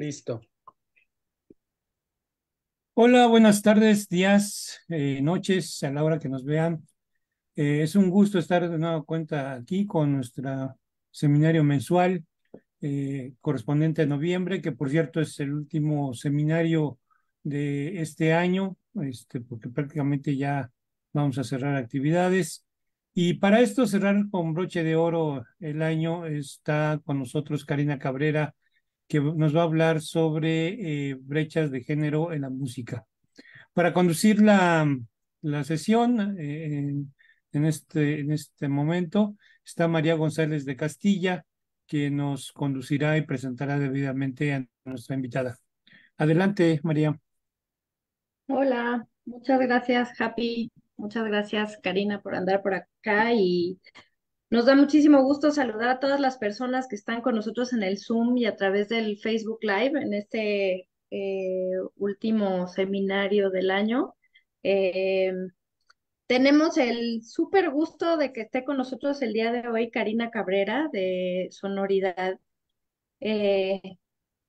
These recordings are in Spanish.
Listo. Hola, buenas tardes, días, eh, noches, a la hora que nos vean. Eh, es un gusto estar de nueva cuenta aquí con nuestro seminario mensual eh, correspondiente a noviembre, que por cierto es el último seminario de este año, este, porque prácticamente ya vamos a cerrar actividades. Y para esto, cerrar con broche de oro el año, está con nosotros Karina Cabrera, que nos va a hablar sobre eh, brechas de género en la música. Para conducir la, la sesión eh, en, este, en este momento está María González de Castilla, que nos conducirá y presentará debidamente a nuestra invitada. Adelante, María. Hola, muchas gracias, Happy. Muchas gracias, Karina, por andar por acá y nos da muchísimo gusto saludar a todas las personas que están con nosotros en el Zoom y a través del Facebook Live en este eh, último seminario del año. Eh, tenemos el súper gusto de que esté con nosotros el día de hoy Karina Cabrera de Sonoridad eh,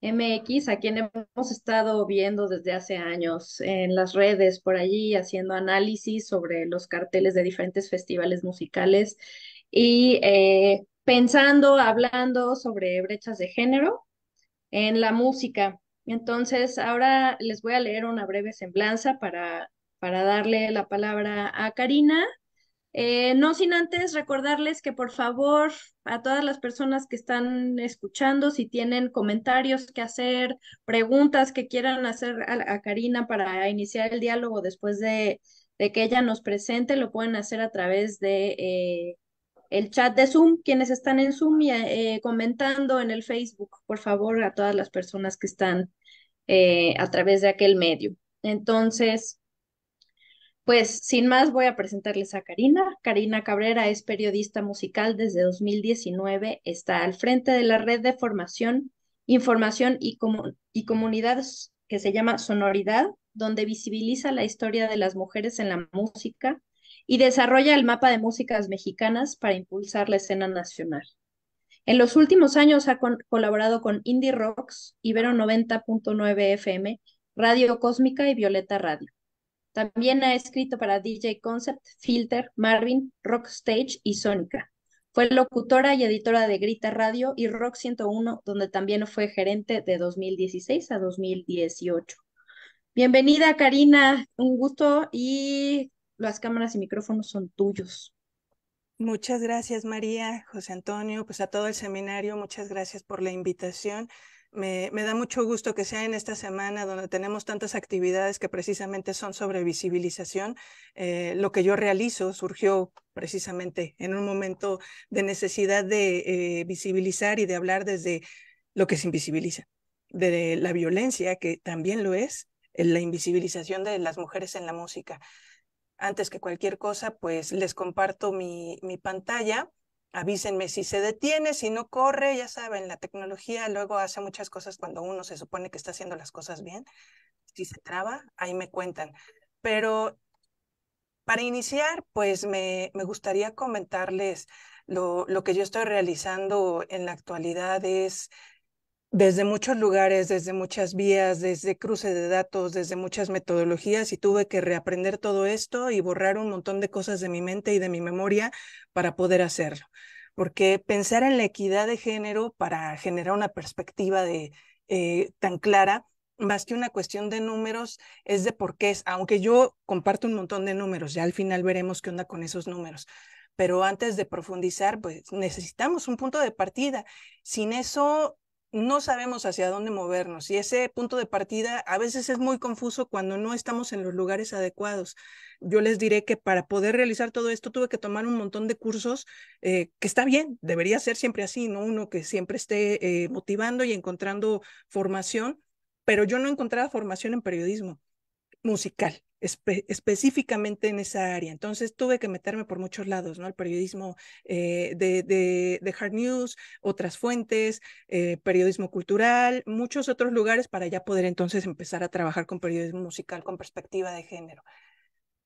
MX, a quien hemos estado viendo desde hace años en las redes por allí, haciendo análisis sobre los carteles de diferentes festivales musicales y eh, pensando, hablando sobre brechas de género en la música. Entonces, ahora les voy a leer una breve semblanza para, para darle la palabra a Karina. Eh, no sin antes recordarles que por favor a todas las personas que están escuchando, si tienen comentarios que hacer, preguntas que quieran hacer a, Karina para iniciar el diálogo después de, de, que ella nos presente, lo pueden hacer a través de eh, el chat de Zoom, quienes están en Zoom y eh, comentando en el Facebook, por favor, a todas las personas que están eh, a través de aquel medio. Entonces, pues sin más voy a presentarles a Karina. Karina Cabrera es periodista musical desde 2019, está al frente de la red de formación, información y, y comunidades que se llama Sonoridad, donde visibiliza la historia de las mujeres en la música y desarrolla el mapa de músicas mexicanas para impulsar la escena nacional. En los últimos años ha colaborado con Indie Rocks, Ibero 90.9 FM, Radio Cósmica y Violeta Radio. También ha escrito para DJ Concept, Filter, Marvin, Stage y Sónica. Fue locutora y editora de Grita Radio y Rock 101, donde también fue gerente de 2016 a 2018. Bienvenida, Karina. Un gusto y las cámaras y micrófonos son tuyos. Muchas gracias, María, José Antonio, pues a todo el seminario, muchas gracias por la invitación. Me, da mucho gusto que sea en esta semana donde tenemos tantas actividades que precisamente son sobre visibilización. Eh, lo que yo realizo surgió precisamente en un momento de necesidad de eh, visibilizar y de hablar desde lo que se invisibiliza, de la violencia, que también lo es, eh, la invisibilización de las mujeres en la música antes que cualquier cosa, pues les comparto mi, pantalla. Avísenme si se detiene, si no corre, ya saben, la tecnología luego hace muchas cosas cuando uno se supone que está haciendo las cosas bien. Si se traba, ahí me cuentan. Pero para iniciar, pues me, gustaría comentarles lo, lo, que yo estoy realizando en la actualidad es desde muchos lugares, desde muchas vías, desde cruce de datos, desde muchas metodologías y tuve que reaprender todo esto y borrar un montón de cosas de mi mente y de mi memoria para poder hacerlo. Porque pensar en la equidad de género para generar una perspectiva de, eh, tan clara, más que una cuestión de números, es de por qué es, aunque yo comparto un montón de números, ya al final veremos qué onda con esos números pero antes de profundizar, pues necesitamos un punto de partida. Sin eso, no sabemos hacia dónde movernos y ese punto de partida a veces es muy confuso cuando no estamos en los lugares adecuados. Yo les diré que para poder realizar todo esto tuve que tomar un montón de cursos, eh, que está bien, debería ser siempre así, ¿no? Uno que siempre esté eh, motivando y encontrando formación, pero yo no encontraba formación en periodismo musical, específicamente en esa área. Entonces tuve que meterme por muchos lados, ¿no? El periodismo eh, de, Hard News, otras fuentes, eh, periodismo cultural, muchos otros lugares para ya poder entonces empezar a trabajar con periodismo musical con perspectiva de género.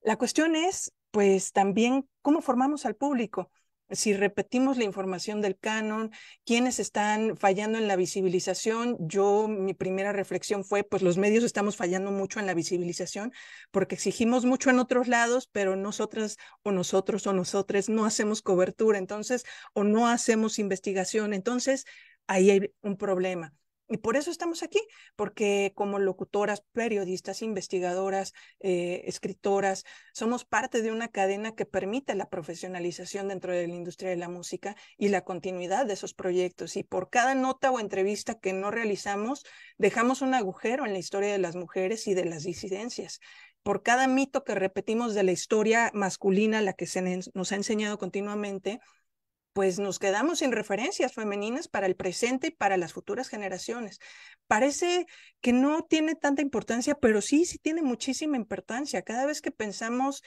La cuestión es, pues, también cómo formamos al público si repetimos la información del canon, quiénes están fallando en la visibilización. Yo, mi primera reflexión fue, pues los medios estamos fallando mucho en la visibilización porque exigimos mucho en otros lados, pero nosotras o nosotros o nosotras no hacemos cobertura, entonces, o no hacemos investigación. Entonces, ahí hay un problema. Y por eso estamos aquí, porque como locutoras, periodistas, investigadoras, eh, escritoras, somos parte de una cadena que permite la profesionalización dentro de la industria de la música y la continuidad de esos proyectos. Y por cada nota o entrevista que no realizamos, dejamos un agujero en la historia de las mujeres y de las disidencias por cada mito que repetimos de la historia masculina, la que se nos ha enseñado continuamente, pues nos quedamos sin referencias femeninas para el presente y para las futuras generaciones. Parece que no tiene tanta importancia, pero sí, sí tiene muchísima importancia. Cada vez que pensamos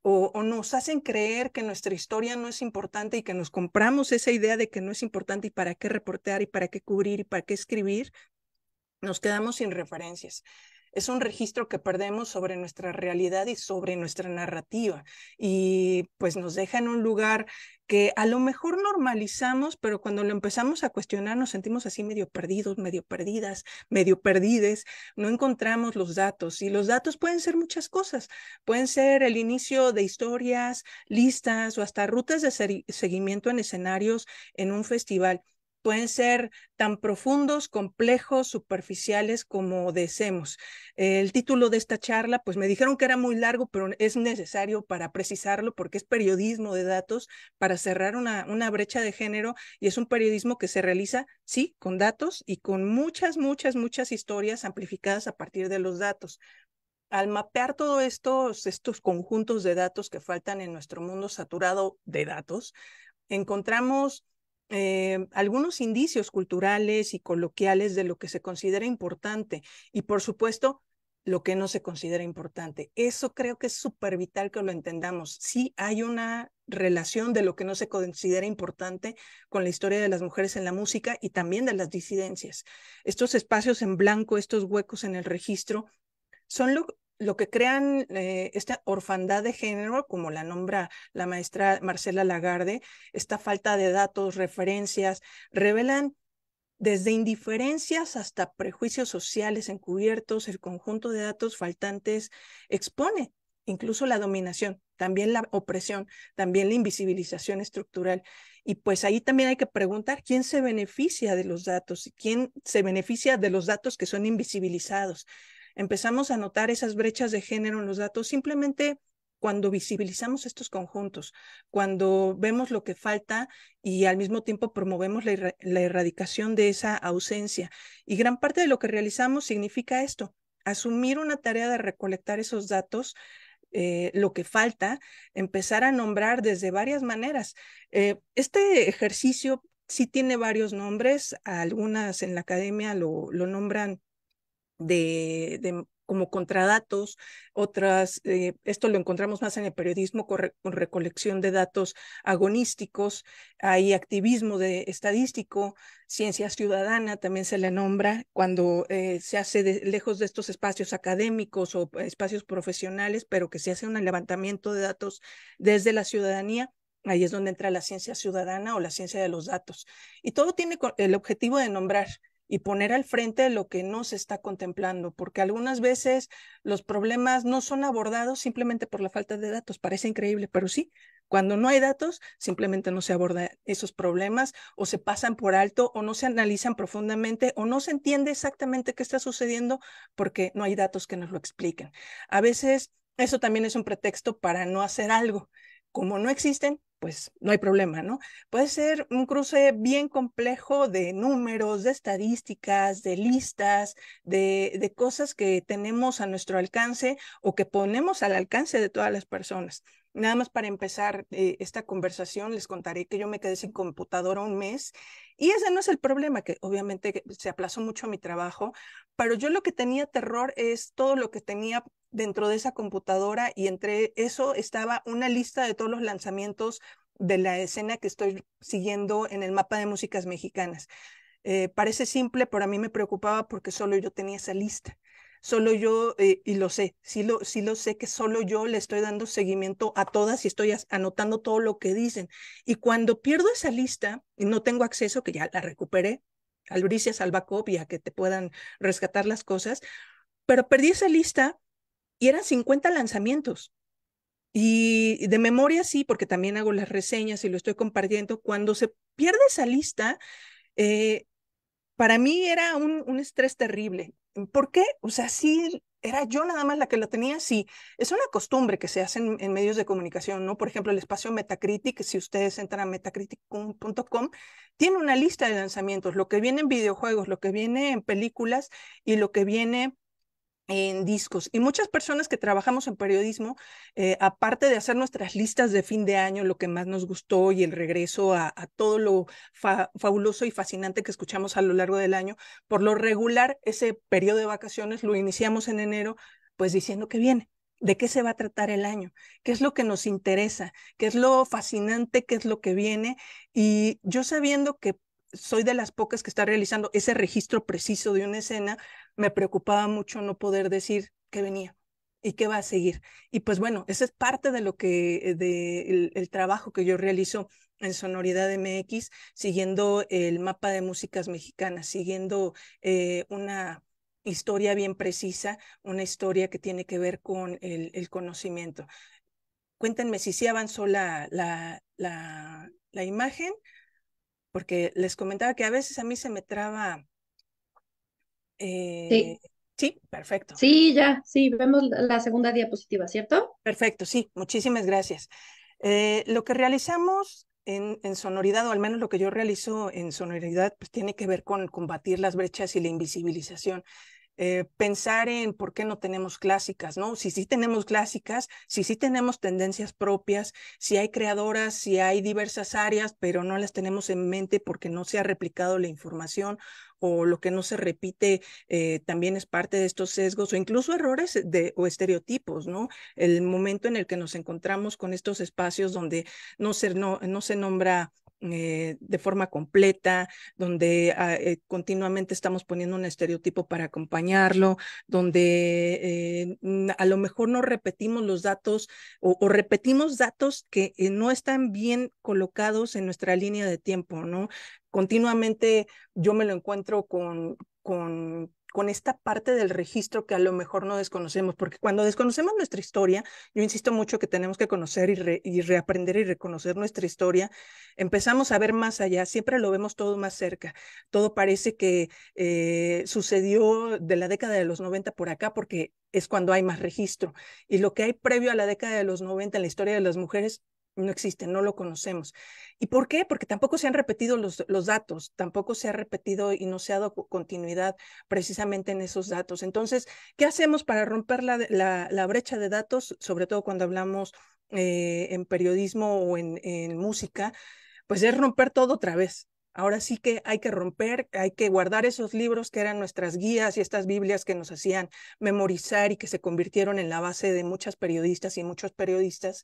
o, nos hacen creer que nuestra historia no es importante y que nos compramos esa idea de que no es importante y para qué reportear y para qué cubrir y para qué escribir, nos quedamos sin referencias es un registro que perdemos sobre nuestra realidad y sobre nuestra narrativa y pues nos deja en un lugar que a lo mejor normalizamos, pero cuando lo empezamos a cuestionar nos sentimos así medio perdidos, medio perdidas, medio perdides, no encontramos los datos y los datos pueden ser muchas cosas, pueden ser el inicio de historias, listas o hasta rutas de seguimiento en escenarios en un festival pueden ser tan profundos, complejos, superficiales como deseemos. El título de esta charla, pues me dijeron que era muy largo, pero es necesario para precisarlo porque es periodismo de datos para cerrar una, una brecha de género y es un periodismo que se realiza, sí, con datos y con muchas, muchas, muchas historias amplificadas a partir de los datos al mapear todos estos, estos conjuntos de datos que faltan en nuestro mundo saturado de datos, encontramos eh, algunos indicios culturales y coloquiales de lo que se considera importante y por supuesto lo que no se considera importante. Eso creo que es súper vital que lo entendamos. Sí hay una relación de lo que no se considera importante con la historia de las mujeres en la música y también de las disidencias. Estos espacios en blanco, estos huecos en el registro, son lo, lo que crean eh, esta orfandad de género, como la nombra la maestra Marcela Lagarde, esta falta de datos, referencias, revelan desde indiferencias hasta prejuicios sociales encubiertos, el conjunto de datos faltantes expone incluso la dominación, también la opresión, también la invisibilización estructural. Y pues ahí también hay que preguntar quién se beneficia de los datos y quién se beneficia de los datos que son invisibilizados empezamos a notar esas brechas de género en los datos simplemente cuando visibilizamos estos conjuntos, cuando vemos lo que falta y al mismo tiempo promovemos la, erradicación de esa ausencia. Y gran parte de lo que realizamos significa esto, asumir una tarea de recolectar esos datos, eh, lo que falta, empezar a nombrar desde varias maneras. Eh, este ejercicio sí tiene varios nombres, algunas en la academia lo nombran de, como contradatos, otras, eh, esto lo encontramos más en el periodismo con, recolección de datos agonísticos, hay activismo de estadístico, ciencia ciudadana también se le nombra cuando eh, se hace lejos de estos espacios académicos o espacios profesionales, pero que se hace un levantamiento de datos desde la ciudadanía. Ahí es donde entra la ciencia ciudadana o la ciencia de los datos. Y todo tiene el objetivo de nombrar y poner al frente lo que no se está contemplando, porque algunas veces los problemas no son abordados simplemente por la falta de datos. Parece increíble, pero sí, cuando no hay datos, simplemente no se abordan esos problemas o se pasan por alto o no se analizan profundamente o no se entiende exactamente qué está sucediendo porque no hay datos que nos lo expliquen. A veces eso también es un pretexto para no hacer algo. Como no existen, pues no hay problema, ¿no? Puede ser un cruce bien complejo de números, de estadísticas, de listas, de, de cosas que tenemos a nuestro alcance o que ponemos al alcance de todas las personas. Nada más para empezar eh, esta conversación, les contaré que yo me quedé sin computadora un mes y ese no es el problema, que obviamente se aplazó mucho mi trabajo, pero yo lo que tenía terror es todo lo que tenía dentro de esa computadora y entre eso estaba una lista de todos los lanzamientos de la escena que estoy siguiendo en el mapa de músicas mexicanas. Eh, parece simple, pero a mí me preocupaba porque solo yo tenía esa lista solo yo, eh, y lo sé, sí lo, sí lo sé que solo yo le estoy dando seguimiento a todas y estoy anotando todo lo que dicen. Y cuando pierdo esa lista y no tengo acceso, que ya la recuperé, albricias salva que te puedan rescatar las cosas, pero perdí esa lista y eran 50 lanzamientos. Y de memoria sí, porque también hago las reseñas y lo estoy compartiendo. Cuando se pierde esa lista, eh, para mí era un, un, estrés terrible. ¿Por qué? O sea, si era yo nada más la que lo tenía, sí. Es una costumbre que se hace en, en medios de comunicación, ¿no? Por ejemplo, el espacio Metacritic, si ustedes entran a metacritic.com, tiene una lista de lanzamientos, lo que viene en videojuegos, lo que viene en películas y lo que viene en discos. Y muchas personas que trabajamos en periodismo, eh, aparte de hacer nuestras listas de fin de año, lo que más nos gustó y el regreso a, todo lo fabuloso y fascinante que escuchamos a lo largo del año, por lo regular ese periodo de vacaciones lo iniciamos en enero, pues diciendo que viene. ¿De qué se va a tratar el año? ¿Qué es lo que nos interesa? ¿Qué es lo fascinante? ¿Qué es lo que viene? Y yo sabiendo que soy de las pocas que está realizando ese registro preciso de una escena, me preocupaba mucho no poder decir qué venía y qué va a seguir. Y pues bueno, esa es parte de lo que, eh, de el, trabajo que yo realizo en Sonoridad MX, siguiendo el mapa de músicas mexicanas, siguiendo eh, una historia bien precisa, una historia que tiene que ver con el, conocimiento. Cuéntenme si se avanzó la, la, la imagen porque les comentaba que a veces a mí se me traba. sí. Eh, sí. perfecto. Sí, ya, sí, vemos la segunda diapositiva, ¿cierto? Perfecto, sí, muchísimas gracias. Eh, lo que realizamos en, en, sonoridad, o al menos lo que yo realizo en sonoridad, pues tiene que ver con combatir las brechas y la invisibilización. Eh, pensar en por qué no tenemos clásicas, ¿no? Si sí tenemos clásicas, si sí tenemos tendencias propias, si hay creadoras, si hay diversas áreas, pero no las tenemos en mente porque no se ha replicado la información o lo que no se repite eh, también es parte de estos sesgos o incluso errores de, o estereotipos, ¿no? El momento en el que nos encontramos con estos espacios donde no no, no se nombra eh, de forma completa, donde ah, eh, continuamente estamos poniendo un estereotipo para acompañarlo, donde eh, a lo mejor no repetimos los datos o, repetimos datos que no están bien colocados en nuestra línea de tiempo, ¿no? Continuamente yo me lo encuentro con con esta parte del registro que a lo mejor no desconocemos, porque cuando desconocemos nuestra historia, yo insisto mucho que tenemos que conocer y, reaprender y reconocer nuestra historia, empezamos a ver más allá, siempre lo vemos todo más cerca, todo parece que eh, sucedió de la década de los 90 por acá, porque es cuando hay más registro. Y lo que hay previo a la década de los 90 en la historia de las mujeres no existe, no lo conocemos. ¿Y por qué? Porque tampoco se han repetido los, los, datos, tampoco se ha repetido y no se ha dado continuidad precisamente en esos datos. Entonces, ¿qué hacemos para romper la, la, brecha de datos, sobre todo cuando hablamos eh, en periodismo o en, en música? Pues es romper todo otra vez, Ahora sí que hay que romper, hay que guardar esos libros que eran nuestras guías y estas Biblias que nos hacían memorizar y que se convirtieron en la base de muchas periodistas y muchos periodistas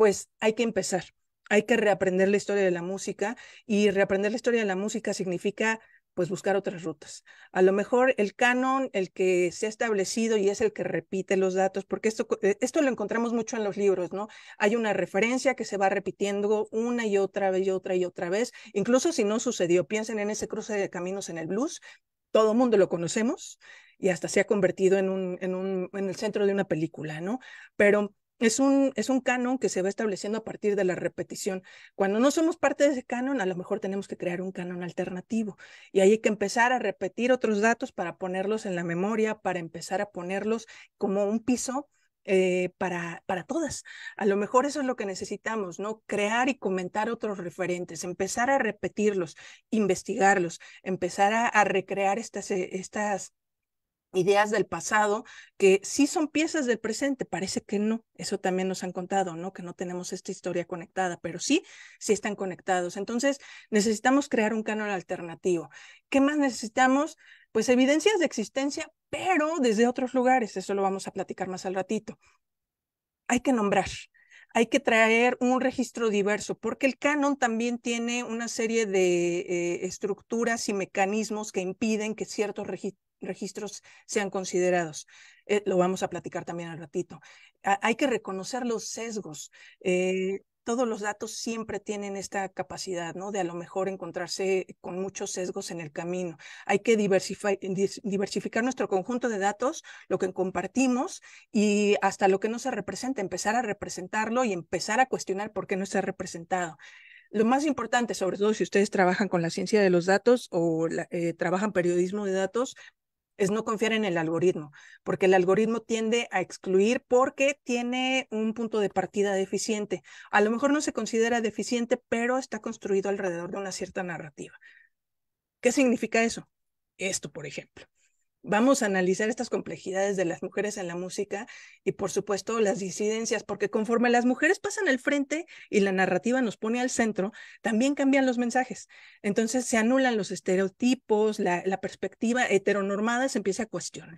pues hay que empezar. Hay que reaprender la historia de la música y reaprender la historia de la música significa pues buscar otras rutas. A lo mejor el canon, el que se ha establecido y es el que repite los datos, porque esto, eh, esto lo encontramos mucho en los libros, ¿no? Hay una referencia que se va repitiendo una y otra vez y otra y otra vez, incluso si no sucedió. Piensen en ese cruce de caminos en el blues, todo mundo lo conocemos y hasta se ha convertido en, un, en, un, en el centro de una película, ¿no? Pero es un, es un canon que se va estableciendo a partir de la repetición. Cuando no somos parte de ese canon, a lo mejor tenemos que crear un canon alternativo y ahí hay que empezar a repetir otros datos para ponerlos en la memoria, para empezar a ponerlos como un piso. Eh, para, para todas. A lo mejor eso es lo que necesitamos, ¿no? Crear y comentar otros referentes, empezar a repetirlos, investigarlos, empezar a, recrear estas, eh, estas ideas del pasado que sí son piezas del presente, parece que no, eso también nos han contado, ¿no? Que no tenemos esta historia conectada, pero sí, sí están conectados. Entonces, necesitamos crear un canon alternativo. ¿Qué más necesitamos? Pues evidencias de existencia, pero desde otros lugares, eso lo vamos a platicar más al ratito. Hay que nombrar, hay que traer un registro diverso, porque el canon también tiene una serie de eh, estructuras y mecanismos que impiden que ciertos registros registros sean considerados. Eh, lo vamos a platicar también al ratito. hay que reconocer los sesgos. Eh, todos los datos siempre tienen esta capacidad, ¿no? De a lo mejor encontrarse con muchos sesgos en el camino. Hay que diversificar nuestro conjunto de datos, lo que compartimos y hasta lo que no se representa, empezar a representarlo y empezar a cuestionar por qué no está representado. Lo más importante, sobre todo si ustedes trabajan con la ciencia de los datos o eh, trabajan periodismo de datos, es no confiar en el algoritmo, porque el algoritmo tiende a excluir porque tiene un punto de partida deficiente. A lo mejor no se considera deficiente, pero está construido alrededor de una cierta narrativa. ¿Qué significa eso? Esto, por ejemplo vamos a analizar estas complejidades de las mujeres en la música y por supuesto las disidencias, porque conforme las mujeres pasan al frente y la narrativa nos pone al centro, también cambian los mensajes. Entonces se anulan los estereotipos, la, perspectiva heteronormada se empieza a cuestionar.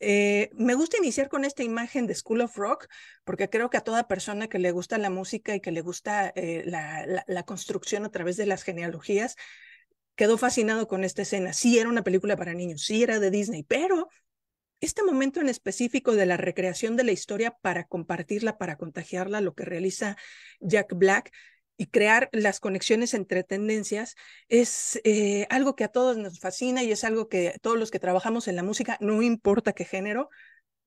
Eh, me gusta iniciar con esta imagen de School of Rock, porque creo que a toda persona que le gusta la música y que le gusta eh, la, construcción a través de las genealogías, quedó fascinado con esta escena. Sí era una película para niños, sí era de Disney, pero este momento en específico de la recreación de la historia para compartirla, para contagiarla, lo que realiza Jack Black y crear las conexiones entre tendencias es eh, algo que a todos nos fascina y es algo que todos los que trabajamos en la música, no importa qué género,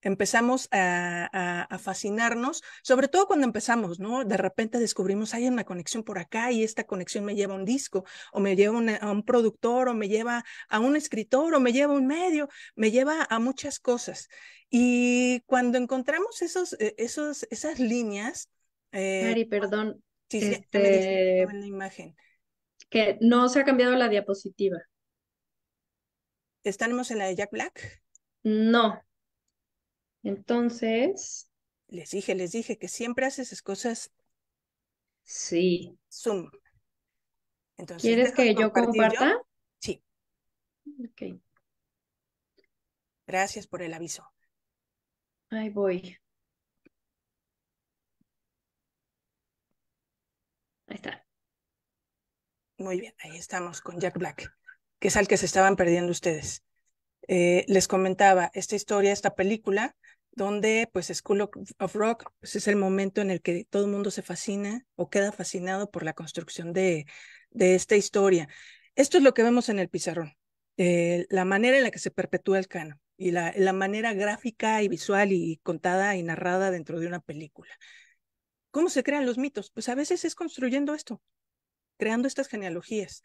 empezamos a, fascinarnos, sobre todo cuando empezamos, ¿no? De repente descubrimos, hay una conexión por acá y esta conexión me lleva a un disco, o me lleva a un productor, o me lleva a un escritor, o me lleva a un medio, me lleva a muchas cosas. Y cuando encontramos esos, eh, esos, esas líneas... Eh, pues perdón. Este, que no se ha cambiado la diapositiva. ¿Estamos en la de Jack Black? No, entonces. Les dije, les dije que siempre haces esas cosas. Sí. Zoom. Entonces, ¿Quieres que yo comparta? Sí. Ok. Gracias por el aviso. Ahí voy. Ahí está. Muy bien, ahí estamos con Jack Black, que es al que se estaban perdiendo ustedes. Eh, les comentaba, esta historia, esta película, donde pues School of Rock pues, es el momento en el que todo el mundo se fascina o queda fascinado por la construcción de, esta historia. Esto es lo que vemos en el pizarrón, eh, la manera en la que se perpetúa el canon y la, la manera gráfica y visual y contada y narrada dentro de una película. ¿Cómo se crean los mitos? Pues a veces es construyendo esto, creando estas genealogías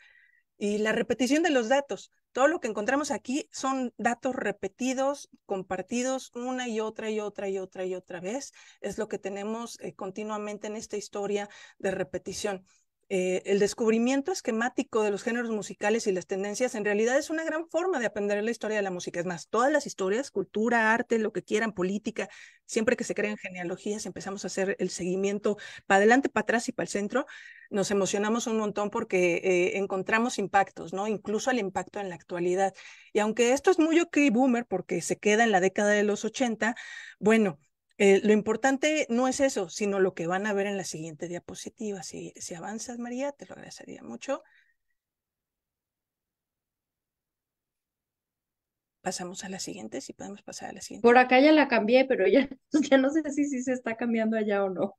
y la repetición de los datos. Todo lo que encontramos aquí son datos repetidos, compartidos una y otra y otra y otra y otra vez. Es lo que tenemos eh, continuamente en esta historia de repetición. Eh, el descubrimiento esquemático de los géneros musicales y las tendencias en realidad es una gran forma de aprender la historia de la música. Es más, todas las historias, cultura, arte, lo que quieran, política, siempre que se crean genealogías, empezamos a hacer el seguimiento para adelante, para atrás y para el centro, nos emocionamos un montón porque eh, encontramos impactos, ¿no? Incluso el impacto en la actualidad. Y aunque esto es muy ok boomer porque se queda en la década de los 80, bueno, eh, lo importante no es eso, sino lo que van a ver en la siguiente diapositiva. Si, avanzas, María, te lo agradecería mucho. Pasamos a la siguiente, si podemos pasar a la siguiente. Por acá ya la cambié, pero ya, ya no sé si, si se está cambiando allá o no.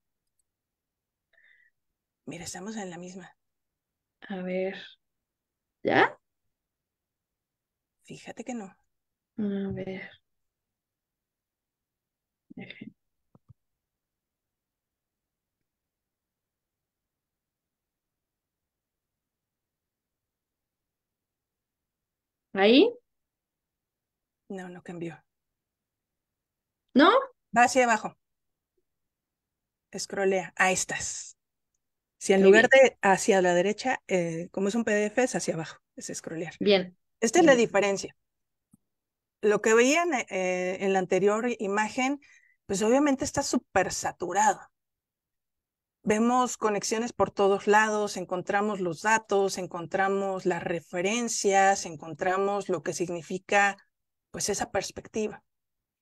Mira, estamos en la misma. A ver. ¿Ya? Fíjate que no. A ver. ¿Ahí? No, no cambió. ¿No? Va hacia abajo. Escrolea. Ahí estás. Si en lugar de hacia la derecha, eh, como es un PDF, es hacia abajo. Es escrolear. Bien. Esta es la diferencia. Lo que veían eh, en la anterior imagen pues obviamente está súper saturado. Vemos conexiones por todos lados, encontramos los datos, encontramos las referencias, encontramos lo que significa pues esa perspectiva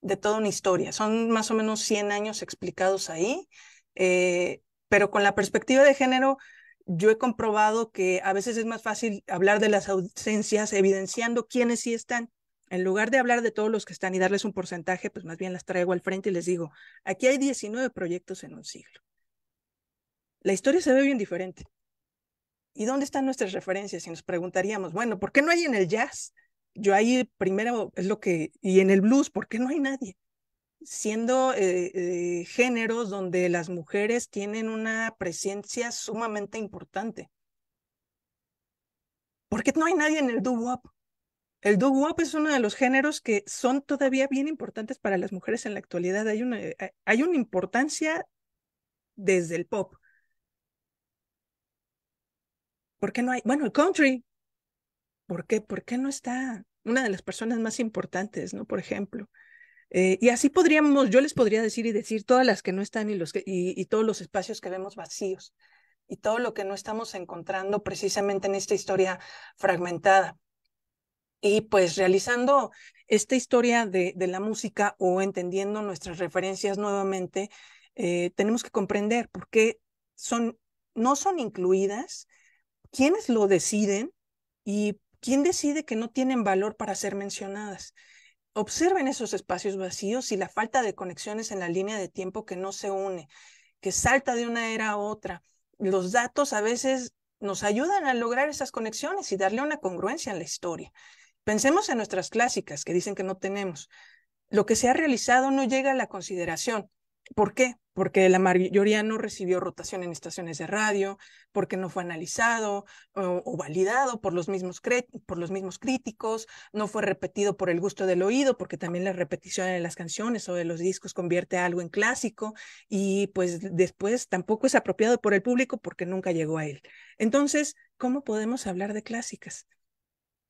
de toda una historia. Son más o menos 100 años explicados ahí, eh, pero con la perspectiva de género, yo he comprobado que a veces es más fácil hablar de las ausencias evidenciando quiénes sí están en lugar de hablar de todos los que están y darles un porcentaje, pues más bien las traigo al frente y les digo, aquí hay 19 proyectos en un siglo. La historia se ve bien diferente. ¿Y dónde están nuestras referencias? Y nos preguntaríamos, bueno, ¿por qué no hay en el jazz? Yo ahí primero es lo que, y en el blues, ¿por qué no hay nadie? Siendo eh, eh, géneros donde las mujeres tienen una presencia sumamente importante. ¿Por qué no hay nadie en el doo-wop? El doo-wop es uno de los géneros que son todavía bien importantes para las mujeres en la actualidad. Hay una, eh, hay una importancia desde el pop. ¿Por qué no hay? Bueno, el country. ¿Por qué? ¿Por qué no está una de las personas más importantes, no? Por ejemplo. Eh, y así podríamos, yo les podría decir y decir todas las que no están y, los y todos los espacios que vemos vacíos y todo lo que no estamos encontrando precisamente en esta historia fragmentada y pues realizando esta historia de, la música o entendiendo nuestras referencias nuevamente, eh, tenemos que comprender por qué son, no son incluidas, quiénes lo deciden y quién decide que no tienen valor para ser mencionadas. Observen esos espacios vacíos y la falta de conexiones en la línea de tiempo que no se une, que salta de una era a otra. Los datos a veces nos ayudan a lograr esas conexiones y darle una congruencia a la historia. Pensemos en nuestras clásicas que dicen que no tenemos. Lo que se ha realizado no llega a la consideración. ¿Por qué? Porque la mayoría no recibió rotación en estaciones de radio, porque no fue analizado o, validado por los, mismos por los mismos críticos, no fue repetido por el gusto del oído, porque también la repetición de las canciones o de los discos convierte algo en clásico y pues después tampoco es apropiado por el público porque nunca llegó a él. Entonces, ¿cómo podemos hablar de clásicas?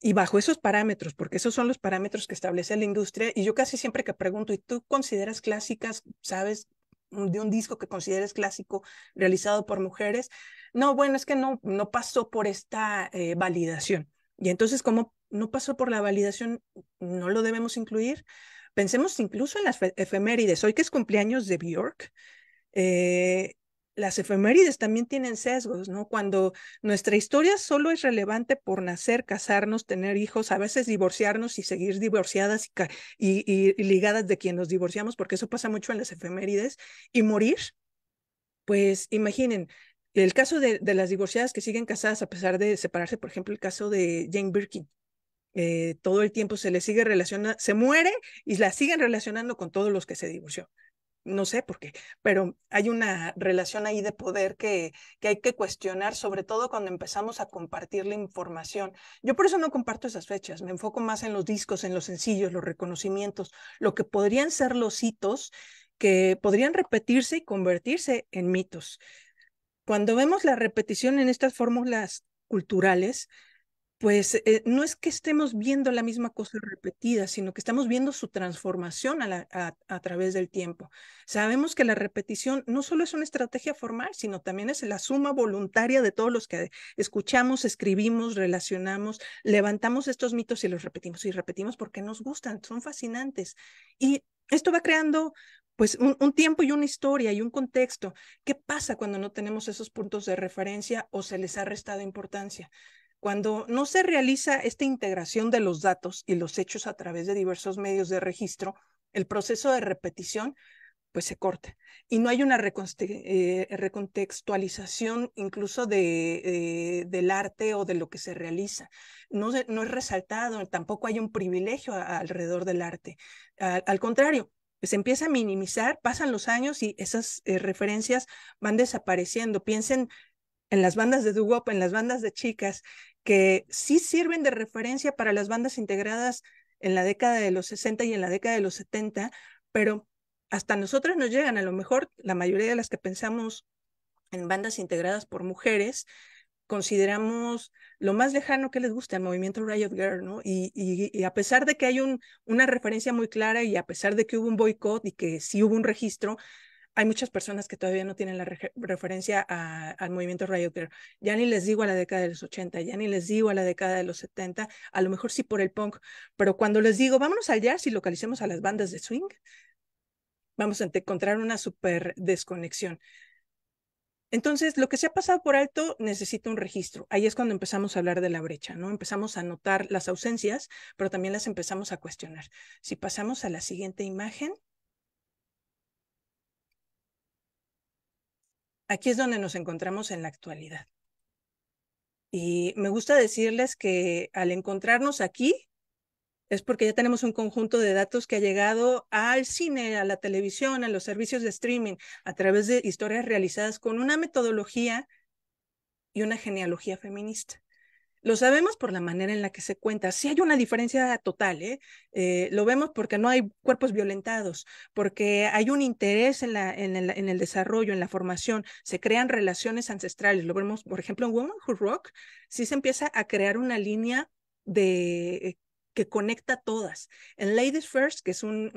Y bajo esos parámetros, porque esos son los parámetros que establece la industria, y yo casi siempre que pregunto, ¿y tú consideras clásicas, sabes, mm, de un disco que consideres clásico realizado por mujeres? No, bueno, es que no, no pasó por esta eh, validación. Y entonces, como no pasó por la validación, no lo debemos incluir. Pensemos incluso en las efemérides. Hoy que es cumpleaños de Bjork, eh, las efemérides también tienen sesgos, ¿no? Cuando nuestra historia solo es relevante por nacer, casarnos, tener hijos, a veces divorciarnos y seguir divorciadas y, ligadas de quien nos divorciamos, porque eso pasa mucho en las efemérides, y morir, pues imaginen, el caso de, las divorciadas que siguen casadas a pesar de separarse, por ejemplo, el caso de Jane Birkin, eh, todo el tiempo se le sigue relacionando, se muere y la siguen relacionando con todos los que se divorció no sé por qué, pero hay una relación ahí de poder que, que, hay que cuestionar, sobre todo cuando empezamos a compartir la información. Yo por eso no comparto esas fechas, me enfoco más en los discos, en los sencillos, los reconocimientos, lo que podrían ser los hitos que podrían repetirse y convertirse en mitos. Cuando vemos la repetición en estas fórmulas culturales, pues eh, no es que estemos viendo la misma cosa repetida, sino que estamos viendo su transformación a, través del tiempo. Sabemos que la repetición no solo es una estrategia formal, sino también es la suma voluntaria de todos los que escuchamos, escribimos, relacionamos, levantamos estos mitos y los repetimos y repetimos porque nos gustan, son fascinantes. Y esto va creando pues un, tiempo y una historia y un contexto. ¿Qué pasa cuando no tenemos esos puntos de referencia o se les ha restado importancia? Cuando no se realiza esta integración de los datos y los hechos a través de diversos medios de registro, el proceso de repetición pues se corta y no hay una eh, recontextualización incluso de, eh, del arte o de lo que se realiza. No, es resaltado, tampoco hay un privilegio alrededor del arte. al, contrario, pues, se empieza a minimizar, pasan los años y esas eh, referencias van desapareciendo. Piensen en las bandas de Dugop, en las bandas de chicas, que sí sirven de referencia para las bandas integradas en la década de los 60 y en la década de los 70, pero hasta nosotras nos llegan, a lo mejor la mayoría de las que pensamos en bandas integradas por mujeres, consideramos lo más lejano que les gusta al movimiento Riot Girl, ¿no? Y, a pesar de que hay un, una referencia muy clara y a pesar de que hubo un boicot y que sí hubo un registro, hay muchas personas que todavía no tienen la referencia al movimiento Riot Ya ni les digo a la década de los 80, ya ni les digo a la década de los 70, a lo mejor sí por el punk, pero cuando les digo, vámonos al jazz y localicemos a las bandas de swing, vamos a encontrar una super desconexión. Entonces, lo que se ha pasado por alto necesita un registro. Ahí es cuando empezamos a hablar de la brecha, ¿no? Empezamos a notar las ausencias, pero también las empezamos a cuestionar. Si pasamos a la siguiente imagen, Aquí es donde nos encontramos en la actualidad. Y me gusta decirles que al encontrarnos aquí es porque ya tenemos un conjunto de datos que ha llegado al cine, a la televisión, a los servicios de streaming, a través de historias realizadas con una metodología y una genealogía feminista. Lo sabemos por la manera en la que se cuenta. Sí hay una diferencia total, ¿eh? eh lo vemos porque no hay cuerpos violentados, porque hay un interés en, el, en el desarrollo, en la formación, se crean relaciones ancestrales. Lo vemos, por ejemplo, en Woman Who Rock, sí se empieza a crear una línea de que conecta todas. En Ladies First, que es una,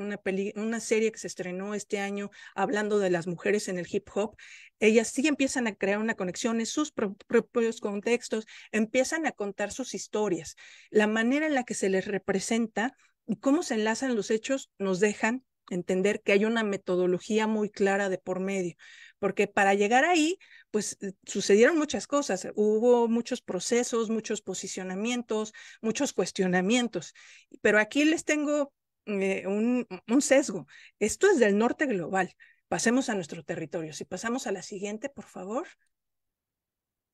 una serie que se estrenó este año hablando de las mujeres en el hip hop, ellas sí empiezan a crear una conexión en sus propios contextos, empiezan a contar sus historias. La manera en la que se les representa y cómo se enlazan los hechos nos dejan entender que hay una metodología muy clara de por medio, porque para llegar ahí, pues eh, sucedieron muchas cosas, eh, hubo muchos procesos, muchos posicionamientos, muchos cuestionamientos, pero aquí les tengo eh, un, sesgo. Esto es del norte global. Pasemos a nuestro territorio. Si pasamos a la siguiente, por favor.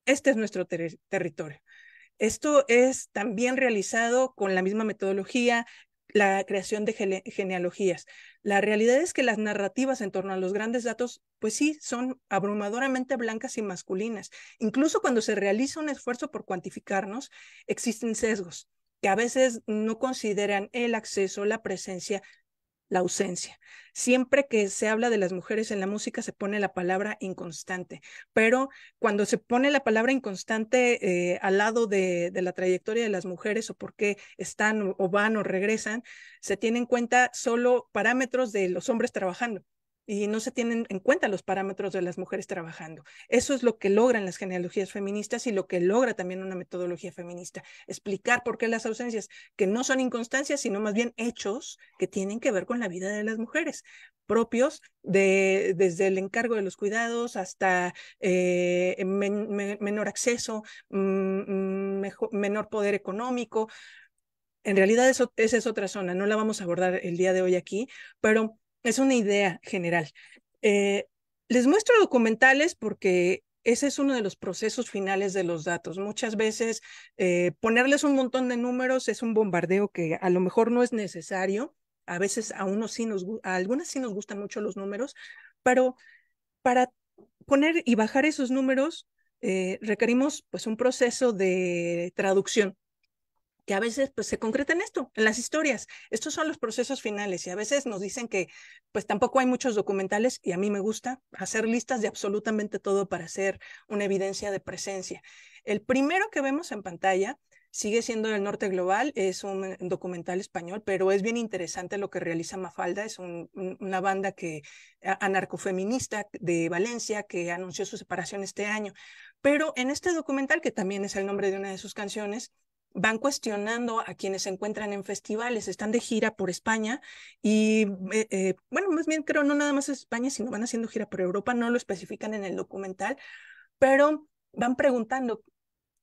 Este es nuestro territorio. Esto es también realizado con la misma metodología, la creación de genealogías. La realidad es que las narrativas en torno a los grandes datos, pues sí, son abrumadoramente blancas y masculinas. Incluso cuando se realiza un esfuerzo por cuantificarnos, existen sesgos que a veces no consideran el acceso, la presencia, la ausencia. Siempre que se habla de las mujeres en la música se pone la palabra inconstante, pero cuando se pone la palabra inconstante eh, al lado de, la trayectoria de las mujeres o por qué están o van o regresan, se tiene en cuenta solo parámetros de los hombres trabajando y no se tienen en cuenta los parámetros de las mujeres trabajando. Eso es lo que logran las genealogías feministas y lo que logra también una metodología feminista, explicar por qué las ausencias, que no son inconstancias, sino más bien hechos que tienen que ver con la vida de las mujeres, propios de, desde el encargo de los cuidados hasta eh, menor acceso, mm, mm, menor poder económico. En realidad eso, esa es otra zona, no la vamos a abordar el día de hoy aquí, pero es una idea general. Eh, les muestro documentales porque ese es uno de los procesos finales de los datos. Muchas veces eh, ponerles un montón de números es un bombardeo que a lo mejor no es necesario. A veces a algunos sí nos, a algunas sí nos gustan mucho los números, pero para poner y bajar esos números eh, requerimos pues un proceso de traducción que a veces pues, se concreta en esto, en las historias. Estos son los procesos finales y a veces nos dicen que pues tampoco hay muchos documentales y a mí me gusta hacer listas de absolutamente todo para hacer una evidencia de presencia. El primero que vemos en pantalla sigue siendo El norte global, es un documental español, pero es bien interesante lo que realiza Mafalda, es una banda que anarcofeminista de Valencia que anunció su separación este año. Pero en este documental, que también es el nombre de una de sus canciones, van cuestionando a quienes se encuentran en festivales, están de gira por España y, eh, eh, bueno, más bien creo no nada más España, sino van haciendo gira por Europa, no lo especifican en el documental, pero van preguntando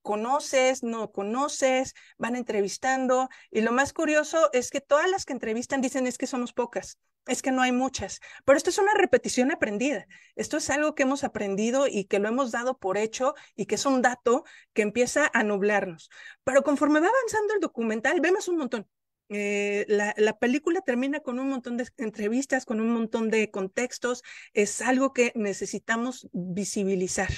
conoces, no conoces, van entrevistando y lo más curioso es que todas las que entrevistan dicen es que somos pocas, es que no hay muchas, pero esto es una repetición aprendida, esto es algo que hemos aprendido y que lo hemos dado por hecho y que es un dato que empieza a nublarnos, pero conforme va avanzando el documental vemos un montón, eh, la, la, película termina con un montón de entrevistas, con un montón de contextos. Es algo que necesitamos visibilizar,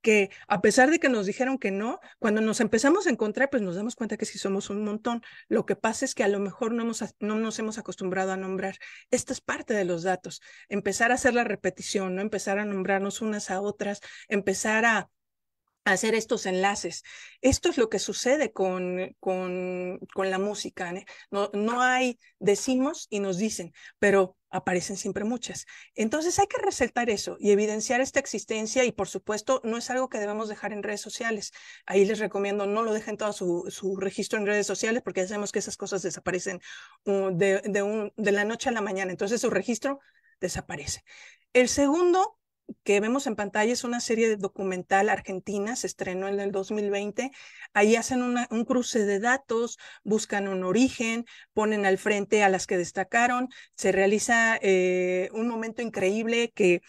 que a pesar de que nos dijeron que no, cuando nos empezamos a encontrar, pues nos damos cuenta que sí somos un montón. Lo que pasa es que a lo mejor no, no nos hemos acostumbrado a nombrar. Esta es parte de los datos. Empezar a hacer la repetición, ¿no? empezar a nombrarnos unas a otras, empezar a hacer estos enlaces. Esto es lo que sucede con, con, la música. ¿eh? No, no hay decimos y nos dicen, pero aparecen siempre muchas. Entonces hay que resaltar eso y evidenciar esta existencia y por supuesto no es algo que debemos dejar en redes sociales. Ahí les recomiendo no lo dejen todo su, registro en redes sociales porque ya sabemos que esas cosas desaparecen uh, de, de la noche a la mañana. Entonces su registro desaparece. El segundo que vemos en pantalla es una serie de documental argentina, se estrenó en el 2020. Ahí hacen un cruce de datos, buscan un origen, ponen al frente a las que destacaron. Se realiza eh, un momento increíble que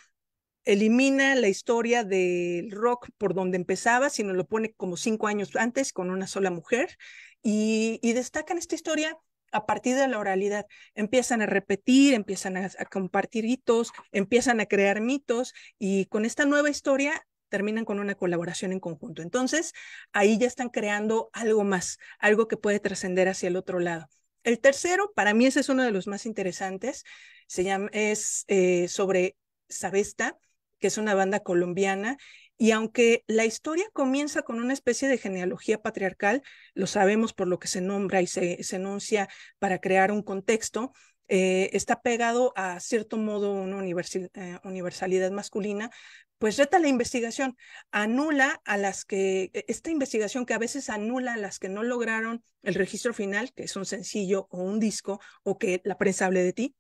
elimina la historia del rock por donde empezaba, sino lo pone como cinco años antes con una sola mujer. y destacan esta historia a partir de la oralidad. Empiezan a repetir, empiezan a, compartir hitos, empiezan a crear mitos y con esta nueva historia terminan con una colaboración en conjunto. Entonces, ahí ya están creando algo más, algo que puede trascender hacia el otro lado. El tercero, para mí ese es uno de los más interesantes, se llama, es eh, sobre Sabesta, que es una banda colombiana, y aunque la historia comienza con una especie de genealogía patriarcal, lo sabemos por lo que se nombra y se, enuncia para crear un contexto, eh, está pegado a cierto modo una eh, universalidad masculina, pues reta la investigación, anula a las que, e, esta investigación que a veces anula a las que no lograron el registro final, que es un sencillo o un disco, o que la prensa hable de ti,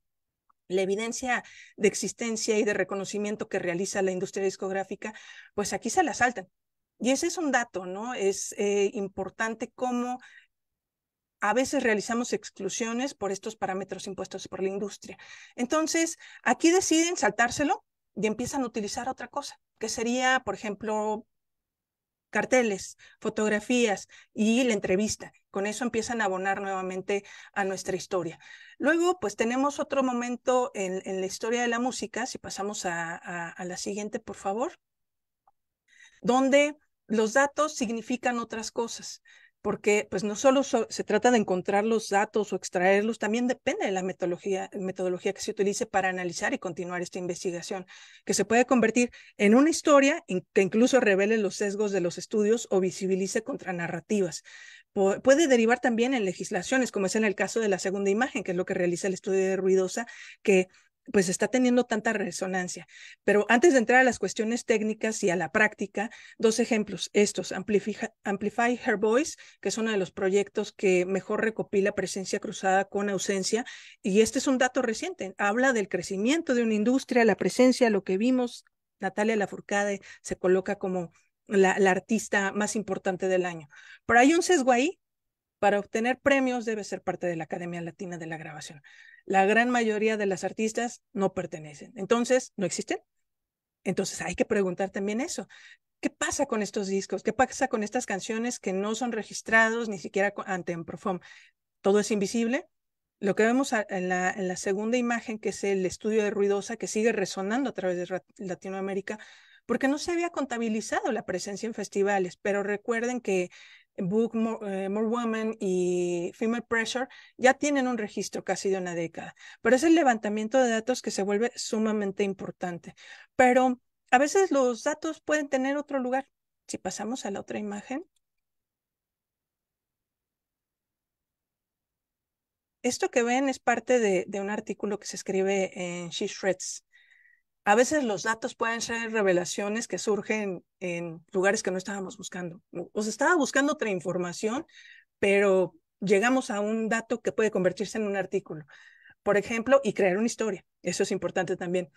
la evidencia de existencia y de reconocimiento que realiza la industria discográfica, pues aquí se la saltan. Y ese es un dato, ¿no? Es eh, importante cómo a veces realizamos exclusiones por estos parámetros impuestos por la industria. Entonces, aquí deciden saltárselo y empiezan a utilizar otra cosa, que sería, por ejemplo, carteles, fotografías y la entrevista. Con eso empiezan a abonar nuevamente a nuestra historia. Luego, pues tenemos otro momento en, la historia de la música, si pasamos a la siguiente, por favor, donde los datos significan otras cosas porque pues no solo se trata de encontrar los datos o extraerlos, también depende de la metodología, metodología que se utilice para analizar y continuar esta investigación, que se puede convertir en una historia que incluso revele los sesgos de los estudios o visibilice contranarrativas. puede derivar también en legislaciones, como es en el caso de la segunda imagen, que es lo que realiza el estudio de Ruidosa, que pues está teniendo tanta resonancia. Pero antes de entrar a las cuestiones técnicas y a la práctica, dos ejemplos, estos, Amplify, Her Voice, que es uno de los proyectos que mejor recopila presencia cruzada con ausencia, y este es un dato reciente, habla del crecimiento de una industria, la presencia, lo que vimos, Natalia Lafourcade se coloca como la, la artista más importante del año. Pero hay un sesgo ahí, para obtener premios debe ser parte de la Academia Latina de la Grabación. La gran mayoría de las artistas no pertenecen, entonces no existen. Entonces hay que preguntar también eso. ¿Qué pasa con estos discos? ¿Qué pasa con estas canciones que no son registrados ni siquiera ante profón? Todo es invisible. Lo que vemos en la segunda imagen, que es el estudio de Ruidosa, que sigue resonando a través de Latinoamérica, porque no se había contabilizado la presencia en festivales, pero recuerden que Book More, eh, Women y Female Pressure ya tienen un registro casi de una década, pero es el levantamiento de datos que se vuelve sumamente importante. Pero a veces los datos pueden tener otro lugar. Si pasamos a la otra imagen. Esto que ven es parte de, de un artículo que se escribe en She Shreds a veces los datos pueden ser revelaciones que surgen en lugares que no estábamos buscando. O sea, estaba buscando otra información, pero llegamos a un dato que puede convertirse en un artículo, por ejemplo, y crear una historia. Eso es importante también.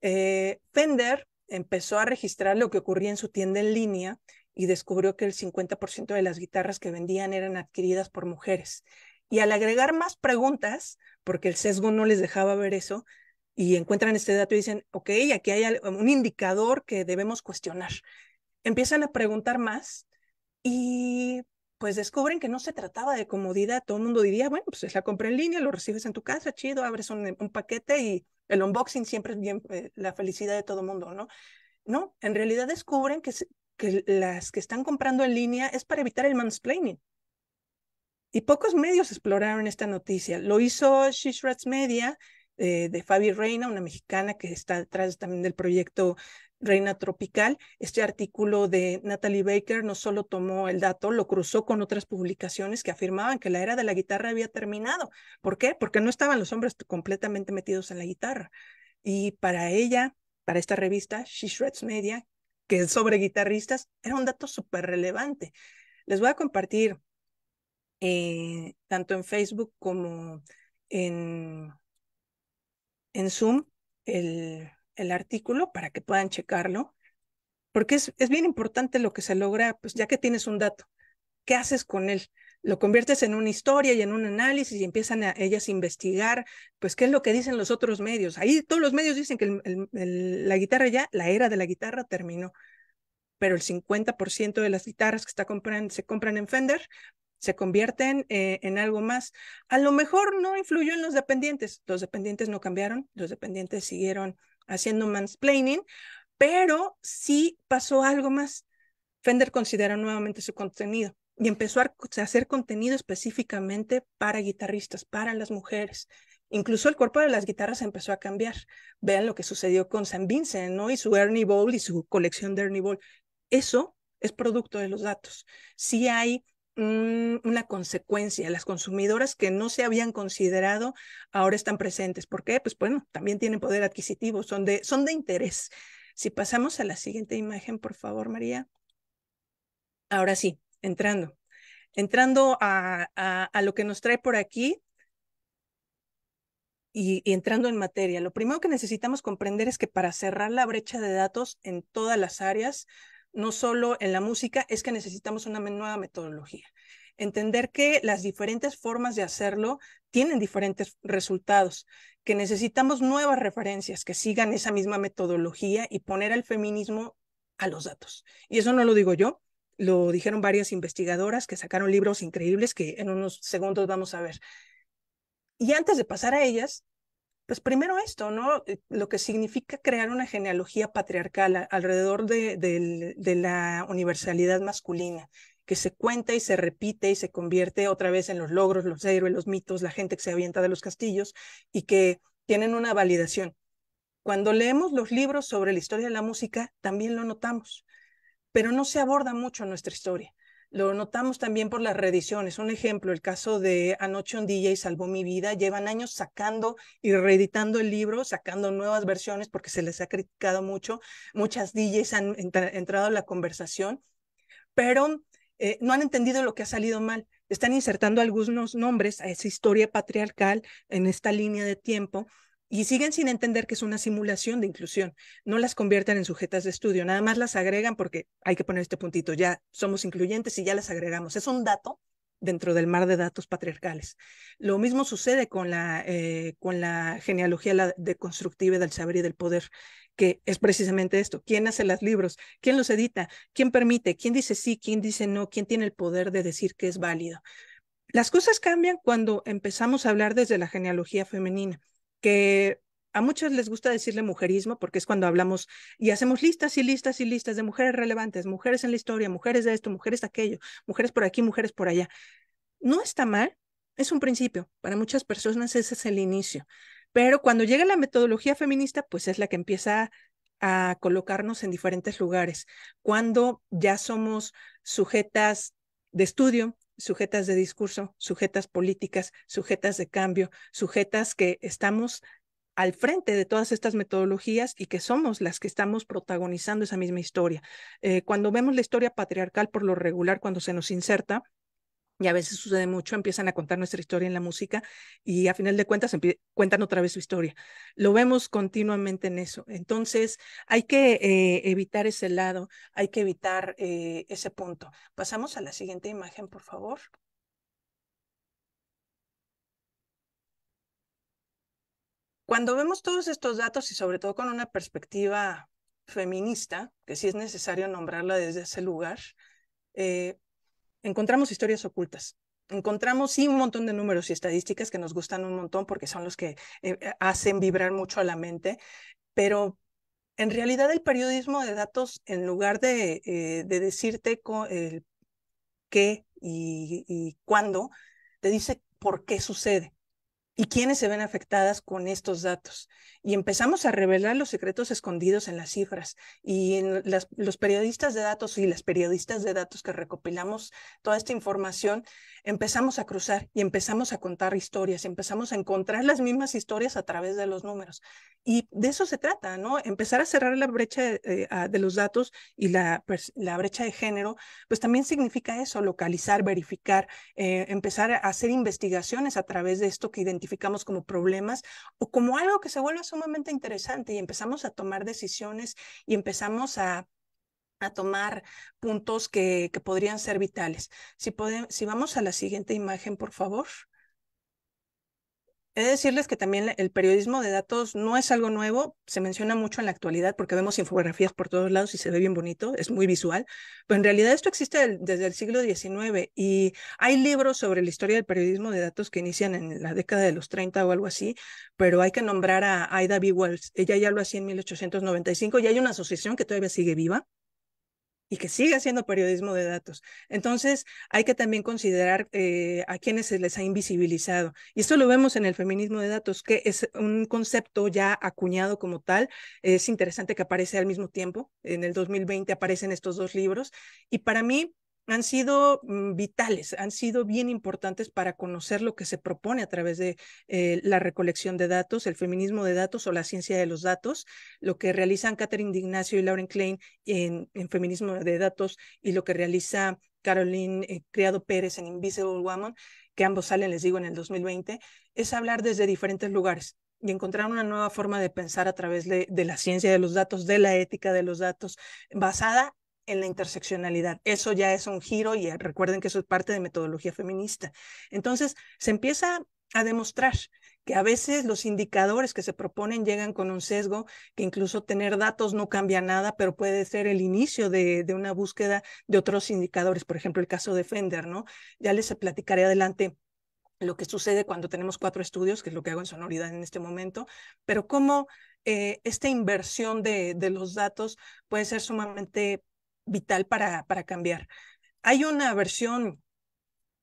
Eh, Fender empezó a registrar lo que ocurría en su tienda en línea y descubrió que el 50% de las guitarras que vendían eran adquiridas por mujeres. Y al agregar más preguntas, porque el sesgo no les dejaba ver eso, y encuentran este dato y dicen, ok, aquí hay un indicador que debemos cuestionar. Empiezan a preguntar más y pues descubren que no se trataba de comodidad. Todo el mundo diría, bueno, pues la compra en línea, lo recibes en tu casa, chido, abres un, paquete y el unboxing siempre es bien eh, la felicidad de todo el mundo, ¿no? No, en realidad descubren que, que las que están comprando en línea es para evitar el mansplaining. Y pocos medios exploraron esta noticia. Lo hizo She Media, eh, de Fabi Reina, una mexicana que está detrás también del proyecto Reina Tropical. Este artículo de Natalie Baker no solo tomó el dato, lo cruzó con otras publicaciones que afirmaban que la era de la guitarra había terminado. ¿Por qué? Porque no estaban los hombres completamente metidos en la guitarra. Y para ella, para esta revista, She Shreds Media, que es sobre guitarristas, era un dato súper relevante. Les voy a compartir eh, tanto en Facebook como en en Zoom el, artículo para que puedan checarlo, porque es, bien importante lo que se logra, pues ya que tienes un dato, ¿qué haces con él? Lo conviertes en una historia y en un análisis y empiezan a ellas a investigar, pues qué es lo que dicen los otros medios. Ahí todos los medios dicen que la guitarra ya, la era de la guitarra terminó, pero el 50% de las guitarras que está comprando se compran en Fender se convierten eh, en algo más. A lo mejor no influyó en los dependientes, los dependientes no cambiaron, los dependientes siguieron haciendo mansplaining, pero sí pasó algo más. Fender consideró nuevamente su contenido y empezó a hacer contenido específicamente para guitarristas, para las mujeres. Incluso el cuerpo de las guitarras empezó a cambiar. Vean lo que sucedió con San Vincent, ¿no? Y su Ernie Ball y su colección de Ernie Ball. Eso es producto de los datos. Sí hay una consecuencia. Las consumidoras que no se habían considerado ahora están presentes. ¿Por qué? Pues bueno, también tienen poder adquisitivo, son de, son de interés. Si pasamos a la siguiente imagen, por favor, María. Ahora sí, entrando. Entrando a, a, lo que nos trae por aquí y, y, entrando en materia, lo primero que necesitamos comprender es que para cerrar la brecha de datos en todas las áreas, no solo en la música, es que necesitamos una nueva metodología. Entender que las diferentes formas de hacerlo tienen diferentes resultados, que necesitamos nuevas referencias que sigan esa misma metodología y poner al feminismo a los datos. Y eso no lo digo yo, lo dijeron varias investigadoras que sacaron libros increíbles que en unos segundos vamos a ver. Y antes de pasar a ellas, pues primero esto, ¿no? Eh, lo que significa crear una genealogía patriarcal alrededor de, de la universalidad masculina, que se cuenta y se repite y se convierte otra vez en los logros, los héroes, los mitos, la gente que se avienta de los castillos y que tienen una validación. Cuando leemos los libros sobre la historia de la música, también lo notamos, pero no se aborda mucho nuestra historia. Lo notamos también por las reediciones. Un ejemplo, el caso de Anoche un DJ salvó mi vida. Llevan años sacando y reeditando el libro, sacando nuevas versiones porque se les ha criticado mucho. Muchas DJs han entrado en la conversación, pero eh, no han entendido lo que ha salido mal. Están insertando algunos nombres a esa historia patriarcal en esta línea de tiempo y siguen sin entender que es una simulación de inclusión. No las convierten en sujetas de estudio, nada más las agregan porque hay que poner este puntito, ya somos incluyentes y ya las agregamos. Es un dato dentro del mar de datos patriarcales. Lo mismo sucede con la, eh, con la genealogía deconstructiva del saber y del poder, que es precisamente esto. ¿Quién hace los libros? ¿Quién los edita? ¿Quién permite? ¿Quién dice sí? ¿Quién dice no? ¿Quién tiene el poder de decir que es válido? Las cosas cambian cuando empezamos a hablar desde la genealogía femenina que a muchas les gusta decirle mujerismo porque es cuando hablamos y hacemos listas y listas y listas de mujeres relevantes, mujeres en la historia, mujeres de esto, mujeres de aquello, mujeres por aquí, mujeres por allá. No está mal, es un principio. Para muchas personas ese es el inicio. Pero cuando llega la metodología feminista, pues es la que empieza a colocarnos en diferentes lugares. Cuando ya somos sujetas de estudio, sujetas de discurso, sujetas políticas, sujetas de cambio, sujetas que estamos al frente de todas estas metodologías y que somos las que estamos protagonizando esa misma historia. Eh, cuando vemos la historia patriarcal por lo regular, cuando se nos inserta, y a veces sucede mucho, empiezan a contar nuestra historia en la música y a final de cuentas cuentan otra vez su historia. Lo vemos continuamente en eso. Entonces, hay que eh, evitar ese lado, hay que evitar eh, ese punto. Pasamos a la siguiente imagen, por favor. Cuando vemos todos estos datos y sobre todo con una perspectiva feminista, que sí es necesario nombrarla desde ese lugar, eh, encontramos historias ocultas. Encontramos sí un montón de números y estadísticas que nos gustan un montón porque son los que eh, eh, hacen vibrar mucho a la mente, pero en realidad el periodismo de datos, en lugar de, eh, decirte qué y cuándo, te dice por qué sucede y quiénes se ven afectadas con estos datos. Y empezamos a revelar los secretos escondidos en las cifras y en los periodistas de datos y las periodistas de datos que recopilamos toda esta información, empezamos a cruzar y empezamos a contar historias, empezamos a encontrar las mismas historias a través de los números. Y de eso se trata, ¿no? Empezar a cerrar la brecha eh, de, los datos y la, brecha de género, pues también significa eso, localizar, verificar, eh, empezar a hacer investigaciones a través de esto que identificamos identificamos como problemas o como algo que se vuelva sumamente interesante y empezamos a tomar decisiones y empezamos a tomar puntos que, que podrían ser vitales. Si, si vamos a la siguiente imagen, por favor. He de decirles que también el periodismo de datos no es algo nuevo, se menciona mucho en la actualidad porque vemos infografías por todos lados y se ve bien bonito, es muy visual, pero en realidad esto existe desde el siglo XIX y hay libros sobre la historia del periodismo de datos que inician en la década de los 30 o algo así, pero hay que nombrar a Ida B. Wells, ella ya lo hacía en 1895 y hay una asociación que todavía sigue viva y que sigue siendo periodismo de datos. Entonces, hay que también considerar eh, a quienes se les ha invisibilizado. Y esto lo vemos en el feminismo de datos, que es un concepto ya acuñado como tal. Es interesante que aparece al mismo tiempo. En el 2020 aparecen estos dos libros. Y para mí, han sido mm, vitales, han sido bien importantes para conocer lo que se propone a través de eh, la recolección de datos, el feminismo de datos o la ciencia de los datos, lo que realizan Catherine Ignacio y Lauren Klein en, feminismo de datos y lo que realiza Caroline eh, Criado Pérez en Invisible Woman, que ambos salen, les digo, en el 2020, es hablar desde diferentes lugares y encontrar una nueva forma de pensar a través de, de la ciencia de los datos, de la ética de los datos, basada en la interseccionalidad. Eso ya es un giro y eh, recuerden que eso es parte de metodología feminista. Entonces, se empieza a demostrar que a veces los indicadores que se proponen llegan con un sesgo, que incluso tener datos no cambia nada, pero puede ser el inicio de, de una búsqueda de otros indicadores, por ejemplo, el caso de Fender, ¿no? Ya les platicaré adelante lo que sucede cuando tenemos cuatro estudios, que es lo que hago en sonoridad en este momento, pero cómo eh, esta inversión de, de, los datos puede ser sumamente vital para, para cambiar. Hay una versión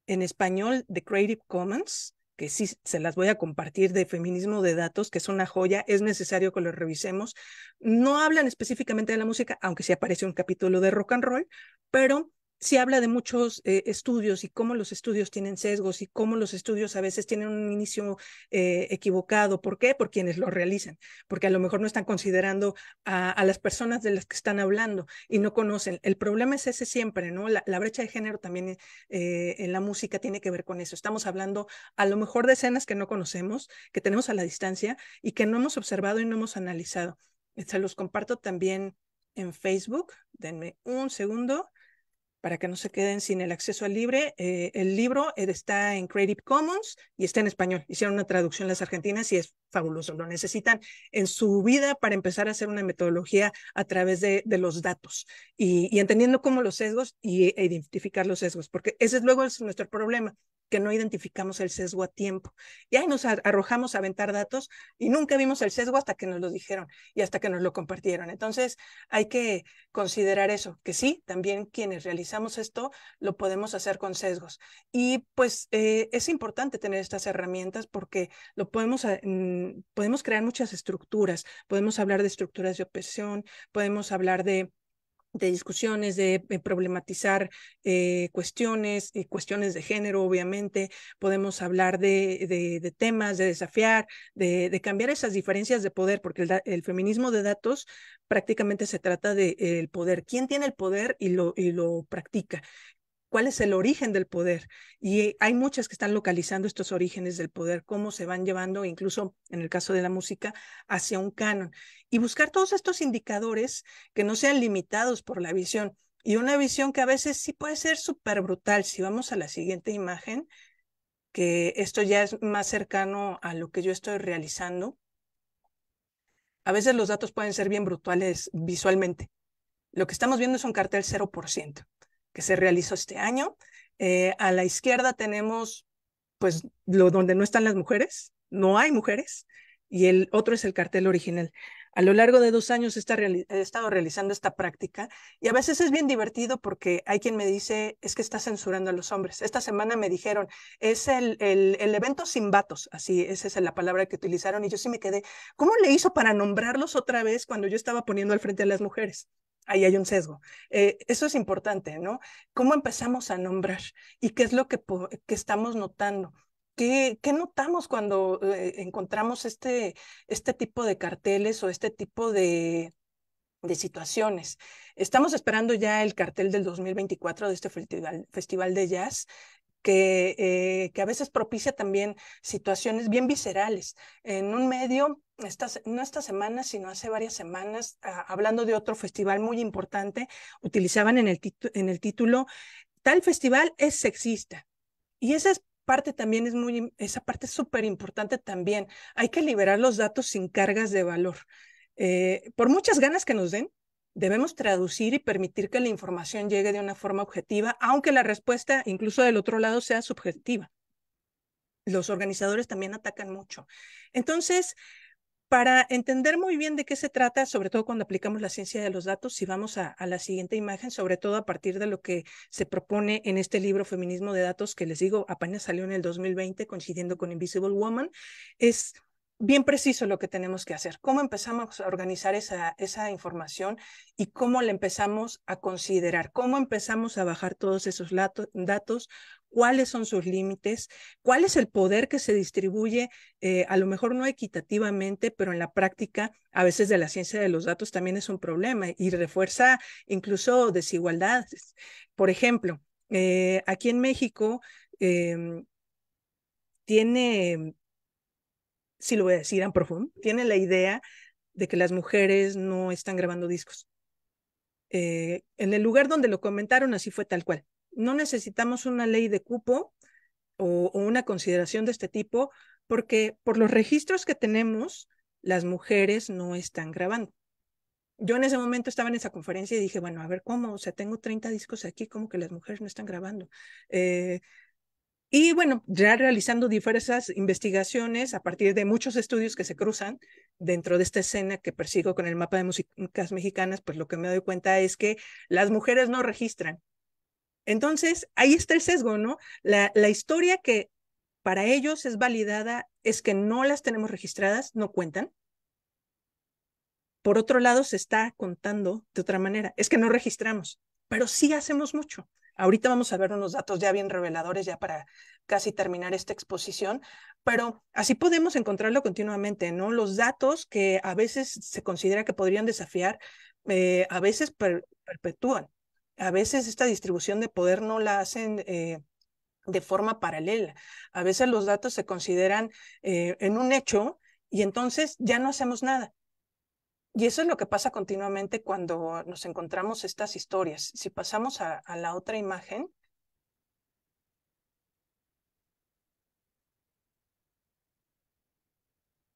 en español de Creative Commons, que sí se las voy a compartir de feminismo de datos, que es una joya, es necesario que lo revisemos. No hablan específicamente de la música, aunque sí aparece un capítulo de rock and roll, pero se habla de muchos eh, estudios y cómo los estudios tienen sesgos y cómo los estudios a veces tienen un inicio eh, equivocado. ¿Por qué? Por quienes los realizan, porque a lo mejor no están considerando a, las personas de las que están hablando y no conocen. El problema es ese siempre, ¿no? La, brecha de género también eh, en la música tiene que ver con eso. Estamos hablando a lo mejor de escenas que no conocemos, que tenemos a la distancia y que no hemos observado y no hemos analizado. Se los comparto también en Facebook. Denme un segundo para que no se queden sin el acceso al libre. Eh, el libro eh, está en Creative Commons y está en español. Hicieron una traducción las argentinas y es fabuloso. Lo necesitan en su vida para empezar a hacer una metodología a través de, los datos y, entendiendo cómo los sesgos y, e identificar los sesgos, porque ese es luego es nuestro problema que no identificamos el sesgo a tiempo. Y ahí nos arrojamos a aventar datos y nunca vimos el sesgo hasta que nos lo dijeron y hasta que nos lo compartieron. Entonces hay que considerar eso, que sí, también quienes realizamos esto lo podemos hacer con sesgos. Y pues eh, es importante tener estas herramientas porque lo podemos, eh, mm, podemos crear muchas estructuras. Podemos hablar de estructuras de opresión, podemos hablar de de discusiones, de, eh, problematizar eh, cuestiones, y eh, cuestiones de género, obviamente, podemos hablar de, temas, de desafiar, de, cambiar esas diferencias de poder, porque el, feminismo de datos prácticamente se trata del poder, quién tiene el poder y lo, y lo practica cuál es el origen del poder. Y hay muchas que están localizando estos orígenes del poder, cómo se van llevando, incluso en el caso de la música, hacia un canon. Y buscar todos estos indicadores que no sean limitados por la visión. Y una visión que a veces sí puede ser súper brutal. Si vamos a la siguiente imagen, que esto ya es más cercano a lo que yo estoy realizando. A veces los datos pueden ser bien brutales visualmente. Lo que estamos viendo es un cartel 0% que se realizó este año. Eh, a la izquierda tenemos, pues, lo donde no están las mujeres, no hay mujeres, y el otro es el cartel original. A lo largo de dos años he, estado realizando esta práctica y a veces es bien divertido porque hay quien me dice, es que está censurando a los hombres. Esta semana me dijeron, es el, evento sin vatos, así, esa es la palabra que utilizaron y yo sí me quedé, ¿cómo le hizo para nombrarlos otra vez cuando yo estaba poniendo al frente a las mujeres? ahí hay un sesgo. Eh, eso es importante, ¿no? ¿Cómo empezamos a nombrar y qué es lo que, que estamos notando? ¿Qué, notamos cuando eh, encontramos este, este tipo de carteles o este tipo de, de, situaciones? Estamos esperando ya el cartel del 2024 de este festival, festival de jazz. Que, eh, que a veces propicia también situaciones bien viscerales. En un medio, esta, no esta semana, sino hace varias semanas, ah, hablando de otro festival muy importante, utilizaban en el, en el título, tal festival es sexista. Y esa es parte también es muy, esa parte es súper importante también. Hay que liberar los datos sin cargas de valor. Eh, por muchas ganas que nos den, debemos traducir y permitir que la información llegue de una forma objetiva, aunque la respuesta incluso del otro lado sea subjetiva. Los organizadores también atacan mucho. Entonces, para entender muy bien de qué se trata, sobre todo cuando aplicamos la ciencia de los datos, si vamos a, la siguiente imagen, sobre todo a partir de lo que se propone en este libro Feminismo de Datos, que les digo, apenas salió en el 2020, coincidiendo con Invisible Woman, es bien preciso lo que tenemos que hacer, cómo empezamos a organizar esa, información y cómo la empezamos a considerar, cómo empezamos a bajar todos esos datos, cuáles son sus límites, cuál es el poder que se distribuye, eh, a lo mejor no equitativamente, pero en la práctica a veces de la ciencia de los datos también es un problema y refuerza incluso desigualdades. Por ejemplo, eh, aquí en México em, tiene si lo voy a decir, en profundo, tiene la idea de que las mujeres no están grabando discos. Eh, en el lugar donde lo comentaron, así fue tal cual. No necesitamos una ley de cupo o, una consideración de este tipo, porque por los registros que tenemos, las mujeres no están grabando yo en ese momento estaba en esa conferencia y dije, bueno, a ver cómo, o sea, tengo 30 discos aquí, como que las mujeres no están grabando. Eh, y bueno, ya realizando diversas investigaciones a partir de muchos estudios que se cruzan dentro de esta escena que persigo con el mapa de músicas mexicanas, pues lo que me doy cuenta es que las mujeres no registran. Entonces, ahí está el sesgo, ¿no? La, la historia que para ellos es validada es que no las tenemos registradas, no cuentan. Por otro lado, se está contando de otra manera, es que no registramos, pero sí hacemos mucho. Ahorita vamos a ver unos datos ya bien reveladores, ya para casi terminar esta exposición, pero así podemos encontrarlo continuamente, ¿no? Los datos que a veces se considera que podrían desafiar, eh, a veces perpetúan. A veces esta distribución de poder no la hacen eh, de forma paralela. A veces los datos se consideran eh, en un hecho y entonces ya no hacemos nada. Y eso es lo que pasa continuamente cuando nos encontramos estas historias. Si pasamos a, la otra imagen,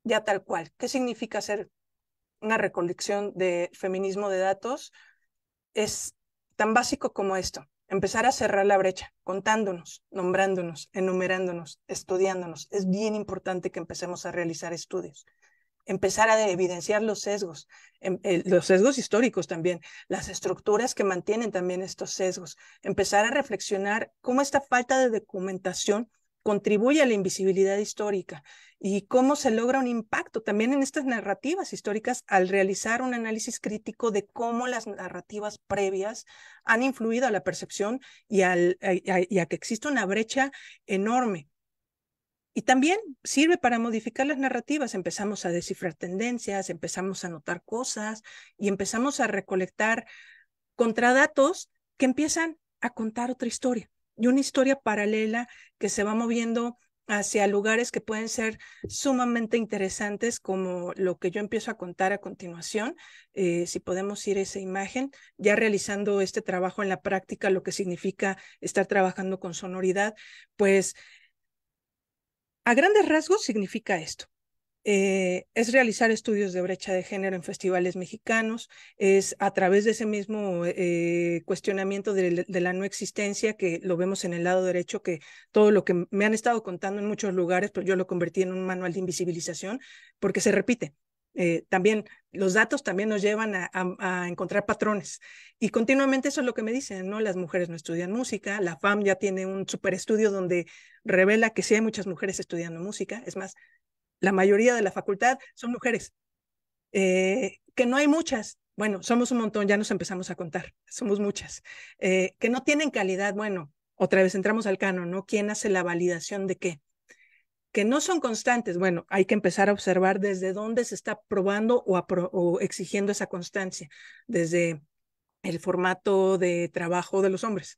ya tal cual. ¿Qué significa hacer una recolección de feminismo de datos? Es tan básico como esto, empezar a cerrar la brecha, contándonos, nombrándonos, enumerándonos, estudiándonos. Es bien importante que empecemos a realizar estudios empezar a evidenciar los sesgos, em, eh, los sesgos históricos también, las estructuras que mantienen también estos sesgos, empezar a reflexionar cómo esta falta de documentación contribuye a la invisibilidad histórica y cómo se logra un impacto también en estas narrativas históricas al realizar un análisis crítico de cómo las narrativas previas han influido a la percepción y, a que existe una brecha enorme y también sirve para modificar las narrativas. Empezamos a descifrar tendencias, empezamos a notar cosas y empezamos a recolectar contradatos que empiezan a contar otra historia y una historia paralela que se va moviendo hacia lugares que pueden ser sumamente interesantes, como lo que yo empiezo a contar a continuación. Eh, si podemos ir a esa imagen, ya realizando este trabajo en la práctica, lo que significa estar trabajando con sonoridad, pues a grandes rasgos significa esto. Eh, es realizar estudios de brecha de género en festivales mexicanos, es a través de ese mismo eh, cuestionamiento de, de, la no existencia que lo vemos en el lado derecho, que todo lo que me han estado contando en muchos lugares, pero pues yo lo convertí en un manual de invisibilización, porque se repite, eh, también los datos también nos llevan a, encontrar patrones. Y continuamente eso es lo que me dicen, ¿no? Las mujeres no estudian música, la FAM ya tiene un super estudio donde revela que sí hay muchas mujeres estudiando música, es más, la mayoría de la facultad son mujeres, eh, que no hay muchas. Bueno, somos un montón, ya nos empezamos a contar, somos muchas. Eh, que no tienen calidad, bueno, otra vez entramos al cano ¿no? ¿Quién hace la validación de qué? que no son constantes, bueno, hay que empezar a observar desde dónde se está probando o, exigiendo esa constancia, desde el formato de trabajo de los hombres.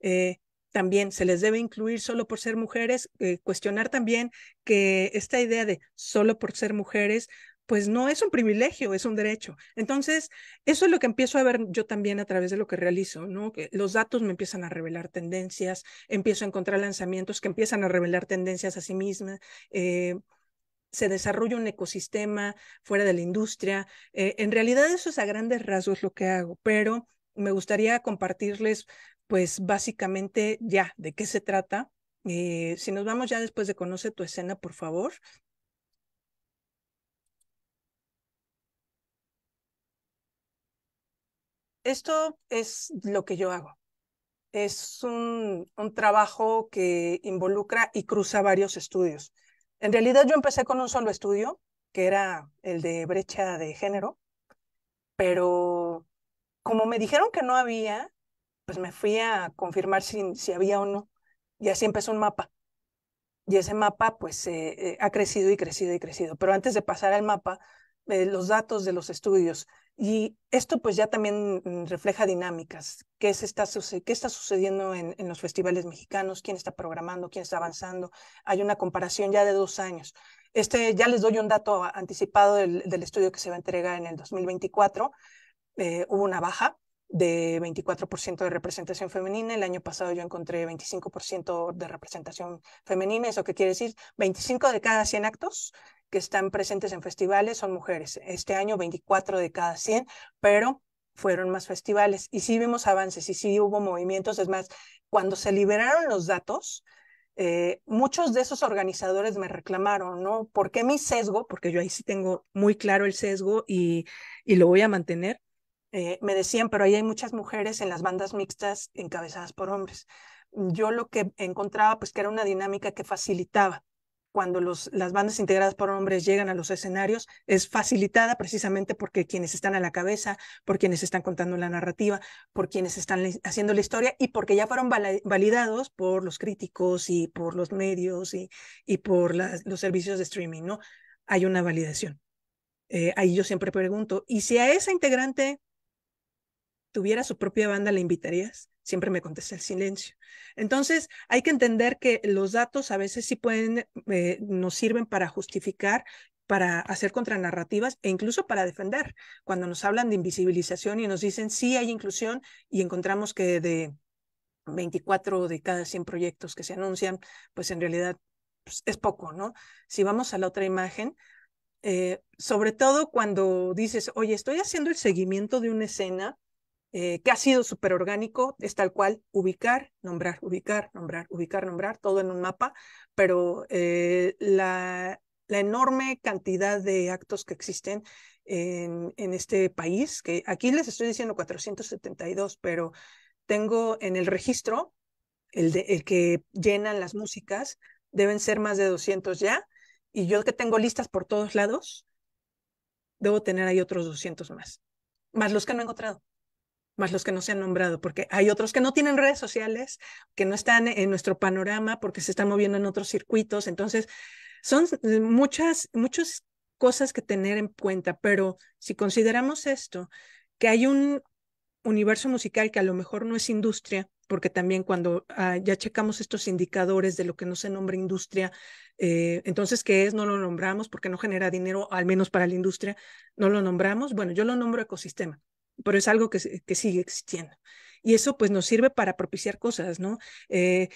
Eh, también se les debe incluir solo por ser mujeres, eh, cuestionar también que esta idea de solo por ser mujeres pues no es un privilegio, es un derecho. Entonces, eso es lo que empiezo a ver yo también a través de lo que realizo, ¿no? Que los datos me empiezan a revelar tendencias, empiezo a encontrar lanzamientos que empiezan a revelar tendencias a sí mismas, eh, se desarrolla un ecosistema fuera de la industria. Eh, en realidad eso es a grandes rasgos lo que hago, pero me gustaría compartirles pues básicamente ya de qué se trata. Eh, si nos vamos ya después de Conoce tu escena, por favor, Esto es lo que yo hago. Es un, un trabajo que involucra y cruza varios estudios. En realidad yo empecé con un solo estudio, que era el de brecha de género, pero como me dijeron que no había, pues me fui a confirmar si, si había o no. Y así empezó un mapa. Y ese mapa pues eh, eh, ha crecido y crecido y crecido. Pero antes de pasar al mapa, eh, los datos de los estudios. Y esto pues ya también mm, refleja dinámicas. ¿Qué, está, qué está sucediendo en, los festivales mexicanos? ¿Quién está programando? ¿Quién está avanzando? Hay una comparación ya de dos años. Este, ya les doy un dato ah, anticipado del, estudio que se va a entregar en el 2024. Eh, hubo una baja de 24% de representación femenina. El año pasado yo encontré 25% de representación femenina. ¿Eso qué quiere decir? 25 de cada 100 actos que están presentes en festivales son mujeres. Este año 24 de cada 100, pero fueron más festivales y sí vimos avances y sí hubo movimientos. Es más, cuando se liberaron los datos, eh, muchos de esos organizadores me reclamaron, ¿no? ¿Por qué mi sesgo? Porque yo ahí sí tengo muy claro el sesgo y, y lo voy a mantener eh, me decían, pero ahí hay muchas mujeres en las bandas mixtas encabezadas por hombres. Yo lo que encontraba, pues que era una dinámica que facilitaba. Cuando los, las bandas integradas por hombres llegan a los escenarios, es facilitada precisamente porque quienes están a la cabeza, por quienes están contando la narrativa, por quienes están haciendo la historia y porque ya fueron validados por los críticos y por los medios y, y por los servicios de streaming, ¿no? Hay una validación. Eh, ahí yo siempre pregunto, ¿y si a esa integrante tuviera su propia banda, ¿la invitarías? Siempre me contesta el silencio. Entonces, hay que entender que los datos a veces sí pueden, eh, nos sirven para justificar para hacer contranarrativas e incluso para defender. Cuando nos hablan de invisibilización y nos dicen sí hay inclusión y encontramos que de 24 de cada 100 proyectos que se anuncian, pues en realidad pues, es poco, ¿no? Si vamos a la otra imagen, eh, sobre todo cuando dices, oye, estoy haciendo el seguimiento de una escena eh, que ha sido súper orgánico, es tal cual ubicar, nombrar, ubicar, nombrar, ubicar, nombrar, todo en un mapa, pero eh, la, enorme cantidad de actos que existen en, en, este país, que aquí les estoy diciendo 472, pero tengo en el registro, el, de, el que llenan las músicas, deben ser más de 200 ya, y yo que tengo listas por todos lados, debo tener ahí otros 200 más, más los que no he encontrado más los que no se han nombrado, porque hay otros que no tienen redes sociales, que no están en nuestro panorama, porque se están moviendo en otros circuitos. Entonces, son eh, muchas, muchas cosas que tener en cuenta, pero si consideramos esto, que hay un universo musical que a lo mejor no es industria, porque también cuando ah, ya checamos estos indicadores de lo que no se nombra industria, eh, entonces, ¿qué es? No lo nombramos porque no genera dinero, al menos para la industria, no lo nombramos. Bueno, yo lo nombro ecosistema pero es algo que, que sigue existiendo. Y eso pues nos sirve para propiciar cosas, ¿no? Eh,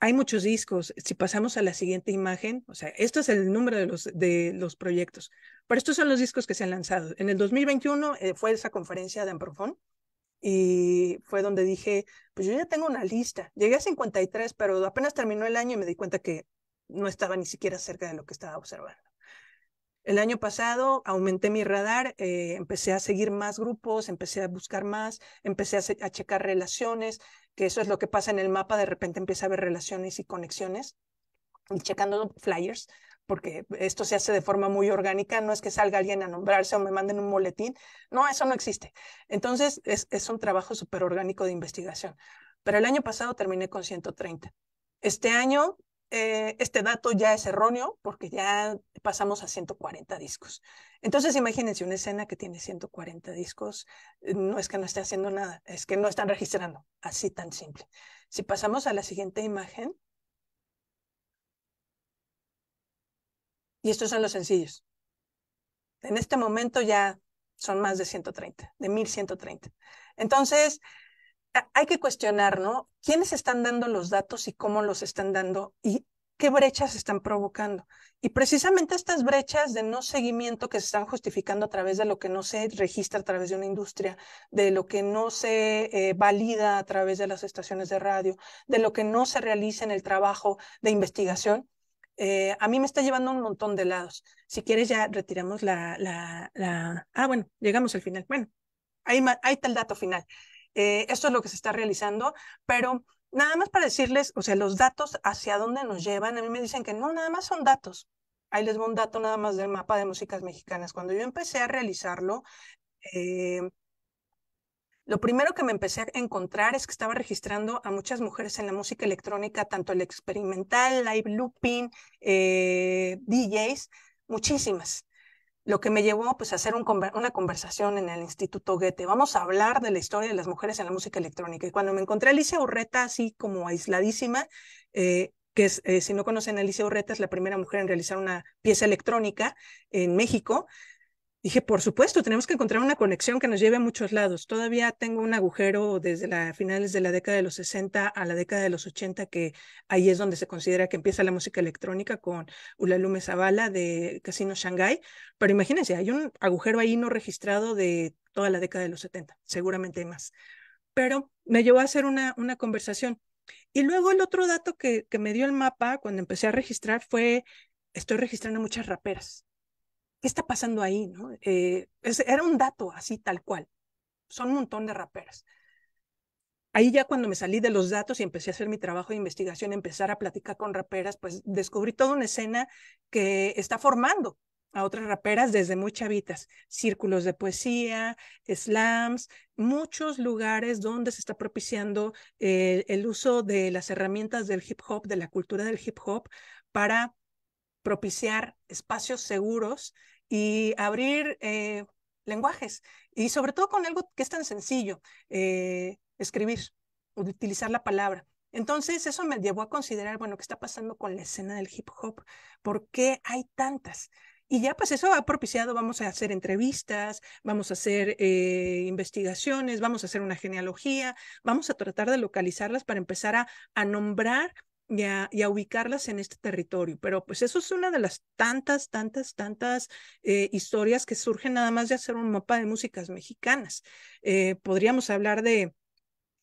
hay muchos discos. Si pasamos a la siguiente imagen, o sea, esto es el número de los, de los proyectos, pero estos son los discos que se han lanzado. En el 2021 eh, fue esa conferencia de Amprofón y fue donde dije, pues yo ya tengo una lista. Llegué a 53, pero apenas terminó el año y me di cuenta que no estaba ni siquiera cerca de lo que estaba observando. El año pasado aumenté mi radar, eh, empecé a seguir más grupos, empecé a buscar más, empecé a, checar relaciones, que eso es lo que pasa en el mapa, de repente empieza a ver relaciones y conexiones, y checando flyers, porque esto se hace de forma muy orgánica, no es que salga alguien a nombrarse o me manden un boletín, no, eso no existe. Entonces, es, es un trabajo súper orgánico de investigación. Pero el año pasado terminé con 130. Este año eh, este dato ya es erróneo porque ya pasamos a 140 discos. Entonces imagínense una escena que tiene 140 discos, eh, no es que no esté haciendo nada, es que no están registrando, así tan simple. Si pasamos a la siguiente imagen, y estos son los sencillos. En este momento ya son más de 130, de 1130. Entonces, hay que cuestionar, ¿no? ¿Quiénes están dando los datos y cómo los están dando y qué brechas están provocando? Y precisamente estas brechas de no seguimiento que se están justificando a través de lo que no se registra a través de una industria, de lo que no se eh, valida a través de las estaciones de radio, de lo que no se realiza en el trabajo de investigación, eh, a mí me está llevando un montón de lados. Si quieres ya retiramos la... Ah, bueno, llegamos al final. Bueno, ahí está el dato final. Eh, esto es lo que se está realizando, pero nada más para decirles, o sea, los datos hacia dónde nos llevan, a mí me dicen que no, nada más son datos. Ahí les voy un dato nada más del mapa de músicas mexicanas. Cuando yo empecé a realizarlo, eh, lo primero que me empecé a encontrar es que estaba registrando a muchas mujeres en la música electrónica, tanto el experimental, live looping, eh, DJs, muchísimas lo que me llevó pues, a hacer una conversación en el Instituto Goethe. Vamos a hablar de la historia de las mujeres en la música electrónica. Y cuando me encontré a Alicia Urreta así como aisladísima, eh, que es, eh, si no conocen a Alicia Urreta, es la primera mujer en realizar una pieza electrónica en México, Dije, por supuesto, tenemos que encontrar una conexión que nos lleve a muchos lados. Todavía tengo un agujero desde la, finales de la década de los 60 a la década de los 80, que ahí es donde se considera que empieza la música electrónica con Ulalume Zavala de Casino Shanghai. Pero imagínense, hay un agujero ahí no registrado de toda la década de los 70, seguramente hay más. Pero me llevó a hacer una, una conversación. Y luego el otro dato que me dio el mapa cuando empecé a registrar fue, estoy registrando muchas raperas ¿qué está pasando ahí? ¿no? Eh, era un dato así tal cual. Son un montón de raperas. Ahí ya cuando me salí de los datos y empecé a hacer mi trabajo de investigación, empezar a platicar con raperas, pues descubrí toda una escena que está formando a otras raperas desde muy chavitas. Círculos de poesía, slams, muchos lugares donde se está propiciando eh, el uso de las herramientas del hip hop, de la cultura del hip hop, para propiciar espacios seguros y abrir eh, lenguajes. Y sobre todo con algo que es tan sencillo, eh, escribir o utilizar la palabra. Entonces eso me llevó a considerar, bueno, ¿qué está pasando con la escena del hip hop? ¿Por qué hay tantas? Y ya pues eso ha propiciado, vamos a hacer entrevistas, vamos a hacer eh, investigaciones, vamos a hacer una genealogía, vamos a tratar de localizarlas para empezar a, a nombrar y a, ubicarlas en este territorio. Pero pues eso es una de las tantas, tantas, tantas eh, historias que surgen nada más de hacer un mapa de músicas mexicanas. Eh, podríamos hablar de,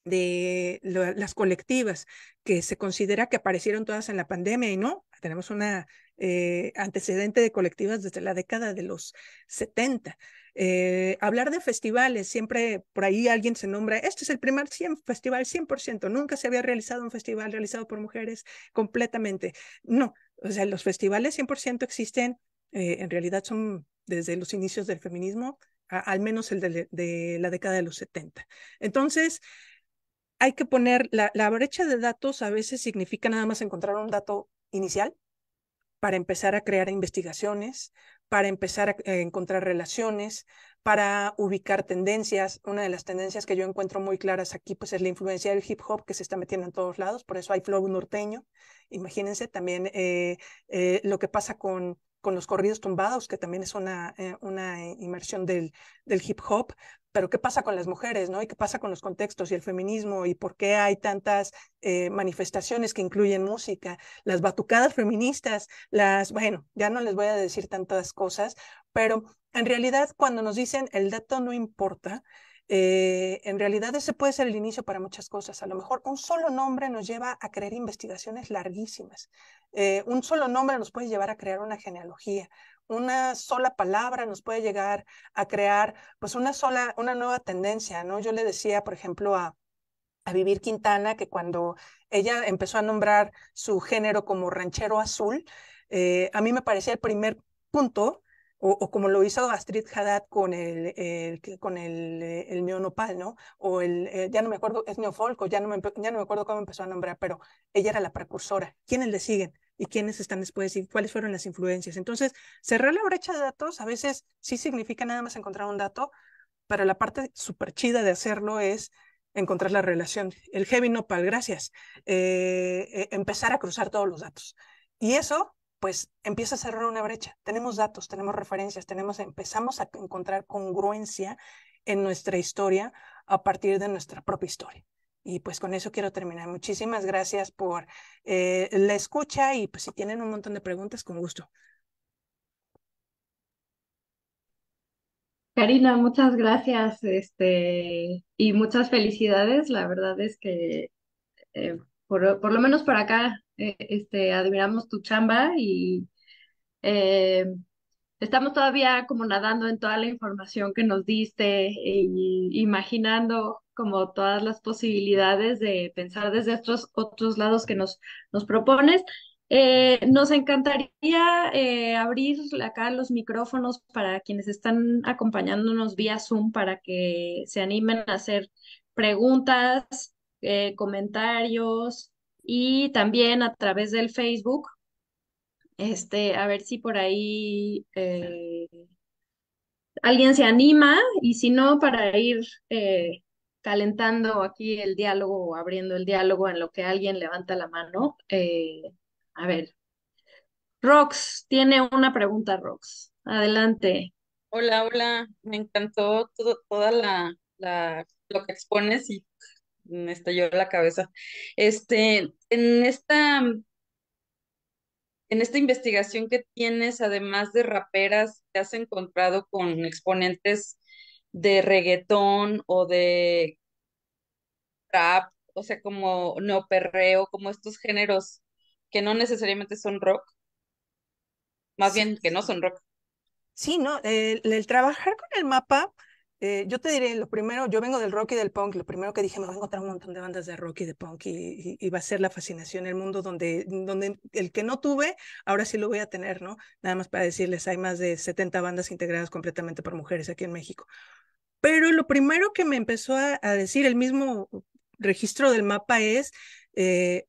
de las colectivas que se considera que aparecieron todas en la pandemia y no, tenemos una eh, antecedente de colectivas desde la década de los 70. Eh, hablar de festivales, siempre por ahí alguien se nombra, este es el primer festival 100%, nunca se había realizado un festival realizado por mujeres completamente. No, o sea, los festivales 100% existen, eh, en realidad son desde los inicios del feminismo, al menos el de, la década de los 70. Entonces, hay que poner, la brecha de datos a veces significa nada más encontrar un dato inicial para empezar a crear investigaciones, para empezar a eh, encontrar relaciones, para ubicar tendencias. Una de las tendencias que yo encuentro muy claras aquí pues es la influencia del hip hop que se está metiendo en todos lados, por eso hay flow norteño. Imagínense también eh, eh, lo que pasa con, con los corridos tumbados, que también es una, una inmersión del, del hip hop, pero qué pasa con las mujeres, ¿no? Y qué pasa con los contextos y el feminismo y por qué hay tantas eh, manifestaciones que incluyen música, las batucadas feministas, las, bueno, ya no les voy a decir tantas cosas, pero en realidad cuando nos dicen el dato no importa, eh, en realidad ese puede ser el inicio para muchas cosas. A lo mejor un solo nombre nos lleva a crear investigaciones larguísimas. Eh, un solo nombre nos puede llevar a crear una genealogía una sola palabra nos puede llegar a crear pues una sola, una nueva tendencia, ¿no? Yo le decía, por ejemplo, a, a Vivir Quintana que cuando ella empezó a nombrar su género como ranchero azul, eh, a mí me parecía el primer punto, o, como lo hizo Astrid Haddad con el, con el, eh, el neonopal, ¿no? O el, eh, ya no me acuerdo, es neofolco, ya no, ya no me acuerdo cómo empezó a nombrar, pero ella era la precursora. ¿Quiénes le siguen? y quiénes están después y cuáles fueron las influencias. Entonces, cerrar la brecha de datos a veces sí significa nada más encontrar un dato, pero la parte súper chida de hacerlo es encontrar la relación. El heavy nopal, gracias. Eh, e, empezar a cruzar todos los datos. Y eso, pues, empieza a cerrar una brecha. Tenemos datos, tenemos referencias, tenemos, empezamos a encontrar congruencia en nuestra historia a partir de nuestra propia historia. Y pues con eso quiero terminar. Muchísimas gracias por eh, la escucha y pues si tienen un montón de preguntas, con gusto. Karina, muchas gracias este, y muchas felicidades. La verdad es que eh, por, lo menos por acá eh, este, admiramos tu chamba y estamos todavía como nadando en toda la información que nos diste y e imaginando como todas las posibilidades de pensar desde estos otros lados que nos, propones. Eh, nos encantaría eh, abrir acá los micrófonos para quienes están acompañándonos vía Zoom para que se animen a hacer preguntas, eh, comentarios y también a través del Facebook este, a ver si por ahí eh, alguien se anima y si no, para ir eh, calentando aquí el diálogo abriendo el diálogo en lo que alguien levanta la mano. Eh, a ver. Rox, tiene una pregunta, Rox. Adelante. Hola, hola. Me encantó todo, toda la, lo que expones y me estalló la cabeza. Este, en esta en esta investigación que tienes, además de raperas, ¿te has encontrado con exponentes de reggaetón o de rap? o sea, como neoperreo, como estos géneros que no necesariamente son rock? Más bien que no son rock. Sí, no, el trabajar con el mapa eh, yo te diré, lo primero, yo vengo del rock y del punk, lo primero que dije, me voy a encontrar un montón de bandas de rock y de punk y, va a ser la fascinación, el mundo donde, donde el que no tuve, ahora sí lo voy a tener, ¿no? Nada más para decirles, hay más de 70 bandas integradas completamente por mujeres aquí en México. Pero lo primero que me empezó a, decir el mismo registro del mapa es, eh,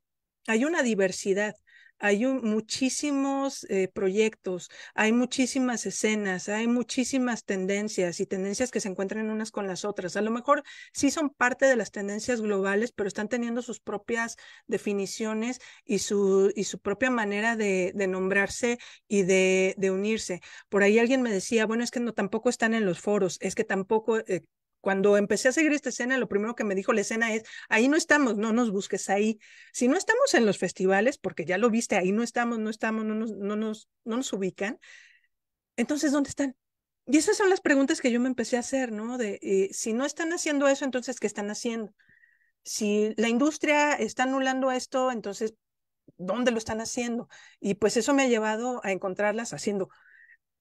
hay una diversidad hay muchísimos eh, proyectos, hay muchísimas escenas, hay muchísimas tendencias y tendencias que se encuentran unas con las otras. A lo mejor sí son parte de las tendencias globales, pero están teniendo sus propias definiciones y su, y su propia manera de, nombrarse y de, unirse. Por ahí alguien me decía, bueno, es que no tampoco están en los foros, es que tampoco... Eh, cuando empecé a seguir esta escena, lo primero que me dijo la escena es, ahí no estamos, no nos busques ahí. Si no estamos en los festivales, porque ya lo viste, ahí no estamos, no estamos, no nos, no nos, no nos ubican, entonces, ¿dónde están? Y esas son las preguntas que yo me empecé a hacer, ¿no? De eh, si no están haciendo eso, entonces, ¿qué están haciendo? Si la industria está anulando esto, entonces, ¿dónde lo están haciendo? Y pues eso me ha llevado a encontrarlas haciendo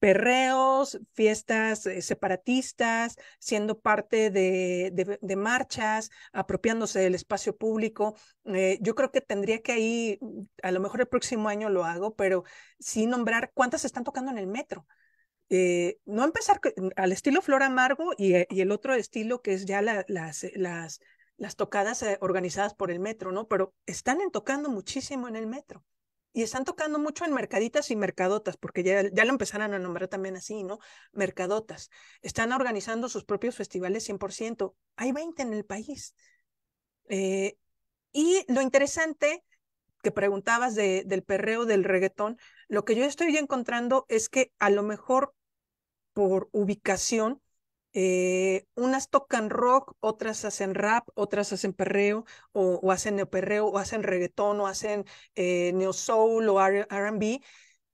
perreos, fiestas eh, separatistas, siendo parte de, marchas, apropiándose del espacio público. Eh, yo creo que tendría que ahí, mm, a lo mejor el próximo año lo hago, pero sí nombrar cuántas están tocando en el metro. Eh, no empezar mm, al estilo Flor Amargo y, el otro estilo que es ya las, las, las tocadas organizadas por el metro, ¿no? Pero están tocando muchísimo en el metro y están tocando mucho en mercaditas y mercadotas, porque ya, lo empezaron a nombrar también así, ¿no? Mercadotas. Están organizando sus propios festivales 100%. Hay 20 en el país. Eh, y lo interesante que preguntabas del perreo, del reggaetón, lo que yo estoy encontrando es que a lo mejor por ubicación eh, unas tocan rock, otras hacen rap, otras hacen perreo o, hacen neoperreo o hacen reggaetón o hacen eh, neo soul o RB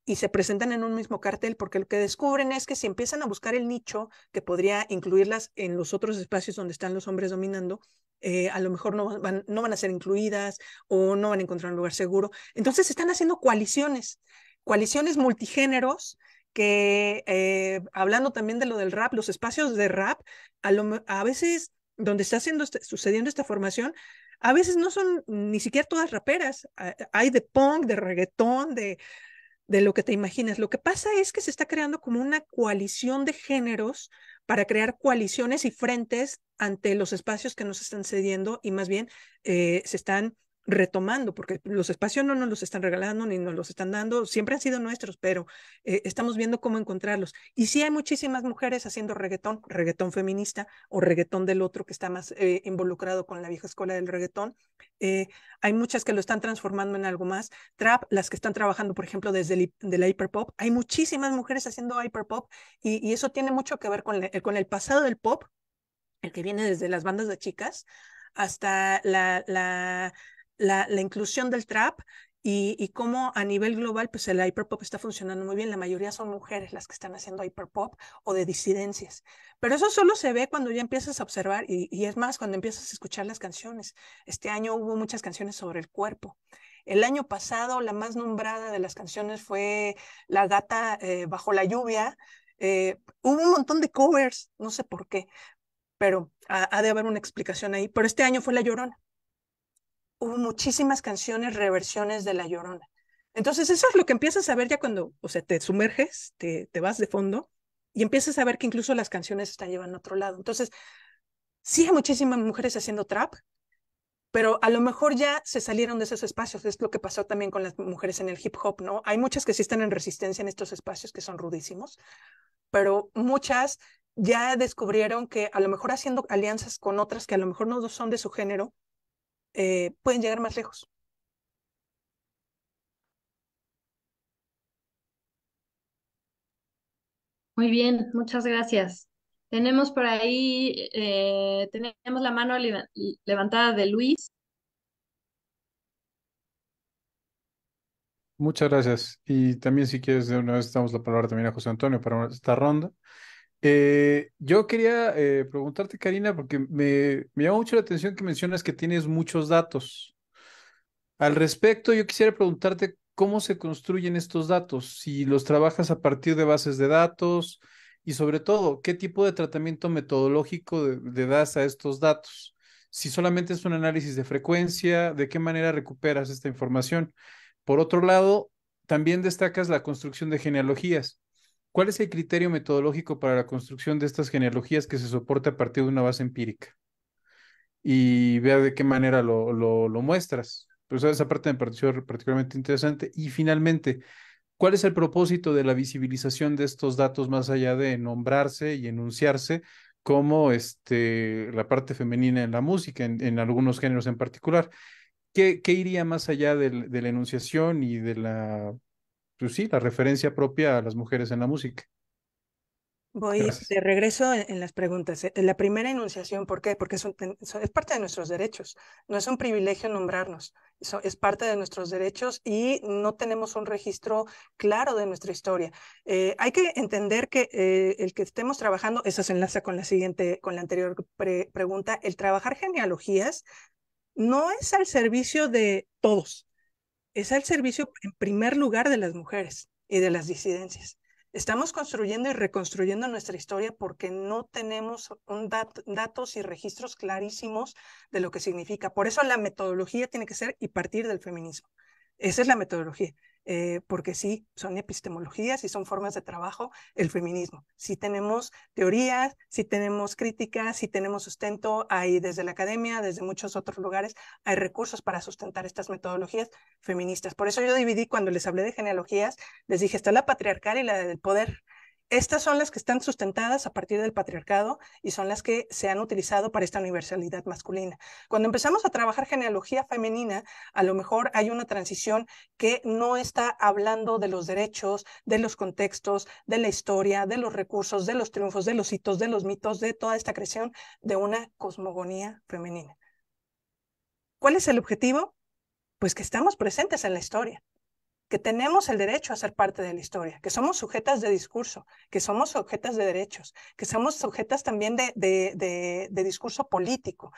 y se presentan en un mismo cartel porque lo que descubren es que si empiezan a buscar el nicho que podría incluirlas en los otros espacios donde están los hombres dominando, eh, a lo mejor no van, no van a ser incluidas o no van a encontrar un lugar seguro. Entonces están haciendo coaliciones, coaliciones multigéneros que eh, hablando también de lo del rap, los espacios de rap, a, veces donde está este, sucediendo esta formación, a veces no son ni siquiera todas raperas. Hay de punk, de reggaetón, de, de lo que te imaginas. Lo que pasa es que se está creando como una coalición de géneros para crear coaliciones y frentes ante los espacios que nos están cediendo y más bien eh, se están retomando, porque los espacios no nos los están regalando ni nos los están dando, siempre han sido nuestros, pero eh, estamos viendo cómo encontrarlos. Y sí hay muchísimas mujeres haciendo reggaetón, reggaetón feminista o reggaetón del otro que está más eh, involucrado con la vieja escuela del reggaetón. Eh, hay muchas que lo están transformando en algo más. Trap, las que están trabajando, por ejemplo, desde de la hiperpop. Hay muchísimas mujeres haciendo hiperpop y, y eso tiene mucho que ver con, el, con el pasado del pop, el que viene desde las bandas de chicas hasta la la, inclusión del trap y, cómo a nivel global pues el hyperpop está funcionando muy bien. La mayoría son mujeres las que están haciendo hyperpop o de disidencias. Pero eso solo se ve cuando ya empiezas a observar y, es más, cuando empiezas a escuchar las canciones. Este año hubo muchas canciones sobre el cuerpo. El año pasado la más nombrada de las canciones fue La gata eh, bajo la lluvia. Eh, hubo un montón de covers, no sé por qué, pero ha de haber una explicación ahí. Pero este año fue La Llorona hubo muchísimas canciones, reversiones de La Llorona. Entonces eso es lo que empiezas a ver ya cuando, o sea, te sumerges, te, vas de fondo y empiezas a ver que incluso las canciones están llevando a otro lado. Entonces, sí hay muchísimas mujeres haciendo trap, pero a lo mejor ya se salieron de esos espacios. Es lo que pasó también con las mujeres en el hip hop, ¿no? Hay muchas que sí están en resistencia en estos espacios que son rudísimos, pero muchas ya descubrieron que a lo mejor haciendo alianzas con otras que a lo mejor no son de su género, eh, pueden llegar más lejos. Muy bien, muchas gracias. Tenemos por ahí, eh, tenemos la mano levantada de Luis. Muchas gracias. Y también si quieres, de una vez damos la palabra también a José Antonio para esta ronda eh, yo quería eh, preguntarte, Karina, porque me, me llama mucho la atención que mencionas que tienes muchos datos. Al respecto, yo quisiera preguntarte cómo se construyen estos datos, si los trabajas a partir de bases de datos y sobre todo, qué tipo de tratamiento metodológico le das a estos datos. Si solamente es un análisis de frecuencia, de qué manera recuperas esta información. Por otro lado, también destacas la construcción de genealogías. ¿Cuál es el criterio metodológico para la construcción de estas genealogías que se soporta a partir de una base empírica? Y vea de qué manera lo, lo, muestras. Pero esa parte me pareció particularmente interesante. Y finalmente, ¿cuál es el propósito de la visibilización de estos datos más allá de nombrarse y enunciarse como este, la parte femenina en la música, en, algunos géneros en particular? ¿Qué, ¿Qué, iría más allá de la enunciación y de la pues sí, la referencia propia a las mujeres en la música. Voy de regreso en, las preguntas. Eh, la primera enunciación, ¿por qué? Porque es, parte de nuestros derechos. No es un privilegio nombrarnos. es parte de nuestros derechos y no tenemos un registro claro de nuestra historia. Eh, hay que entender que eh, el que estemos trabajando, eso se enlaza con la siguiente, con la anterior pregunta, el trabajar genealogías no es al servicio de todos es el servicio en primer lugar de las mujeres y de las disidencias. Estamos construyendo y reconstruyendo nuestra historia porque no tenemos datos y registros clarísimos de lo que significa. Por eso la metodología tiene que ser y partir del feminismo. Esa es la metodología. Eh, porque sí, son epistemologías y son formas de trabajo el feminismo. Si tenemos teorías, si tenemos críticas, si tenemos sustento, hay desde la academia, desde muchos otros lugares, hay recursos para sustentar estas metodologías feministas. Por eso yo dividí cuando les hablé de genealogías, les dije, está la patriarcal y la del poder estas son las que están sustentadas a partir del patriarcado y son las que se han utilizado para esta universalidad masculina. Cuando empezamos a trabajar genealogía femenina, a lo mejor hay una transición que no está hablando de los derechos, de los contextos, de la historia, de los recursos, de los triunfos, de los hitos, de los mitos, de toda esta creación de una cosmogonía femenina. ¿Cuál es el objetivo? Pues que estamos presentes en la historia, que tenemos el derecho a ser parte de la historia, que somos sujetas de discurso, que somos sujetas de derechos, que somos sujetas también de, discurso político,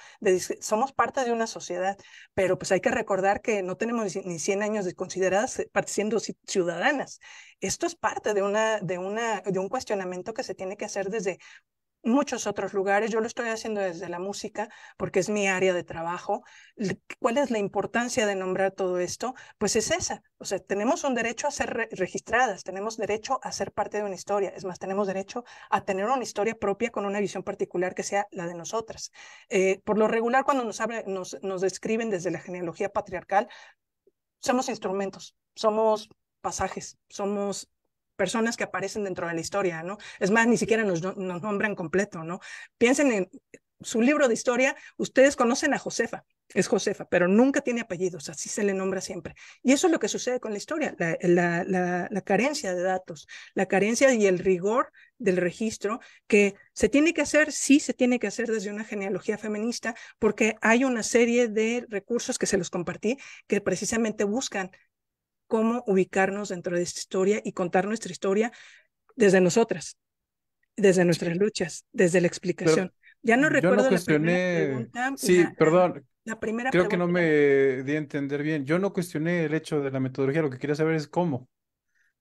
somos parte de una sociedad, pero pues hay que recordar que no tenemos ni 100 años de consideradas eh, siendo ciudadanas. Esto es parte de, una, de, una, de un cuestionamiento que se tiene que hacer desde muchos otros lugares. Yo lo estoy haciendo desde la música porque es mi área de trabajo. ¿Cuál es la importancia de nombrar todo esto? Pues es esa. O sea, tenemos un derecho a ser registradas, tenemos derecho a ser parte de una historia. Es más, tenemos derecho a tener una historia propia con una visión particular que sea la de nosotras. Eh, por lo regular, cuando nos, nos describen desde la genealogía patriarcal, somos instrumentos, somos pasajes, somos personas que aparecen dentro de la historia, ¿no? Es más, ni siquiera nos, nombran completo, ¿no? Piensen en su libro de historia, ustedes conocen a Josefa, es Josefa, pero nunca tiene apellidos, así se le nombra siempre. Y eso es lo que sucede con la historia, la, la, carencia de datos, la carencia y el rigor del registro que se tiene que hacer, sí se tiene que hacer desde una genealogía feminista, porque hay una serie de recursos que se los compartí que precisamente buscan cómo ubicarnos dentro de esta historia y contar nuestra historia desde nosotras, desde nuestras luchas, desde la explicación. ya no recuerdo no cuestioné... Sí, perdón. Creo que no me di a entender bien. Yo no cuestioné el hecho de la metodología, lo que quería saber es cómo.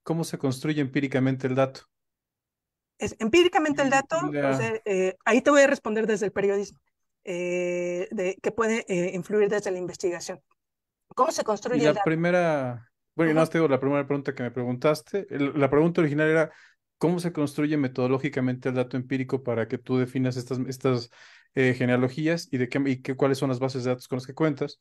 ¿Cómo se construye empíricamente el dato? Es, empíricamente el dato, eh, ahí te voy a responder desde el periodismo, eh, de, que puede eh, influir desde la investigación. ¿Cómo se construye la el dato? Primera... Bueno, y más te la primera pregunta que me preguntaste. la pregunta original era, ¿cómo se construye metodológicamente el dato empírico para que tú definas estas, estas eh, genealogías y, de qué, y cuáles son las bases de datos con las que cuentas?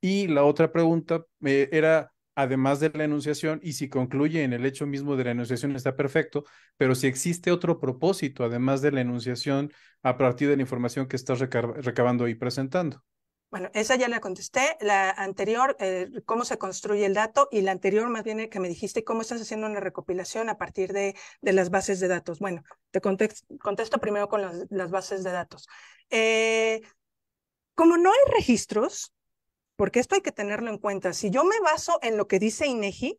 Y la otra pregunta eh, era, además de la enunciación, y si concluye en el hecho mismo de la enunciación está perfecto, pero si existe otro propósito además de la enunciación a partir de la información que estás recabando y presentando. Bueno, esa ya la contesté. La anterior, eh, cómo se construye el dato, y la anterior más bien eh, que me dijiste, cómo estás haciendo una recopilación a partir de, las bases de datos. Bueno, te contesto primero con las, bases de datos. Eh, como no hay registros, porque esto hay que tenerlo en cuenta, si yo me baso en lo que dice INEGI,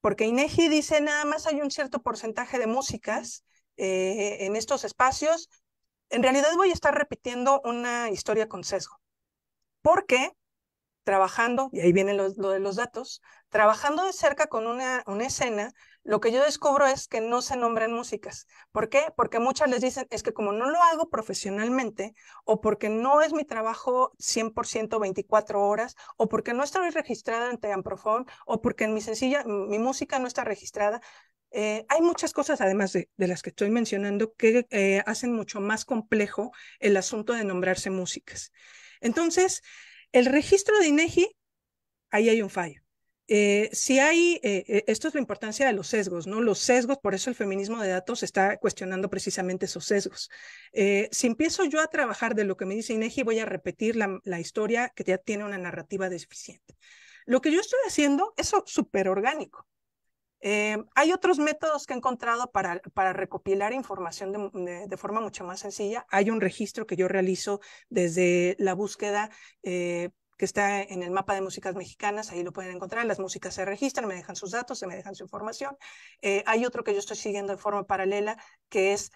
porque INEGI dice nada más hay un cierto porcentaje de músicas en estos espacios, en realidad voy a estar repitiendo una historia con sesgo porque trabajando, y ahí viene lo, de los datos, trabajando de cerca con una, escena, lo que yo descubro es que no se nombran músicas. ¿Por qué? Porque muchas les dicen, es que como no lo hago profesionalmente, o porque no es mi trabajo 100% 24 horas, o porque no estoy registrada ante Amprofón, o porque en mi sencilla, mi música no está registrada, eh, hay muchas cosas, además de, las que estoy mencionando, que eh, hacen mucho más complejo el asunto de nombrarse músicas. Entonces, el registro de INEGI, e ahí hay un fallo. Eh, si hay, eh, eh, esto es la importancia de los sesgos, ¿no? Los sesgos, por eso el feminismo de datos está cuestionando precisamente esos sesgos. si empiezo yo a trabajar de lo que me dice INEGI, e voy a repetir la, la historia que ya tiene una narrativa deficiente. Lo que yo estoy haciendo es súper orgánico. Eh, hay otros métodos que he encontrado para, para recopilar información de, forma mucho más sencilla. Hay un registro que yo realizo desde la búsqueda. Eh, que está en el mapa de músicas mexicanas, ahí lo pueden encontrar, las músicas se registran, me dejan sus datos, se me dejan su información. Eh, hay otro que yo estoy siguiendo de forma paralela, que es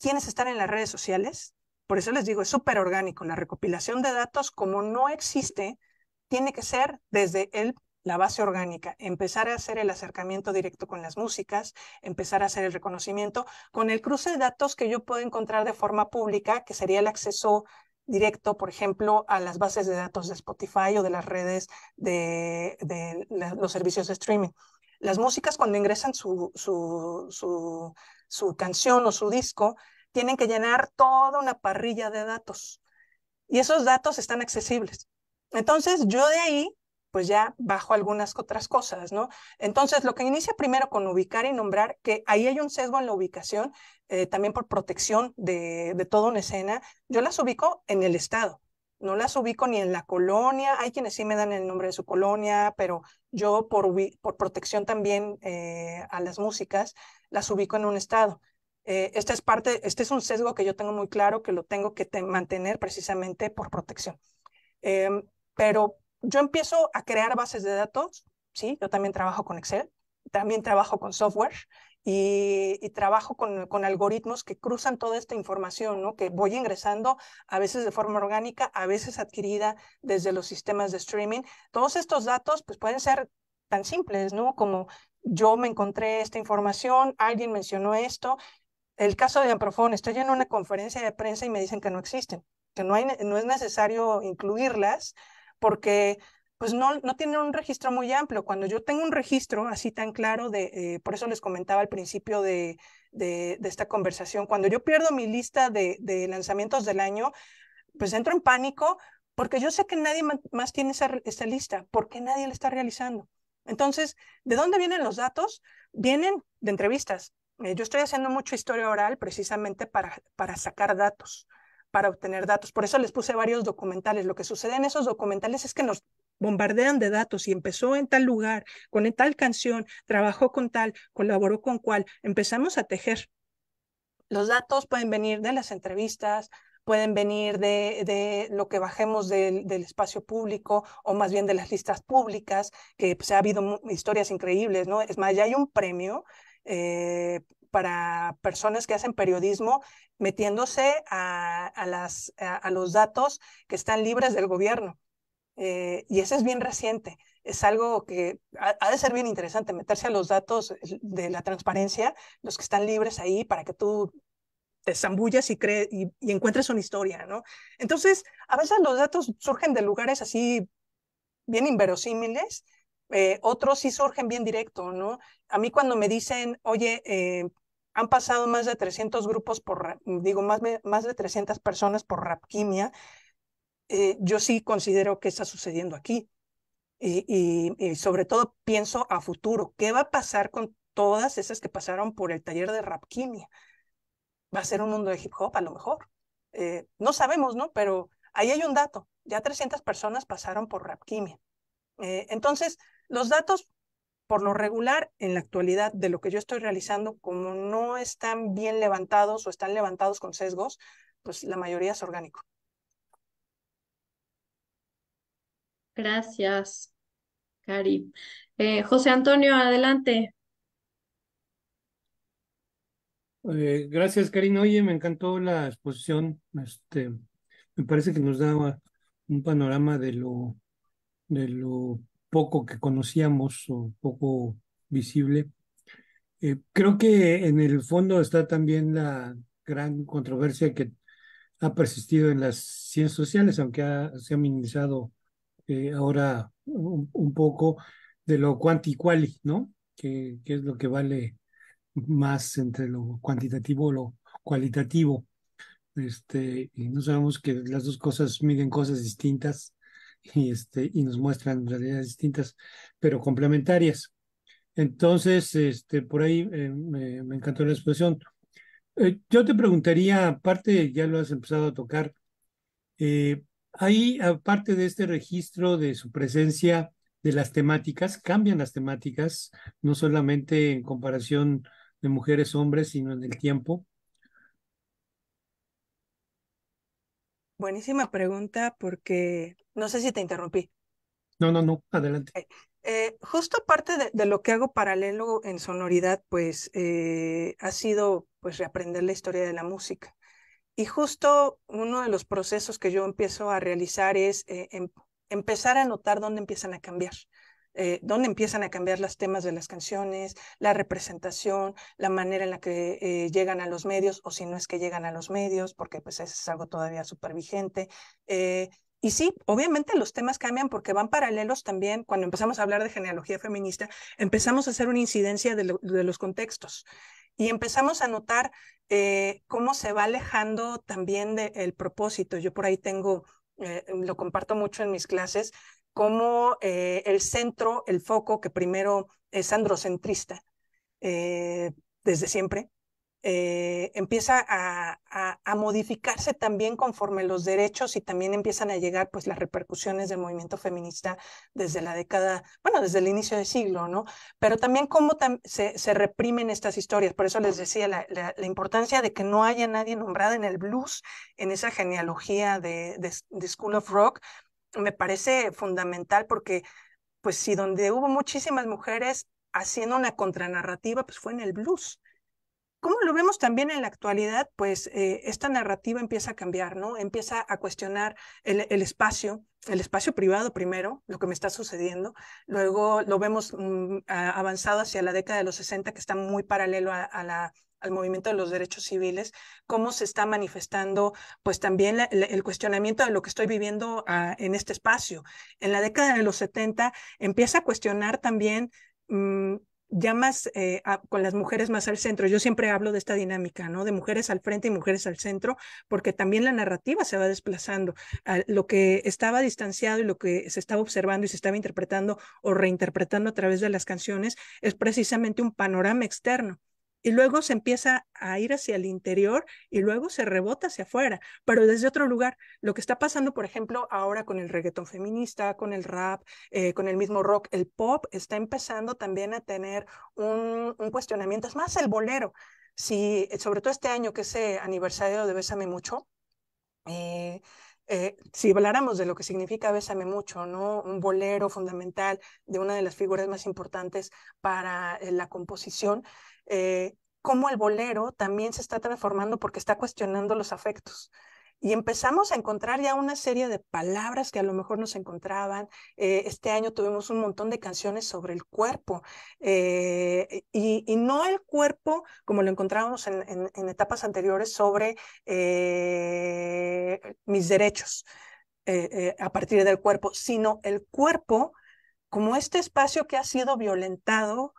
quienes están en las redes sociales. Por eso les digo, es súper orgánico. La recopilación de datos, como no existe, tiene que ser desde el la base orgánica, empezar a hacer el acercamiento directo con las músicas, empezar a hacer el reconocimiento con el cruce de datos que yo puedo encontrar de forma pública, que sería el acceso directo, por ejemplo, a las bases de datos de Spotify o de las redes de, los servicios de streaming. Las músicas cuando ingresan su canción o su disco, tienen que llenar toda una parrilla de datos. Y esos datos están accesibles. Entonces, yo de ahí pues ya bajo algunas otras cosas, ¿no? Entonces, lo que inicia primero con ubicar y nombrar, que ahí hay un sesgo en la ubicación, eh, también por protección de, de toda una escena, yo las ubico en el estado, no las ubico ni en la colonia, hay quienes sí me dan el nombre de su colonia, pero yo por, por protección también eh, a las músicas, las ubico en un estado. Eh, es parte, este es un sesgo que yo tengo muy claro, que lo tengo que mantener precisamente por protección. Em, pero yo empiezo a crear bases de datos, ¿sí? Yo también trabajo con Excel, también trabajo con software y, trabajo con, algoritmos que cruzan toda esta información, ¿no? Que voy ingresando a veces de forma orgánica, a veces adquirida desde los sistemas de streaming. Todos estos datos, pues pueden ser tan simples, Como yo me encontré esta información, alguien mencionó esto. El caso de Amprofón, estoy en una conferencia de prensa y me dicen que no existen, que no, no es necesario incluirlas porque pues no, no tienen un registro muy amplio. Cuando yo tengo un registro así tan claro, de, eh, por eso les comentaba al principio de, esta conversación, cuando yo pierdo mi lista de, lanzamientos del año, pues entro en pánico porque yo sé que nadie más tiene esa, lista, porque nadie la está realizando. Entonces, ¿de dónde vienen los datos? Vienen de entrevistas. Eh, yo estoy haciendo mucho historia oral precisamente para sacar datos para obtener datos. Por eso les puse varios documentales. Lo que sucede en esos documentales es que nos bombardean de datos y empezó en tal lugar, con tal canción, trabajó con tal, colaboró con cual. Empezamos a tejer. Los datos pueden venir de las entrevistas, pueden venir de, de lo que bajemos del, espacio público o más bien de las listas públicas, que se pues, ha habido historias increíbles, ¿no? Es más, ya hay un premio eh, para personas que hacen periodismo metiéndose a, los datos que están libres del gobierno. Eh, y eso es bien reciente. Es algo que ha, de ser bien interesante, meterse a los datos de la transparencia, los que están libres ahí, para que tú te zambullas y, y, encuentres una historia, Entonces, a veces los datos surgen de lugares así bien inverosímiles eh, otros sí surgen bien directo, ¿no? A mí cuando me dicen, oye, eh, han pasado más de 300 grupos por, digo, más, más de 300 personas por rapquimia, eh, yo sí considero que está sucediendo aquí. Y, sobre todo pienso a futuro, ¿qué va a pasar con todas esas que pasaron por el taller de rapquimia? Va a ser un mundo de hip hop a lo mejor. no sabemos, ¿no? Pero ahí hay un dato, ya 300 personas pasaron por rapquimia. entonces, los datos, por lo regular, en la actualidad de lo que yo estoy realizando, como no están bien levantados o están levantados con sesgos, pues la mayoría es orgánico. Gracias, Cari. Eh, José Antonio, adelante. Eh, gracias, Karina. Oye, me encantó la exposición. Este, me parece que nos da un panorama de lo, de lo poco que conocíamos o poco visible. Eh, creo que en el fondo está también la gran controversia que ha persistido en las ciencias sociales, aunque se ha minimizado eh, ahora un, poco de lo cuanti ¿no? Que, es lo que vale más entre lo cuantitativo y lo cualitativo. Este, y no sabemos que las dos cosas miden cosas distintas y, este, y nos muestran realidades distintas, pero complementarias. Entonces, este, por ahí eh, me, encantó la exposición. Eh, yo te preguntaría, aparte, ya lo has empezado a tocar, ¿hay, eh, ahí, aparte de este registro de su presencia de las temáticas, cambian las temáticas, no solamente en comparación de mujeres-hombres, sino en el tiempo. Buenísima pregunta porque no sé si te interrumpí. No, no, no, adelante. Eh, justo parte de, lo que hago paralelo en sonoridad, pues eh, ha sido pues reaprender la historia de la música. Y justo uno de los procesos que yo empiezo a realizar es eh, em, empezar a notar dónde empiezan a cambiar. Eh, dónde empiezan a cambiar los temas de las canciones, la representación, la manera en la que eh, llegan a los medios, o si no es que llegan a los medios, porque pues es algo todavía súper vigente. Eh, y sí, obviamente los temas cambian porque van paralelos también. Cuando empezamos a hablar de genealogía feminista, empezamos a hacer una incidencia de, los contextos y empezamos a notar cómo se va alejando también del propósito. Yo por ahí tengo, lo comparto mucho en mis clases, como eh, el centro, el foco, que primero es androcentrista eh, desde siempre, eh, empieza a, a, a, modificarse también conforme los derechos y también empiezan a llegar pues las repercusiones del movimiento feminista desde la década, bueno, desde el inicio del siglo, ¿no? Pero también cómo se, se, reprimen estas historias, por eso les decía la, la, importancia de que no haya nadie nombrada en el blues, en esa genealogía de, de, de School of Rock, me parece fundamental porque, pues si donde hubo muchísimas mujeres haciendo una contranarrativa, pues fue en el blues. ¿Cómo lo vemos también en la actualidad, pues eh, esta narrativa empieza a cambiar, ¿no? Empieza a cuestionar el, espacio, el espacio privado primero, lo que me está sucediendo. Luego lo vemos mm, avanzado hacia la década de los 60, que está muy paralelo a la al movimiento de los derechos civiles, cómo se está manifestando pues también el cuestionamiento de lo que estoy viviendo ah, en este espacio. En la década de los 70 empieza a cuestionar también mm, ya más eh, con las mujeres más al centro. Yo siempre hablo de esta dinámica, ¿no? De mujeres al frente y mujeres al centro, porque también la narrativa se va desplazando. Ah, lo que estaba distanciado y lo que se estaba observando y se estaba interpretando o reinterpretando a través de las canciones es precisamente un panorama externo y luego se empieza a ir hacia el interior y luego se rebota hacia afuera, pero desde otro lugar. Lo que está pasando, por ejemplo, ahora con el reggaetón feminista, con el rap, eh, con el mismo rock, el pop está empezando también a tener un, cuestionamiento. Es más, el bolero. Si, sobre todo este año que es el eh, aniversario de Bésame Mucho, eh, eh, si habláramos de lo que significa Bésame mucho, ¿no? Un bolero fundamental de una de las figuras más importantes para eh, la composición, Como eh, cómo el bolero también se está transformando porque está cuestionando los afectos y empezamos a encontrar ya una serie de palabras que a lo mejor nos encontraban. Eh, este año tuvimos un montón de canciones sobre el cuerpo eh, y, no el cuerpo como lo encontrábamos en, etapas anteriores sobre eh, mis derechos a partir del cuerpo, sino el cuerpo como este espacio que ha sido violentado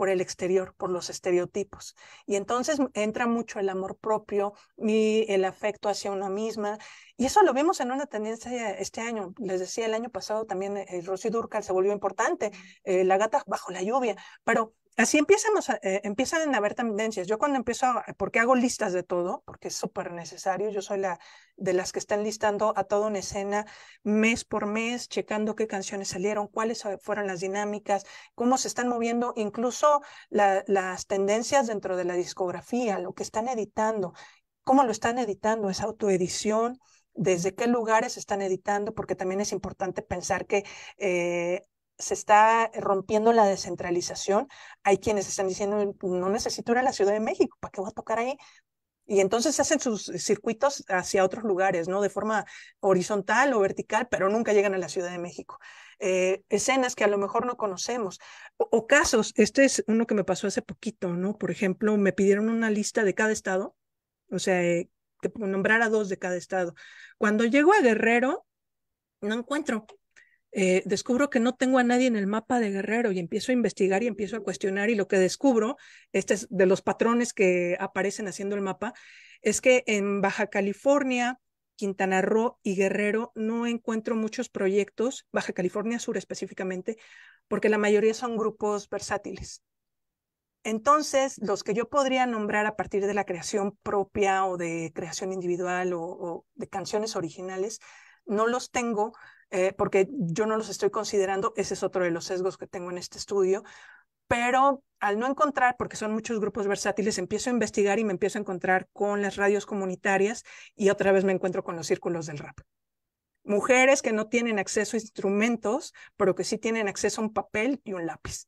por el exterior, por los estereotipos. Y entonces entra mucho el amor propio y el afecto hacia una misma. Y eso lo vemos en una tendencia este año. Les decía, el año pasado también eh, Rosy Durcal se volvió importante, eh, La gata bajo la lluvia, pero así eh, empiezan a haber tendencias. Yo cuando empiezo, porque hago listas de todo, porque es súper necesario, yo soy la de las que están listando a toda una escena mes por mes, checando qué canciones salieron, cuáles fueron las dinámicas, cómo se están moviendo, incluso las tendencias dentro de la discografía, lo que están editando, cómo lo están editando, esa autoedición desde qué lugares están editando, porque también es importante pensar que eh, se está eh, rompiendo la descentralización, hay quienes están diciendo, no necesito ir a la Ciudad de México, ¿para qué voy a tocar ahí? Y entonces hacen sus eh, circuitos hacia otros lugares, ¿no? De forma horizontal o vertical, pero nunca llegan a la Ciudad de México. Eh, escenas que a lo mejor no conocemos. O, casos, este es uno que me pasó hace poquito, ¿no? Por ejemplo, me pidieron una lista de cada estado, o sea, nombrar que nombrara dos de cada estado. Cuando llego a Guerrero, no encuentro, eh, descubro que no tengo a nadie en el mapa de Guerrero y empiezo a investigar y empiezo a mm. cuestionar y lo que descubro, este es de los patrones que aparecen haciendo el mapa, es que en Baja California, Quintana Roo y Guerrero no encuentro muchos proyectos, Baja California Sur específicamente, porque la mayoría son grupos versátiles. Entonces, los que yo podría nombrar a partir de la creación propia o de creación individual o de canciones originales, no los tengo eh, porque yo no los estoy considerando, ese es otro de los sesgos que tengo en este estudio, pero al no encontrar, porque son muchos grupos versátiles, empiezo a investigar y me empiezo a encontrar con las radios comunitarias y otra vez me encuentro con los círculos del rap. Mujeres que no tienen acceso a instrumentos, pero que sí tienen acceso a un papel y un lápiz.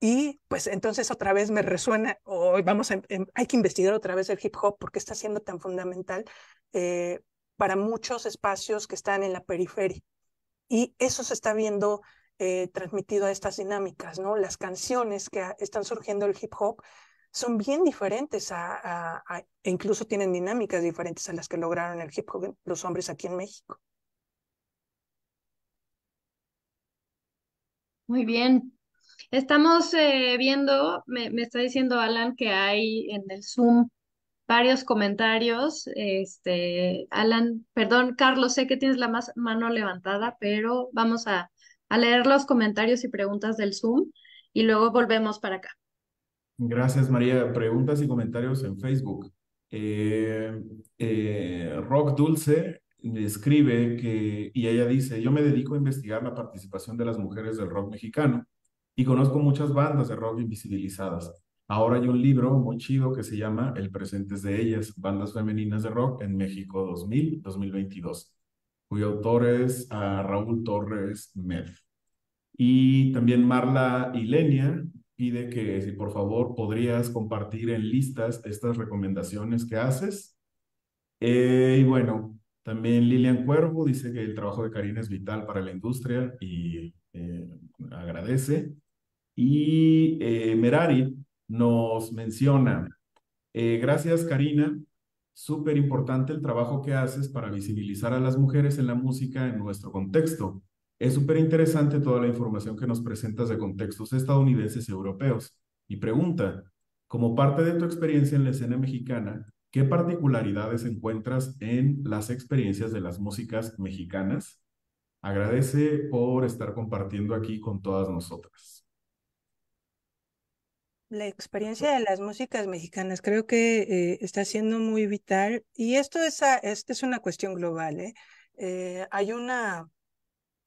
Y pues entonces otra vez me resuena, vamos a, em, hay que investigar otra vez el hip hop, porque está siendo tan fundamental eh, para muchos espacios que están en la periferia. Y eso se está viendo eh, transmitido a estas dinámicas, ¿no? Las canciones que están surgiendo el hip hop son bien diferentes a, e incluso tienen dinámicas diferentes a las que lograron el hip hop los hombres aquí en México. Muy bien. Estamos eh, viendo, me, me, está diciendo Alan que hay en el Zoom varios comentarios. Este, Alan, perdón, Carlos, sé que tienes la mano levantada, pero vamos a, leer los comentarios y preguntas del Zoom y luego volvemos para acá. Gracias, María. Preguntas y comentarios en Facebook. Eh, eh, rock Dulce escribe que, y ella dice, yo me dedico a investigar la participación de las mujeres del rock mexicano y conozco muchas bandas de rock invisibilizadas. Ahora hay un libro muy chido que se llama El Presentes de ellas, bandas femeninas de rock en México 2000-2022, cuyo autor es ah, Raúl Torres Med. Y también Marla Ilenia pide que si por favor podrías compartir en listas estas recomendaciones que haces. Eh, y bueno, también Lilian Cuervo dice que el trabajo de Karina es vital para la industria y eh, agradece. Y eh, Merari nos menciona. Eh, gracias, Karina. Súper importante el trabajo que haces para visibilizar a las mujeres en la música en nuestro contexto. Es súper interesante toda la información que nos presentas de contextos estadounidenses y europeos. Y pregunta, como parte de tu experiencia en la escena mexicana, ¿qué particularidades encuentras en las experiencias de las músicas mexicanas? Agradece por estar compartiendo aquí con todas nosotras la experiencia de las músicas mexicanas creo que eh, está siendo muy vital y esto es, una cuestión global. ¿eh? Eh, hay una,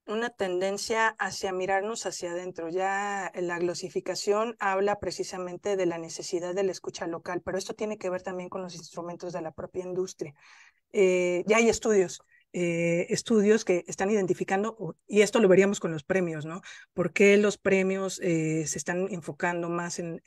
una tendencia hacia mirarnos hacia adentro. Ya la glosificación habla precisamente de la necesidad de la escucha local, pero esto tiene que ver también con los instrumentos de la propia industria. ya hay estudios eh, estudios que están identificando, y esto lo veríamos con los premios, ¿no? ¿Por qué los premios eh, se están enfocando más en,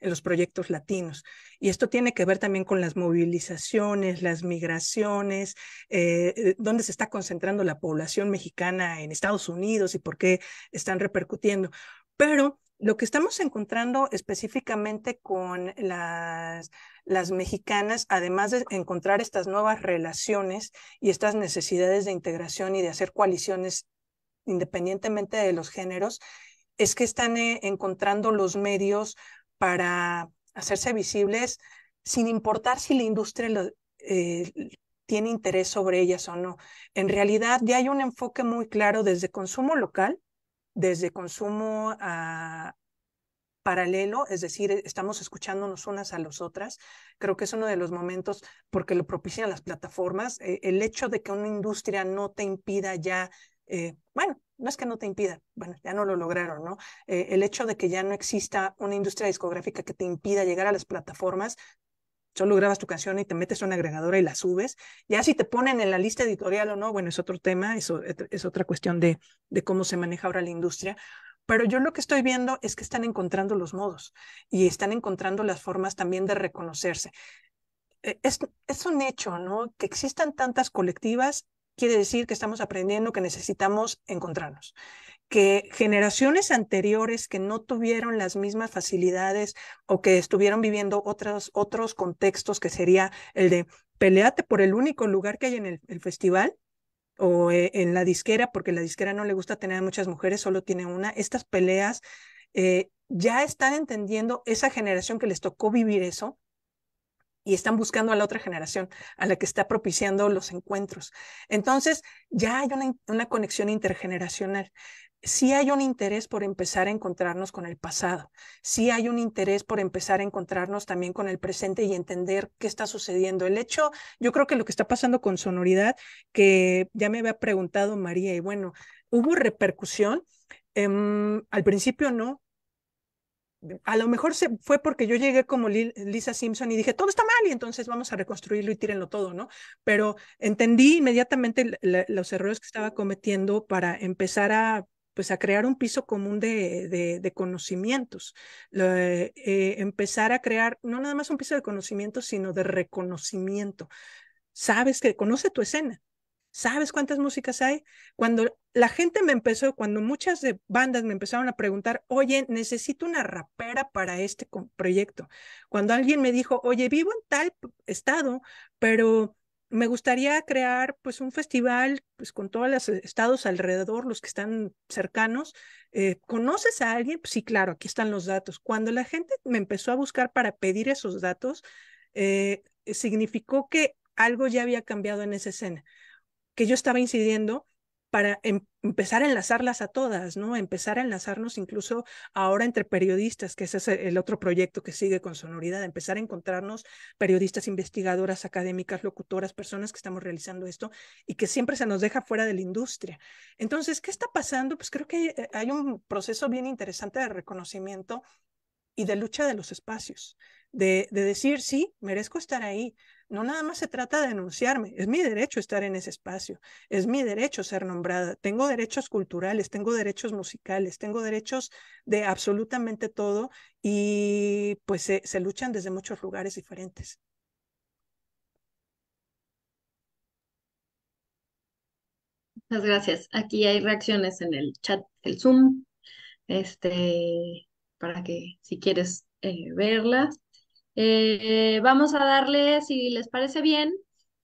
los proyectos latinos? Y esto tiene que ver también con las movilizaciones, las migraciones, eh, dónde se está concentrando la población mexicana en Estados Unidos y por qué están repercutiendo. Pero lo que estamos encontrando específicamente con las las mexicanas, además de encontrar estas nuevas relaciones y estas necesidades de integración y de hacer coaliciones independientemente de los géneros, es que están eh, encontrando los medios para hacerse visibles sin importar si la industria eh, tiene interés sobre ellas o no. En realidad ya hay un enfoque muy claro desde consumo local, desde consumo a, paralelo, es decir, e, estamos escuchándonos unas a las otras. Creo que es uno de los momentos porque lo propician las plataformas. E, el hecho de que una industria no te impida ya, eh, bueno, no es que no te impida, bueno, ya no lo lograron, ¿no? Eh, el hecho de que ya no exista una industria discográfica que te impida llegar a las plataformas. Solo grabas tu canción y te metes a una agregadora y la subes. Ya si te ponen en la lista editorial o no, bueno, es otro tema, eso es otra cuestión de cómo se maneja ahora la industria. Pero yo lo que estoy viendo es que están encontrando los modos y están encontrando las formas también de reconocerse. E, es, un hecho, ¿no? Que existan tantas colectivas quiere decir que estamos aprendiendo que necesitamos encontrarnos que generaciones anteriores que no tuvieron las mismas facilidades o que estuvieron viviendo otros, otros contextos, que sería el de peleate por el único lugar que hay en el festival, o e, en la disquera, porque la disquera no le gusta tener a muchas mujeres, solo tiene una. Estas peleas eh, ya están entendiendo esa generación que les tocó vivir eso y están buscando a la otra generación, a la que está propiciando los encuentros. Entonces, ya hay una, una conexión intergeneracional sí hay un interés por empezar a encontrarnos con el pasado, sí hay un interés por empezar a encontrarnos también con el presente y entender qué está sucediendo. El hecho, yo creo que lo que está pasando con sonoridad, que ya me había preguntado María, y bueno, ¿hubo repercusión? Em, al principio no, a lo mejor se fue porque yo llegué como Lisa Simpson y dije, todo está mal y entonces vamos a reconstruirlo y tírenlo todo, ¿no? Pero entendí inmediatamente los errores que estaba cometiendo para empezar a pues a crear un piso común de, conocimientos, eh, eh, empezar a crear no nada más un piso de conocimientos, sino de reconocimiento. Sabes que conoce tu escena, ¿Sabes cuántas músicas hay? Cuando la gente me empezó, cuando muchas bandas me empezaron a preguntar, oye, necesito una rapera para este proyecto. Cuando alguien me dijo, oye, vivo en tal estado, pero me gustaría crear pues un festival pues con todos los e, estados alrededor, los que están cercanos. Eh, ¿Conoces a alguien? Pues, sí, claro, aquí están los datos. Cuando la gente me empezó a buscar para pedir esos datos, eh, significó que algo ya había cambiado en esa escena, que yo estaba incidiendo para em-, empezar a enlazarlas a todas, ¿no? Empezar a enlazarnos incluso ahora entre periodistas, que ese es el otro proyecto que sigue con sonoridad, empezar a encontrarnos periodistas, investigadoras, académicas, locutoras, personas que estamos realizando esto y que siempre se nos deja fuera de la industria. Entonces, ¿qué está pasando? Pues creo que eh, hay un proceso bien interesante de reconocimiento y de lucha de los espacios, de decir, sí, merezco estar ahí, no nada más se trata de denunciarme, es mi derecho estar en ese espacio, es mi derecho ser nombrada, tengo derechos culturales, tengo derechos musicales, tengo derechos de absolutamente todo y pues se, luchan desde muchos lugares diferentes. Muchas gracias. Aquí hay reacciones en el chat el Zoom, este, para que si quieres eh, verlas. Eh, vamos a darle, si les parece bien,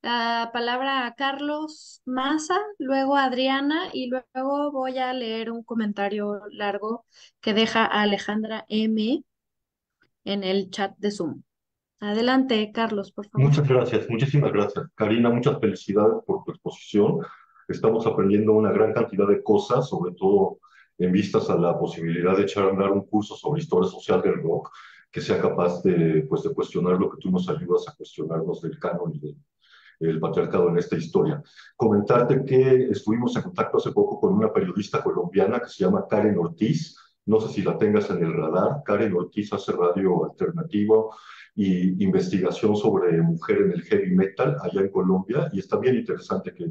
la palabra a Carlos Maza, luego a Adriana y luego voy a leer un comentario largo que deja Alejandra M en el chat de Zoom. Adelante, Carlos, por favor. Muchas gracias, muchísimas gracias. Karina, muchas felicidades por tu exposición. Estamos aprendiendo una gran cantidad de cosas, sobre todo en vistas a la posibilidad de echar a andar un curso sobre historia social del rock que sea capaz de, pues, de cuestionar lo que tú nos ayudas a cuestionarnos del canon y del el patriarcado en esta historia. Comentarte que estuvimos en contacto hace poco con una periodista colombiana que se llama Karen Ortiz. No sé si la tengas en el radar. Karen Ortiz hace radio alternativo y investigación sobre mujer en el heavy metal allá en Colombia. Y está bien interesante que,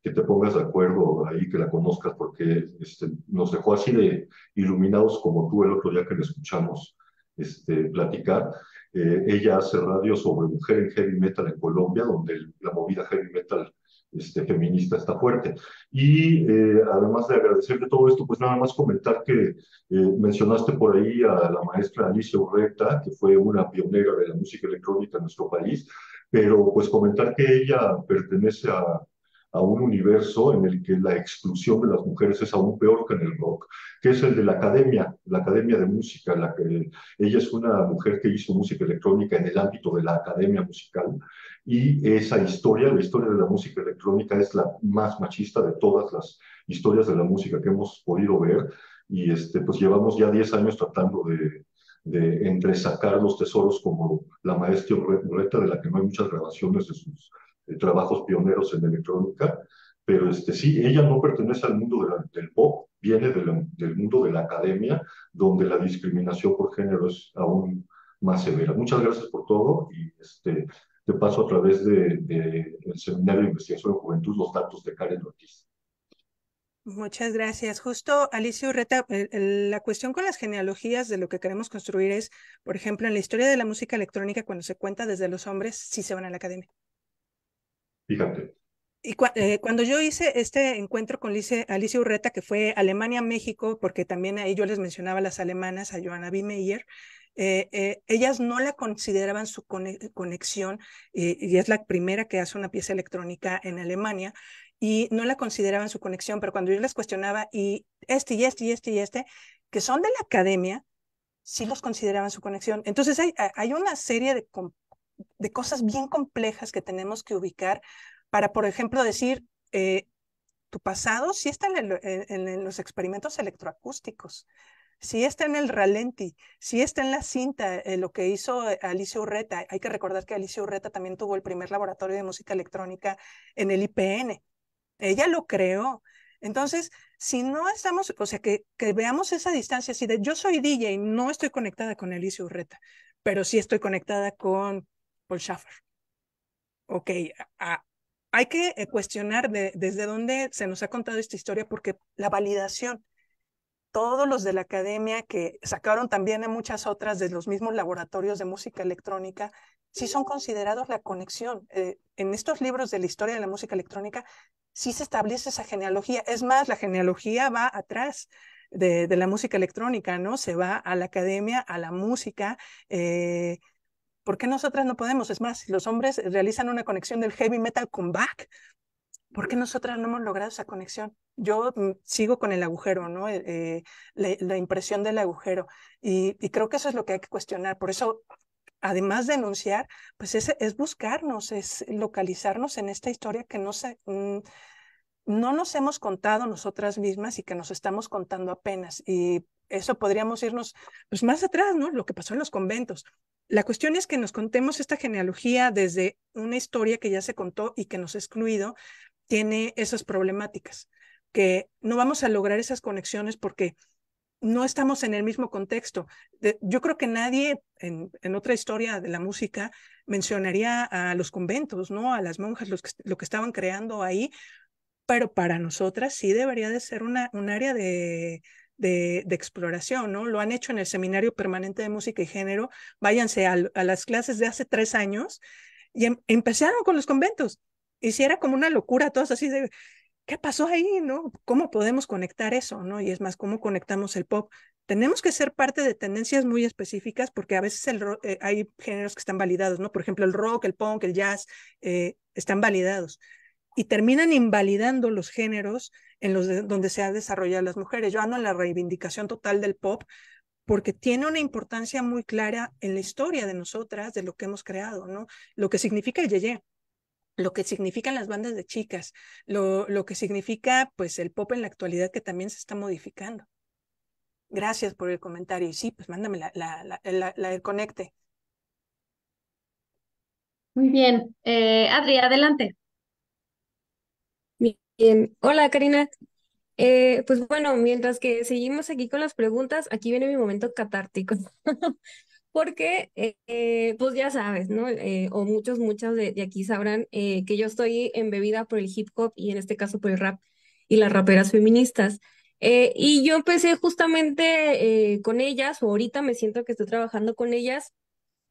que te pongas de acuerdo ahí, que la conozcas, porque este, nos dejó así de iluminados como tú el otro día que la escuchamos este, platicar. Eh, ella hace radio sobre mujer en heavy metal en Colombia, donde la movida heavy metal este, feminista está fuerte. Y eh, además de agradecerle todo esto, pues nada más comentar que eh, mencionaste por ahí a la maestra Alicia Urreta, que fue una pionera de la música electrónica en nuestro país, pero pues comentar que ella pertenece a a un universo en el que la exclusión de las mujeres es aún peor que en el rock, que es el de la academia, la academia de música. La que, ella es una mujer que hizo música electrónica en el ámbito de la academia musical y esa historia, la historia de la música electrónica es la más machista de todas las historias de la música que hemos podido ver y este, pues llevamos ya 10 años tratando de, de entresacar los tesoros como la maestra Moreta de la que no hay muchas grabaciones de sus eh, trabajos pioneros en electrónica, pero este, sí, ella no pertenece al mundo del pop, viene del mundo de la academia, donde la discriminación por género es aún más severa. Muchas gracias por todo y este, te paso a través del Seminario de Investigación de Juventud los datos de Karen Ortiz. Muchas gracias. Justo, Alicia Urreta, la cuestión con las genealogías de lo que queremos construir es, por ejemplo, en la historia de la música electrónica, cuando se cuenta desde los hombres, sí se van a la academia. Y eh, cuando yo hice este encuentro con Alicia Urreta, que fue Alemania-México, porque también ahí yo les mencionaba a las alemanas, a Joana B. Meyer, eh, eh, ellas no la consideraban su conexión, y es la primera que hace una pieza electrónica en Alemania, y no la consideraban su conexión, pero cuando yo les cuestionaba, y este, y este, y este, y este, que son de la academia, sí los consideraban su conexión. Entonces hay, hay una serie de, de cosas bien complejas que tenemos que ubicar para, por ejemplo, decir, eh, tu pasado si está en, los experimentos electroacústicos, si está en el ralenti, si está en la cinta, eh, lo que hizo eh, Alicia Urreta. Hay que recordar que Alicia Urreta también tuvo el primer laboratorio de música electrónica en el IPN. Ella lo creó. Entonces, si no estamos, o sea, que, veamos esa distancia, si de yo soy DJ, no estoy conectada con Alicia Urreta, pero sí estoy conectada con Paul Schaffer. Ok, hay que eh, cuestionar desde dónde se nos ha contado esta historia, porque la validación, todos los de la academia que sacaron también a muchas otras de los mismos laboratorios de música electrónica, sí son considerados la conexión. Eh, en estos libros de la historia de la música electrónica, sí se establece esa genealogía. Es más, la genealogía va atrás. De, la música electrónica, ¿no? Se va a la academia, a la música, eh, ¿Por qué nosotras no podemos? Es más, si los hombres realizan una conexión del heavy metal con Bach, ¿por qué nosotras no hemos logrado esa conexión? Yo mm, sigo con el agujero, ¿no? Eh, eh, la, impresión del agujero. Y, creo que eso es lo que hay que cuestionar. Por eso, además de enunciar, pues es, es buscarnos, es localizarnos en esta historia que no se... Mm, no nos hemos contado nosotras mismas y que nos estamos contando apenas. Y eso podríamos irnos pues, más atrás, ¿no? Lo que pasó en los conventos. La cuestión es que nos contemos esta genealogía desde una historia que ya se contó y que nos ha excluido, tiene esas problemáticas, que no vamos a lograr esas conexiones porque no estamos en el mismo contexto. yo creo que nadie en, otra historia de la música mencionaría a los conventos, ¿no? A las monjas, lo que estaban creando ahí, pero para nosotras sí debería de ser una, un área de, de, exploración, ¿no? Lo han hecho en el Seminario Permanente de Música y Género. Váyanse a, las clases de hace tres años y em, empezaron con los conventos. Y si era como una locura, todos así de, ¿qué pasó ahí, no? ¿Cómo podemos conectar eso, no? Y es más, ¿cómo conectamos el pop? Tenemos que ser parte de tendencias muy específicas porque a veces el eh, hay géneros que están validados, ¿no? Por ejemplo, el rock, el punk, el jazz, eh, están validados y terminan invalidando los géneros en los donde se han desarrollado las mujeres. Yo ando en la reivindicación total del pop porque tiene una importancia muy clara en la historia de nosotras, de lo que hemos creado, ¿no? Lo que significa el yeye, lo que significan las bandas de chicas, lo, lo que significa pues el pop en la actualidad que también se está modificando. Gracias por el comentario. Y sí, pues mándame la, la, la, la conecte. Muy bien. Eh, Adri, adelante. Bien, em, hola Karina. Eh, pues bueno, mientras que seguimos aquí con las preguntas, aquí viene mi momento catártico. Porque, eh, eh, pues ya sabes, ¿no? o muchos, muchas de, de aquí sabrán que yo estoy embebida por el hip hop y en este caso por el rap y las raperas feministas. y yo empecé justamente con ellas, o ahorita me siento que estoy trabajando con ellas,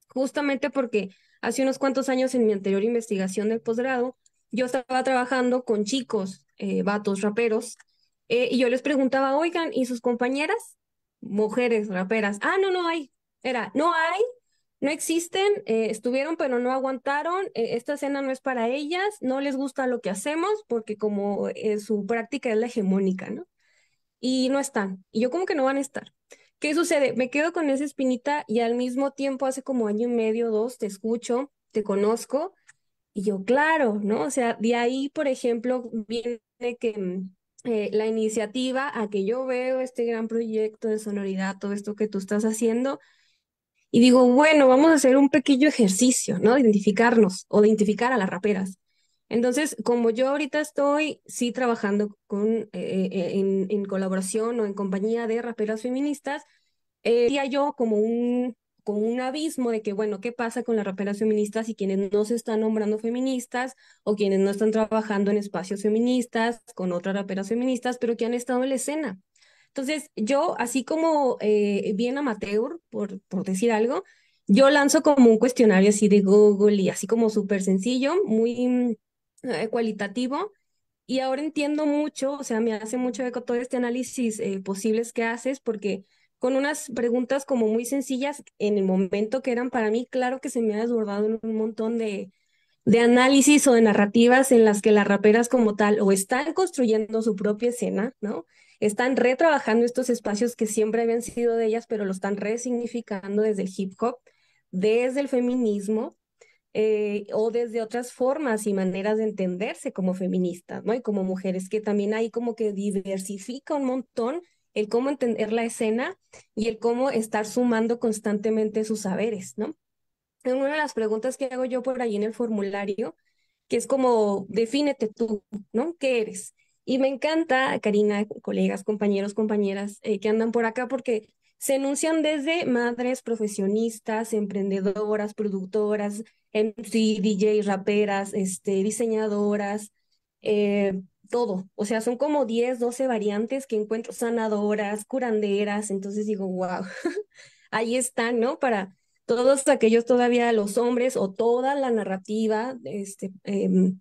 justamente porque hace unos cuantos años en mi anterior investigación del posgrado, yo estaba trabajando con chicos, eh, vatos, raperos, eh, y yo les preguntaba, oigan, ¿y sus compañeras? Mujeres raperas. Ah, no, no hay. Era, no hay, no existen, eh, estuvieron pero no aguantaron, esta escena no es para ellas, no les gusta lo que hacemos porque como su práctica es la hegemónica, ¿no? Y no están, y yo como que no van a estar. ¿Qué sucede? Me quedo con esa espinita y al mismo tiempo hace como año y medio, dos, te escucho, te conozco y yo, claro, ¿no? O sea, de ahí, por ejemplo, viene que mm, eh, la iniciativa a que yo veo este gran proyecto de sonoridad, todo esto que tú estás haciendo, y digo, bueno, vamos a hacer un pequeño ejercicio, ¿no? identificarnos o identificar a las raperas. Entonces, como yo ahorita estoy, sí, trabajando con, eh, eh, en, colaboración o en compañía de raperas feministas, eh, yo como un con un abismo de que, bueno, ¿qué pasa con las raperas feministas y quienes no se están nombrando feministas o quienes no están trabajando en espacios feministas con otras raperas feministas, pero que han estado en la escena? Entonces, yo, así como eh, bien amateur, por, por decir algo, yo lanzo como un cuestionario así de Google y así como súper sencillo, muy eh, cualitativo. Y ahora entiendo mucho, o sea, me hace mucho eco todo este análisis eh, posibles que haces, porque con unas preguntas como muy sencillas en el momento que eran para mí, claro que se me ha desbordado en un montón de, análisis o de narrativas en las que las raperas como tal o están construyendo su propia escena, ¿no? Están retrabajando estos espacios que siempre habían sido de ellas, pero lo están resignificando desde el hip hop, desde el feminismo eh, o desde otras formas y maneras de entenderse como feministas, ¿no? Y como mujeres, que también hay como que diversifica un montón el cómo entender la escena y el cómo estar sumando constantemente sus saberes, ¿no? Es una de las preguntas que hago yo por ahí en el formulario, que es como, defínete tú, ¿no? ¿Qué eres? Y me encanta, Karina, colegas, compañeros, compañeras eh, que andan por acá, porque se enuncian desde madres profesionistas, emprendedoras, productoras, MC, DJ, raperas, este, diseñadoras, eh, todo. O sea, son como 10, 12 variantes que encuentro, sanadoras, curanderas. Entonces digo, wow, ahí están, ¿no? Para todos aquellos todavía los hombres o toda la narrativa, este, em,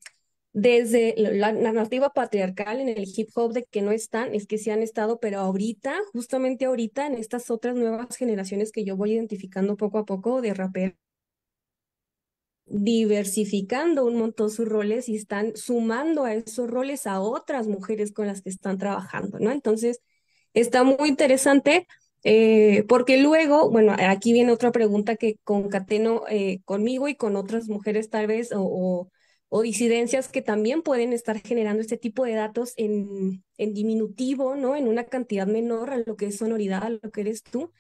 desde la, narrativa patriarcal en el hip hop de que no están, es que sí han estado, pero ahorita, justamente ahorita, en estas otras nuevas generaciones que yo voy identificando poco a poco de rapero diversificando un montón sus roles y están sumando a esos roles a otras mujeres con las que están trabajando, ¿no? Entonces, está muy interesante eh, porque luego, bueno, aquí viene otra pregunta que concateno eh, conmigo y con otras mujeres tal vez o, o, o, disidencias que también pueden estar generando este tipo de datos en, en, diminutivo, ¿no? En una cantidad menor a lo que es sonoridad, a lo que eres tú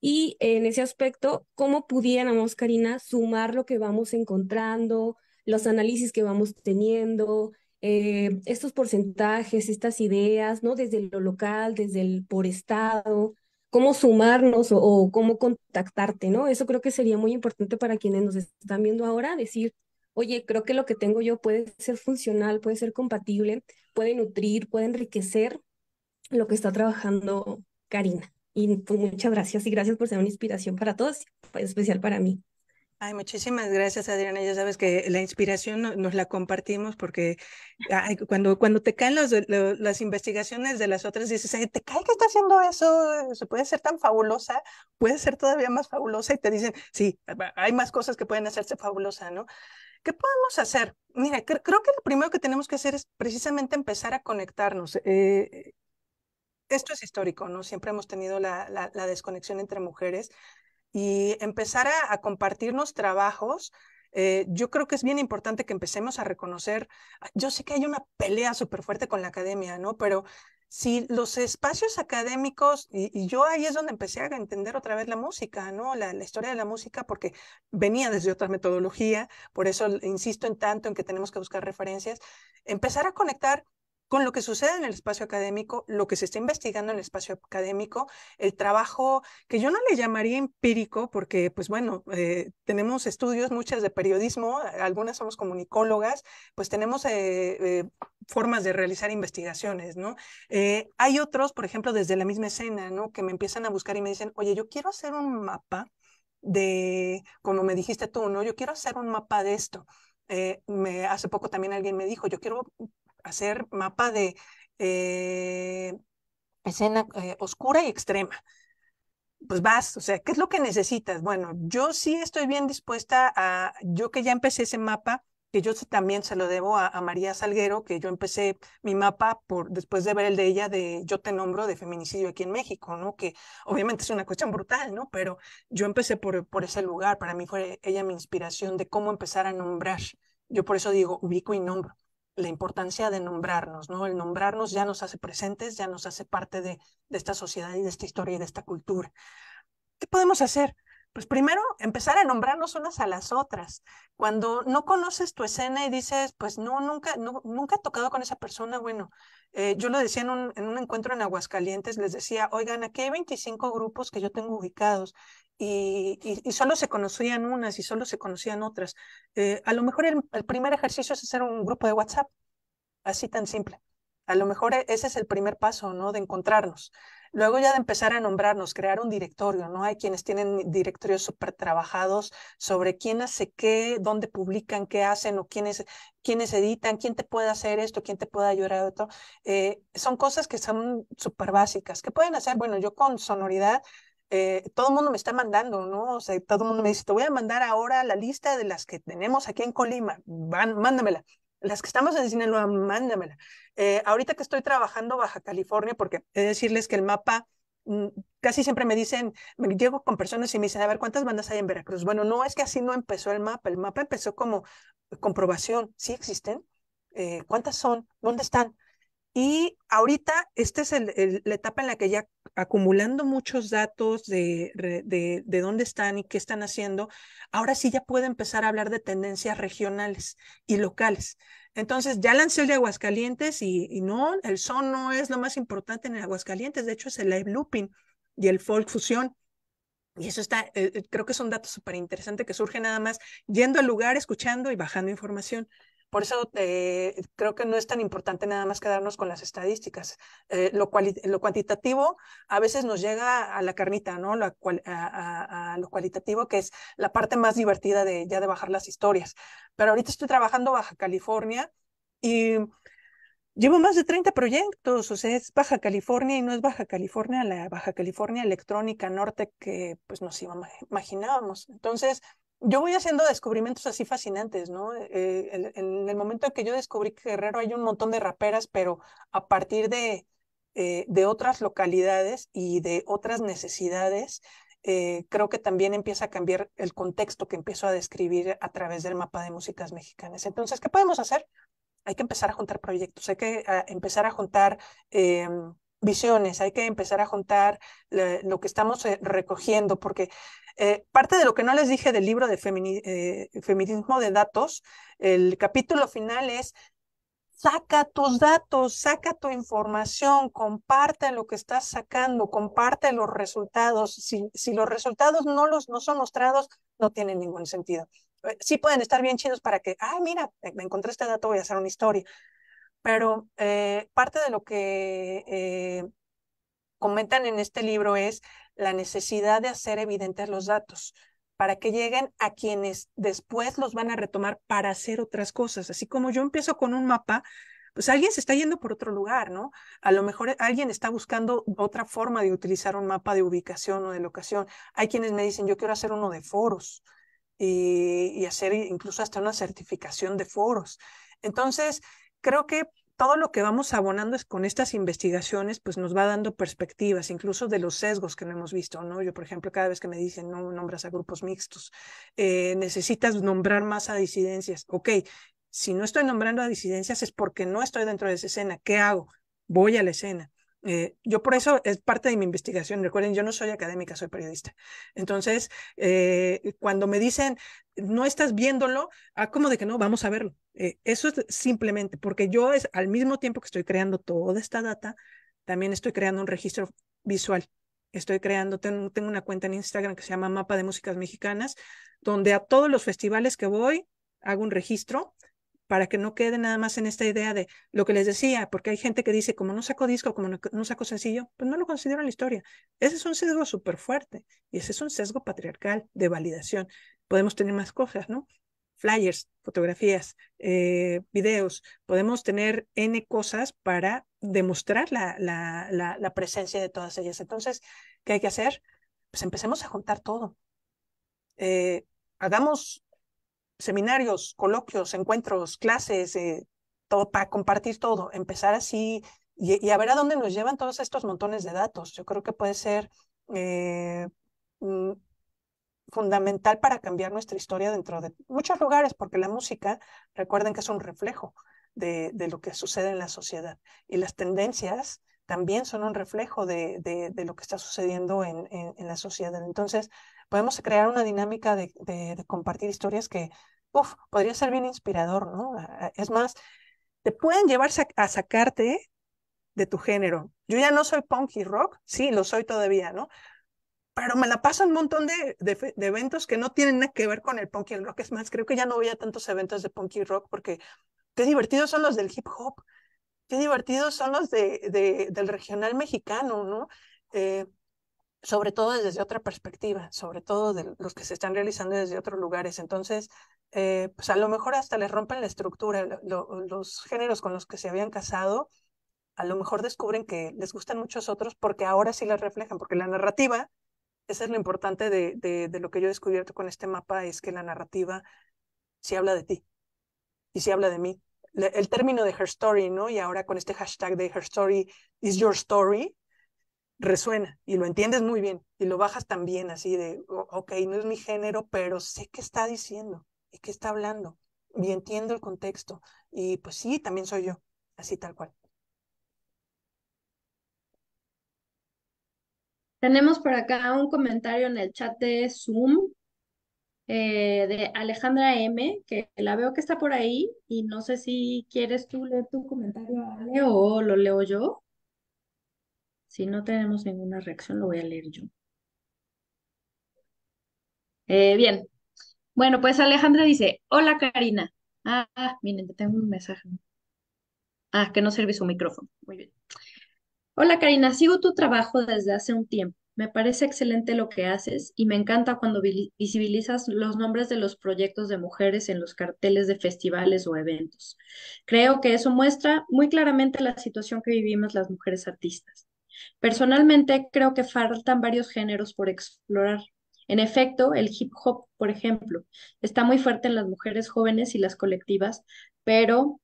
y en ese aspecto, ¿cómo pudiéramos, Karina, sumar lo que vamos encontrando, los análisis que vamos teniendo, eh, estos porcentajes, estas ideas, ¿no? Desde lo local, desde el por estado, cómo sumarnos o, o, cómo contactarte, ¿no? Eso creo que sería muy importante para quienes nos están viendo ahora, decir, oye, creo que lo que tengo yo puede ser funcional, puede ser compatible, puede nutrir, puede enriquecer lo que está trabajando Karina. Y pues, muchas gracias y gracias por ser una inspiración para todos, pues, especial para mí. Ay, muchísimas gracias, Adriana. Ya sabes que la inspiración nos la compartimos porque cuando, cuando te caen los, las investigaciones de las otras, dices, ay, te cae que está haciendo eso, se puede ser tan fabulosa, puede ser todavía más fabulosa y te dicen, sí, hay más cosas que pueden hacerse fabulosa, ¿no? ¿Qué podemos hacer? Mira, creo que lo primero que tenemos que hacer es precisamente empezar a conectarnos. Eh, esto es histórico, ¿no? Siempre hemos tenido la, desconexión entre mujeres y empezar a, compartirnos trabajos. Eh, yo creo que es bien importante que empecemos a reconocer, ah, yo sé que hay una pelea súper fuerte con la academia, ¿no? Pero si los espacios académicos, y, yo ahí es donde empecé a entender otra vez la música, ¿no? La, la, historia de la música, porque venía desde otra metodología, por eso insisto en tanto en que tenemos que buscar referencias, empezar a conectar con lo que sucede en el espacio académico, lo que se está investigando en el espacio académico, el trabajo que yo no le llamaría empírico, porque pues bueno, eh, tenemos estudios muchas de periodismo, eh, algunas somos comunicólogas, pues tenemos eh, formas de realizar investigaciones, ¿no? hay otros, por ejemplo, desde la misma escena, ¿no? Que me empiezan a buscar y me dicen, oye, yo quiero hacer un mapa de, como me dijiste tú, ¿no? Yo quiero hacer un mapa de esto. me, hace poco también alguien me dijo, yo quiero hacer mapa de eh, escena eh, oscura y extrema. Pues vas, o sea, ¿qué es lo que necesitas? Bueno, yo sí estoy bien dispuesta a, yo que ya empecé ese mapa, que yo también se lo debo a, a, María Salguero, que yo empecé mi mapa por después de ver el de ella de Yo te nombro de feminicidio aquí en México, ¿no? Que obviamente es una cuestión brutal, ¿no? Pero yo empecé por, por ese lugar, para mí fue ella mi inspiración de cómo empezar a nombrar. Yo por eso digo, ubico y nombro la importancia de nombrarnos, ¿no? El nombrarnos ya nos hace presentes, ya nos hace parte de, esta sociedad y de esta historia y de esta cultura. ¿Qué podemos hacer? Pues primero, empezar a nombrarnos unas a las otras. Cuando no conoces tu escena y dices, pues no, nunca, nunca he tocado con esa persona, bueno, eh, yo lo decía en un, en un, encuentro en Aguascalientes, les decía, oigan, aquí hay 25 grupos que yo tengo ubicados y, solo se conocían unas y solo se conocían otras. Eh, a lo mejor el, primer ejercicio es hacer un grupo de WhatsApp, así tan simple. A lo mejor e, ese es el primer paso, ¿no? De encontrarnos. Luego ya de empezar a nombrarnos, crear un directorio, ¿no? Hay quienes tienen directorios súper trabajados sobre quién hace qué, dónde publican, qué hacen o quiénes, quiénes editan, quién te puede hacer esto, quién te puede ayudar a otro. Eh, son cosas que son súper básicas, que pueden hacer, bueno, yo con sonoridad eh, todo el mundo me está mandando, ¿no? O sea, todo el mundo me dice, te voy a mandar ahora la lista de las que tenemos aquí en Colima, Van, mándamela. Las que estamos en Sinaloa, mándamela. Eh, ahorita que estoy trabajando Baja California, porque he de decirles que el mapa mm, casi siempre me dicen, me llego con personas y me dicen, a ver, ¿cuántas bandas hay en Veracruz? Bueno, no es que así no empezó el mapa, el mapa empezó como comprobación, ¿sí existen? Eh, ¿Cuántas son? ¿Dónde están? Y ahorita, esta es la etapa en la que ya acumulando muchos datos de, dónde están y qué están haciendo, ahora sí ya puede empezar a hablar de tendencias regionales y locales. Entonces, ya lancé el de Aguascalientes y, no, el son no es lo más importante en el Aguascalientes, de hecho es el live looping y el folk fusión. Y eso está, eh, eh, creo que son datos súper interesante que surge nada más yendo al lugar, escuchando y bajando información. Por eso eh, creo que no es tan importante nada más quedarnos con las estadísticas. Eh, lo, lo, cuantitativo a veces nos llega a la carnita, ¿no? Lo a, lo cualitativo, que es la parte más divertida de ya de bajar las historias. Pero ahorita estoy trabajando Baja California y llevo más de 30 proyectos, o sea, es Baja California y no es Baja California, la Baja California electrónica norte que pues nos imaginábamos. Entonces, yo voy haciendo descubrimientos así fascinantes, ¿no? Eh, en, el momento en que yo descubrí que Guerrero hay un montón de raperas, pero a partir de, eh, de otras localidades y de otras necesidades, eh, creo que también empieza a cambiar el contexto que empiezo a describir a través del mapa de músicas mexicanas. Entonces, ¿qué podemos hacer? Hay que empezar a juntar proyectos, hay que ah, empezar a juntar em, visiones, hay que empezar a juntar lo que estamos eh, recogiendo, porque eh, parte de lo que no les dije del libro de eh, feminismo de datos, el capítulo final es saca tus datos, saca tu información, comparte lo que estás sacando, comparte los resultados. Si, los resultados no, los, no son mostrados, no tienen ningún sentido. Sí pueden estar bien chidos para que, ah, mira, me encontré este dato, voy a hacer una historia, pero eh, parte de lo que eh, comentan en este libro es la necesidad de hacer evidentes los datos para que lleguen a quienes después los van a retomar para hacer otras cosas. Así como yo empiezo con un mapa, pues alguien se está yendo por otro lugar, ¿no? A lo mejor alguien está buscando otra forma de utilizar un mapa de ubicación o de locación. Hay quienes me dicen, yo quiero hacer uno de foros y, y hacer incluso hasta una certificación de foros. Entonces, creo que todo lo que vamos abonando es con estas investigaciones, pues nos va dando perspectivas, incluso de los sesgos que no hemos visto, ¿no? Yo, por ejemplo, cada vez que me dicen, no nombras a grupos mixtos, eh, necesitas nombrar más a disidencias. Ok, si no estoy nombrando a disidencias es porque no estoy dentro de esa escena. ¿Qué hago? Voy a la escena. Eh, yo por eso es parte de mi investigación. Recuerden, yo no soy académica, soy periodista. Entonces, eh, cuando me dicen, no estás viéndolo, ah, como de que no, vamos a verlo. Eh, eso es simplemente porque yo es al mismo tiempo que estoy creando toda esta data, también estoy creando un registro visual. Estoy creando, tengo una cuenta en Instagram que se llama Mapa de Músicas Mexicanas, donde a todos los festivales que voy hago un registro para que no quede nada más en esta idea de lo que les decía, porque hay gente que dice, como no saco disco, como no, saco sencillo, pues no lo considero en la historia. Ese es un sesgo súper fuerte y ese es un sesgo patriarcal de validación. Podemos tener más cosas, ¿no? Flyers, fotografías, eh, videos, podemos tener N cosas para demostrar la, la, presencia de todas ellas. Entonces, ¿qué hay que hacer? Pues empecemos a juntar todo. Eh, hagamos seminarios, coloquios, encuentros, clases, eh, todo para compartir todo, empezar así y, a ver a dónde nos llevan todos estos montones de datos. Yo creo que puede ser eh, mm, fundamental para cambiar nuestra historia dentro de muchos lugares, porque la música, recuerden que es un reflejo de, de lo que sucede en la sociedad y las tendencias también son un reflejo de, lo que está sucediendo en, en, la sociedad. Entonces, podemos crear una dinámica de, compartir historias que, uff, podría ser bien inspirador, ¿no? Es más, te pueden llevar a sacarte de tu género. Yo ya no soy punk y rock, sí, lo soy todavía, ¿no? Pero me la paso un montón de, eventos que no tienen nada que ver con el punk y rock. Es más, creo que ya no voy tantos eventos de punk y rock porque qué divertidos son los del hip hop qué divertidos son los de, del regional mexicano, ¿no? Eh, sobre todo desde otra perspectiva, sobre todo de los que se están realizando desde otros lugares. Entonces, eh, pues a lo mejor hasta les rompen la estructura, los géneros con los que se habían casado, a lo mejor descubren que les gustan muchos otros porque ahora sí las reflejan, porque la narrativa, eso es lo importante de, de, de lo que yo he descubierto con este mapa, es que la narrativa sí habla de ti y sí habla de mí el término de her story, ¿no? Y ahora con este hashtag de her story is your story, resuena y lo entiendes muy bien y lo bajas también así de, ok, no es mi género, pero sé qué está diciendo y qué está hablando y entiendo el contexto. Y pues sí, también soy yo, así tal cual. Tenemos por acá un comentario en el chat de Zoom eh, de Alejandra M, que la veo que está por ahí y no sé si quieres tú leer tu comentario, o lo leo yo. Si no tenemos ninguna reacción, lo voy a leer yo. Eh, bien. Bueno, pues Alejandra dice, hola Karina. Ah, ah miren, tengo un mensaje. Ah, que no sirve su micrófono. Muy bien. Hola Karina, sigo tu trabajo desde hace un tiempo. Me parece excelente lo que haces y me encanta cuando visibilizas los nombres de los proyectos de mujeres en los carteles de festivales o eventos. Creo que eso muestra muy claramente la situación que vivimos las mujeres artistas. Personalmente creo que faltan varios géneros por explorar. En efecto, el hip hop, por ejemplo, está muy fuerte en las mujeres jóvenes y las colectivas, pero,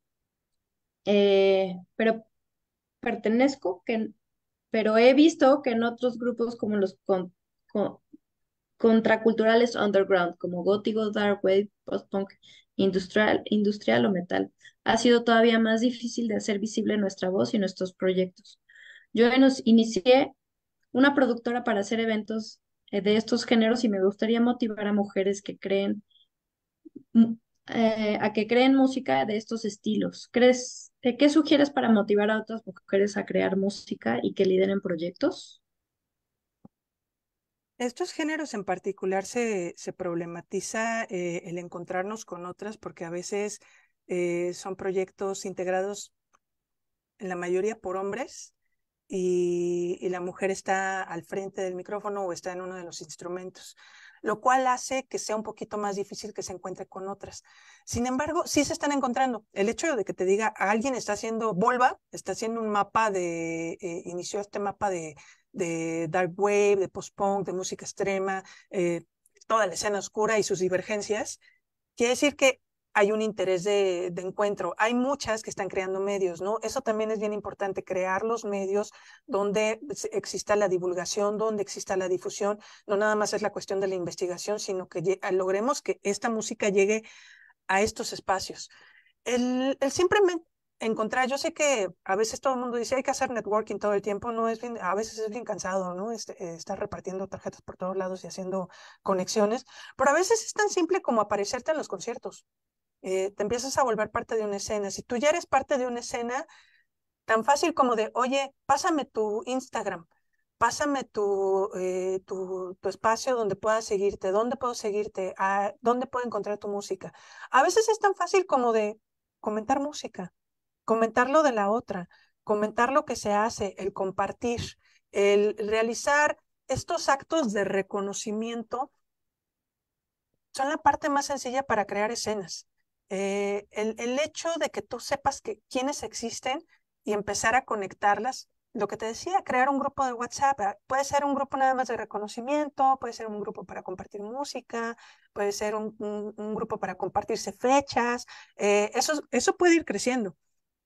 eh, pero pertenezco, que pero he visto que en otros grupos como los contraculturales underground, como gótico, dark wave, post-punk, industrial, industrial o metal, ha sido todavía más difícil de hacer visible nuestra voz y nuestros proyectos. Yo nos inicié una productora para hacer eventos eh, de estos géneros y me gustaría motivar a mujeres que creen eh, a que creen música de estos estilos. ¿Crees, eh, ¿Qué sugieres para motivar a otras mujeres a crear música y que lideren proyectos? Estos géneros en particular se, se problematiza eh, el encontrarnos con otras porque a veces son proyectos integrados en la mayoría por hombres y la mujer está al frente del micrófono o está en uno de los instrumentos lo cual hace que sea un poquito más difícil que se encuentre con otras. Sin embargo, sí se están encontrando. El hecho de que te diga alguien está haciendo Volva, está haciendo un mapa de, eh, inició este mapa de, dark wave, de post-punk, de música extrema, eh, toda la escena oscura y sus divergencias, quiere decir que hay un interés de, encuentro. Hay muchas que están creando medios, ¿no? Eso también es bien importante, crear los medios donde exista la divulgación, donde exista la difusión. No nada más es la cuestión de la investigación, sino que logremos que esta música llegue a estos espacios. El, simplemente encontrar, yo sé que a veces todo el mundo dice hay que hacer networking todo el tiempo, no es a veces es bien cansado, ¿no? Este, eh, estar repartiendo tarjetas por todos lados y haciendo conexiones, pero a veces es tan simple como aparecerte en los conciertos. Eh, te empiezas a volver parte de una escena. Si tú ya eres parte de una escena, tan fácil como de, oye, pásame tu Instagram, pásame tu, eh, tu, espacio donde pueda seguirte, dónde puedo seguirte, a, ah, dónde puedo encontrar tu música. A veces es tan fácil como de comentar música, comentar lo de la otra, comentar lo que se hace, el compartir, el realizar estos actos de reconocimiento son la parte más sencilla para crear escenas. Eh, el, hecho de que tú sepas que, quiénes existen y empezar a conectarlas, lo que te decía, crear un grupo de WhatsApp, ah, puede ser un grupo nada más de reconocimiento, puede ser un grupo para compartir música, puede ser un, grupo para compartirse fechas, eh, eso, puede ir creciendo.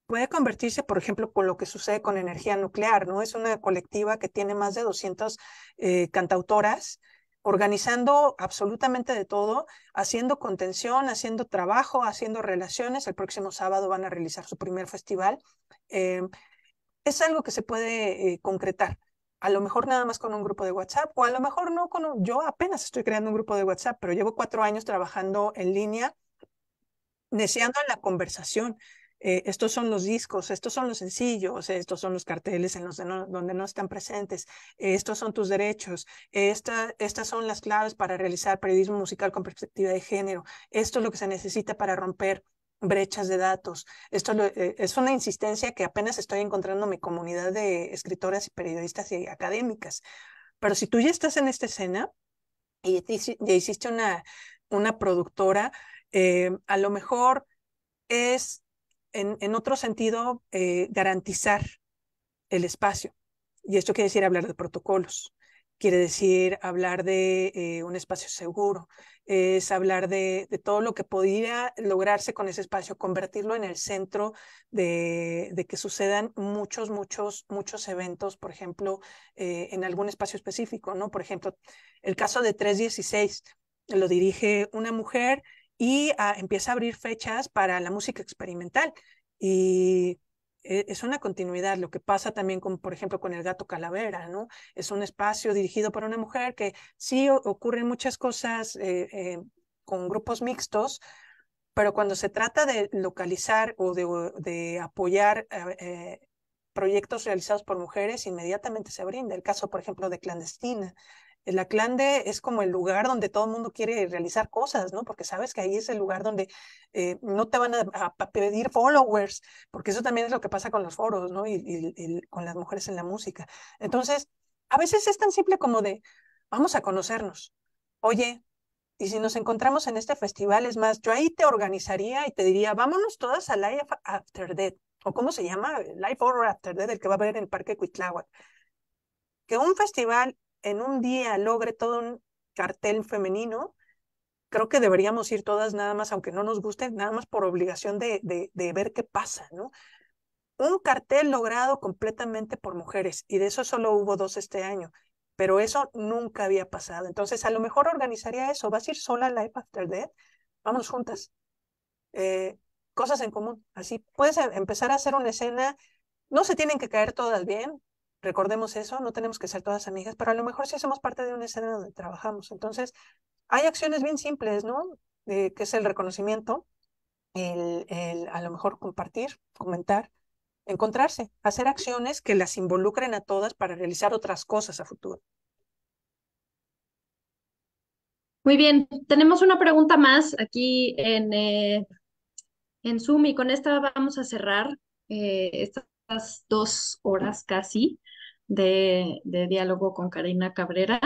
Puede convertirse, por ejemplo, con lo que sucede con energía nuclear, ¿no? Es una colectiva que tiene más de 200 eh, cantautoras organizando absolutamente de todo, haciendo contención, haciendo trabajo, haciendo relaciones. El próximo sábado van a realizar su primer festival. Eh, es algo que se puede eh, concretar. A lo mejor nada más con un grupo de WhatsApp o a lo mejor no con Yo apenas estoy creando un grupo de WhatsApp, pero llevo cuatro años trabajando en línea, deseando la conversación, eh, estos son los discos, estos son los sencillos, estos son los carteles en los donde no están presentes, estos son tus derechos, esta, estas son las claves para realizar periodismo musical con perspectiva de género, esto es lo que se necesita para romper brechas de datos. Esto eh, es una insistencia que apenas estoy encontrando en mi comunidad de escritoras y periodistas y académicas. Pero si tú ya estás en esta escena y ya hiciste una, una productora, eh, a lo mejor es en, otro sentido, eh, garantizar el espacio. Y esto quiere decir hablar de protocolos, quiere decir hablar de eh, un espacio seguro, es hablar de, todo lo que podría lograrse con ese espacio, convertirlo en el centro de, que sucedan muchos, muchos, muchos eventos, por ejemplo, eh, en algún espacio específico, ¿no? Por ejemplo, el caso de 316 lo dirige una mujer y ah, empieza a abrir fechas para la música experimental. Y eh, es una continuidad, lo que pasa también con, por ejemplo, con el gato calavera, ¿no? Es un espacio dirigido por una mujer que sí ocurren muchas cosas eh, eh, con grupos mixtos, pero cuando se trata de localizar o de, de apoyar proyectos realizados por mujeres, inmediatamente se brinda. El caso, por ejemplo, de Clandestina, la de es como el lugar donde todo el mundo quiere realizar cosas, ¿no? Porque sabes que ahí es el lugar donde eh, no te van a, pedir followers, porque eso también es lo que pasa con los foros, ¿no? Y, con las mujeres en la música. Entonces, a veces es tan simple como de, vamos a conocernos. Oye, y si nos encontramos en este festival, es más, yo ahí te organizaría y te diría, vámonos todas a Life After Death, o cómo se llama, Life or After Death, el que va a haber en el Parque Cuitláhuac. Que un festival en un día logre todo un cartel femenino, creo que deberíamos ir todas nada más, aunque no nos guste, nada más por obligación de, de, ver qué pasa, ¿no? Un cartel logrado completamente por mujeres, y de eso solo hubo dos este año, pero eso nunca había pasado. Entonces, a lo mejor organizaría eso, vas a ir sola a Life After Death, vamos juntas. Eh, cosas en común, así puedes em, empezar a hacer una escena, no se tienen que caer todas bien, Recordemos eso, no tenemos que ser todas amigas, pero a lo mejor sí hacemos parte de una escena donde trabajamos. Entonces, hay acciones bien simples, ¿no? Eh, que es el reconocimiento, el, a lo mejor compartir, comentar, encontrarse, hacer acciones que las involucren a todas para realizar otras cosas a futuro. Muy bien, tenemos una pregunta más aquí en, eh, en Zoom y con esta vamos a cerrar eh, estas dos horas casi de, diálogo con Karina Cabrera.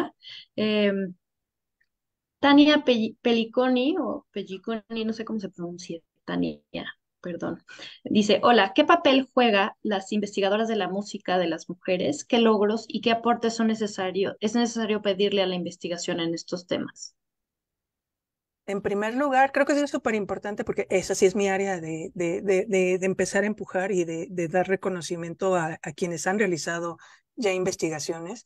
Em, Tania Peliconi, o Pelliconi, no sé cómo se pronuncia, Tania, perdón. Dice, hola, ¿qué papel juega las investigadoras de la música de las mujeres? ¿Qué logros y qué aportes son necesarios? Es necesario pedirle a la investigación en estos temas. En primer lugar, creo que es súper importante porque esa sí es mi área de, de, empezar a empujar y de, dar reconocimiento a, quienes han realizado ya investigaciones,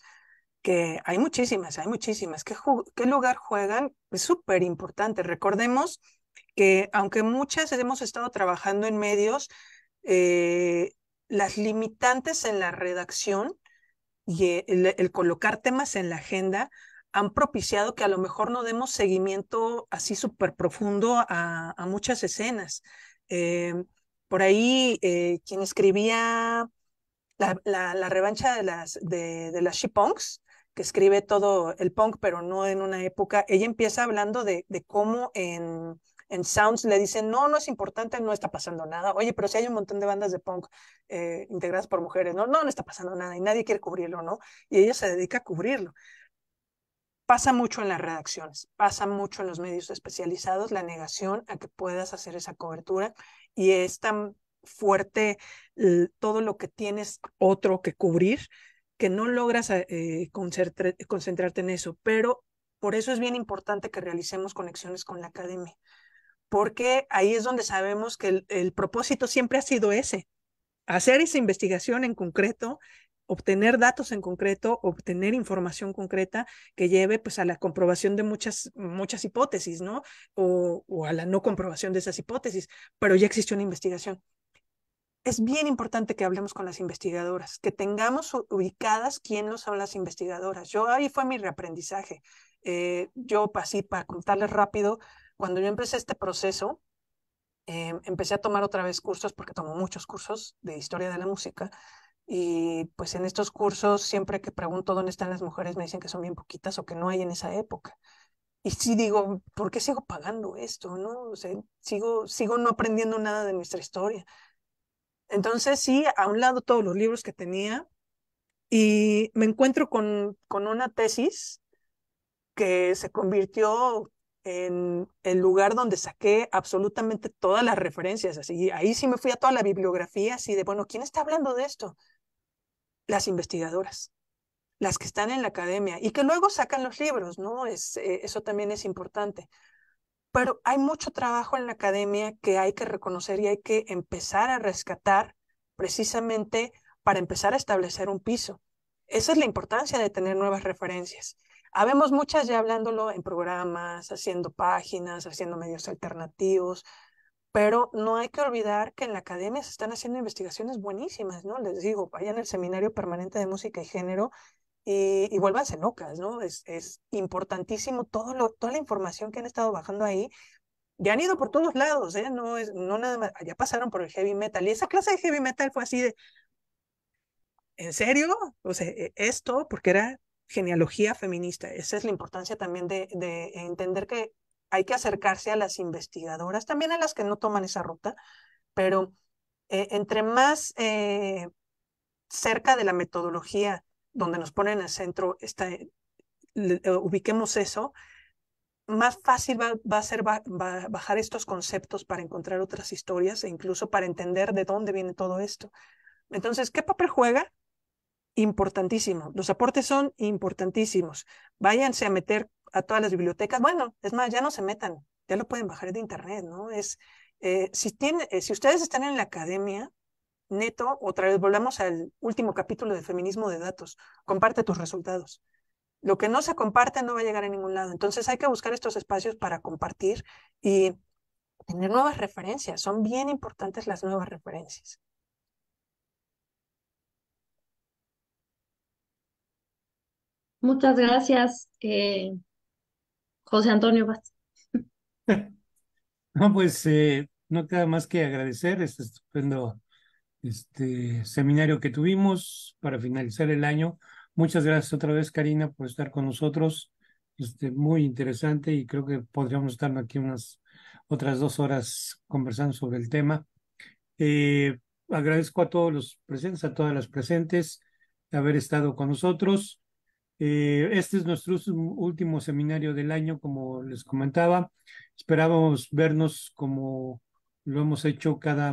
que hay muchísimas, hay muchísimas. ¿Qué, qué lugar juegan? Es súper importante. Recordemos que aunque muchas hemos estado trabajando en medios, eh, las limitantes en la redacción y e, el, colocar temas en la agenda han propiciado que a lo mejor no demos seguimiento así súper profundo a, muchas escenas. Eh, por ahí, eh, quien escribía la, revancha de las, de, las she que escribe todo el punk, pero no en una época, ella empieza hablando de, cómo en, Sounds le dicen, no, no es importante, no está pasando nada. Oye, pero si hay un montón de bandas de punk eh, integradas por mujeres, no, no, no está pasando nada y nadie quiere cubrirlo, ¿no? Y ella se dedica a cubrirlo. Pasa mucho en las redacciones, pasa mucho en los medios especializados la negación a que puedas hacer esa cobertura y es fuerte todo lo que tienes otro que cubrir, que no logras eh, eh, concentrarte en eso. Pero por eso es bien importante que realicemos conexiones con la academia, porque ahí es donde sabemos que el, propósito siempre ha sido ese, hacer esa investigación en concreto obtener datos en concreto, obtener información concreta que lleve pues a la comprobación de muchas, muchas hipótesis, ¿no? O, o, a la no comprobación de esas hipótesis, pero ya existe una investigación es bien importante que hablemos con las investigadoras, que tengamos ubicadas quién son las investigadoras. Yo ahí fue mi reaprendizaje. Eh, yo pasé, para contarles rápido, cuando yo empecé este proceso, eh, empecé a tomar otra vez cursos, porque tomo muchos cursos de historia de la música, y pues en estos cursos siempre que pregunto dónde están las mujeres me dicen que son bien poquitas o que no hay en esa época. Y sí digo, ¿por qué sigo pagando esto? No, sigo, sigo no aprendiendo nada de nuestra historia. Entonces sí, a un lado todos los libros que tenía y me encuentro con, con una tesis que se convirtió en el lugar donde saqué absolutamente todas las referencias. Así, ahí sí me fui a toda la bibliografía, así de, bueno, ¿quién está hablando de esto? Las investigadoras, las que están en la academia y que luego sacan los libros, ¿no? Es, eh, eso también es importante pero hay mucho trabajo en la academia que hay que reconocer y hay que empezar a rescatar precisamente para empezar a establecer un piso. Esa es la importancia de tener nuevas referencias. Habemos muchas ya hablándolo en programas, haciendo páginas, haciendo medios alternativos, pero no hay que olvidar que en la academia se están haciendo investigaciones buenísimas, ¿no? Les digo, vayan al Seminario Permanente de Música y Género y, y vuélvanse locas, ¿no? Es, es importantísimo todo toda la información que han estado bajando ahí. Ya han ido por todos lados, ¿eh? No, es, no nada más, ya pasaron por el heavy metal. Y esa clase de heavy metal fue así de, ¿en serio? O sea, e, esto, porque era genealogía feminista. Esa es la importancia también de, de entender que hay que acercarse a las investigadoras, también a las que no toman esa ruta, pero eh, entre más eh, cerca de la metodología donde nos ponen en el centro, está eh, eh, ubiquemos eso, más fácil va, a ser bajar estos conceptos para encontrar otras historias e incluso para entender de dónde viene todo esto. Entonces, ¿qué papel juega? Importantísimo. Los aportes son importantísimos. Váyanse a meter a todas las bibliotecas. Bueno, es más, ya no se metan, ya lo pueden bajar de internet, ¿no? Es, eh, si, si ustedes están en la academia, neto, otra vez volvemos al último capítulo de feminismo de datos, comparte tus resultados. Lo que no se comparte no va a llegar a ningún lado. Entonces hay que buscar estos espacios para compartir y tener nuevas referencias. Son bien importantes las nuevas referencias. Muchas gracias, eh, José Antonio No, pues eh, no queda más que agradecer este estupendo este seminario que tuvimos para finalizar el año. Muchas gracias otra vez, Karina, por estar con nosotros. Este, muy interesante y creo que podríamos estar aquí unas otras dos horas conversando sobre el tema. Eh, agradezco a todos los presentes, a todas las presentes, de haber estado con nosotros. Eh, este es nuestro último seminario del año, como les comentaba. Esperábamos vernos como lo hemos hecho cada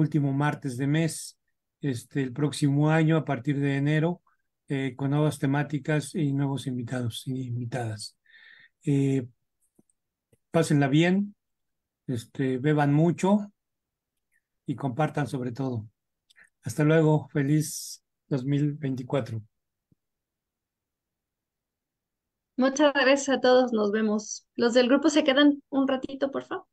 último martes de mes, este, el próximo año, a partir de enero, eh, con nuevas temáticas y nuevos invitados y invitadas. Eh, pásenla bien, este, beban mucho y compartan sobre todo. Hasta luego, feliz 2024. Muchas gracias a todos, nos vemos. Los del grupo se quedan un ratito, por favor.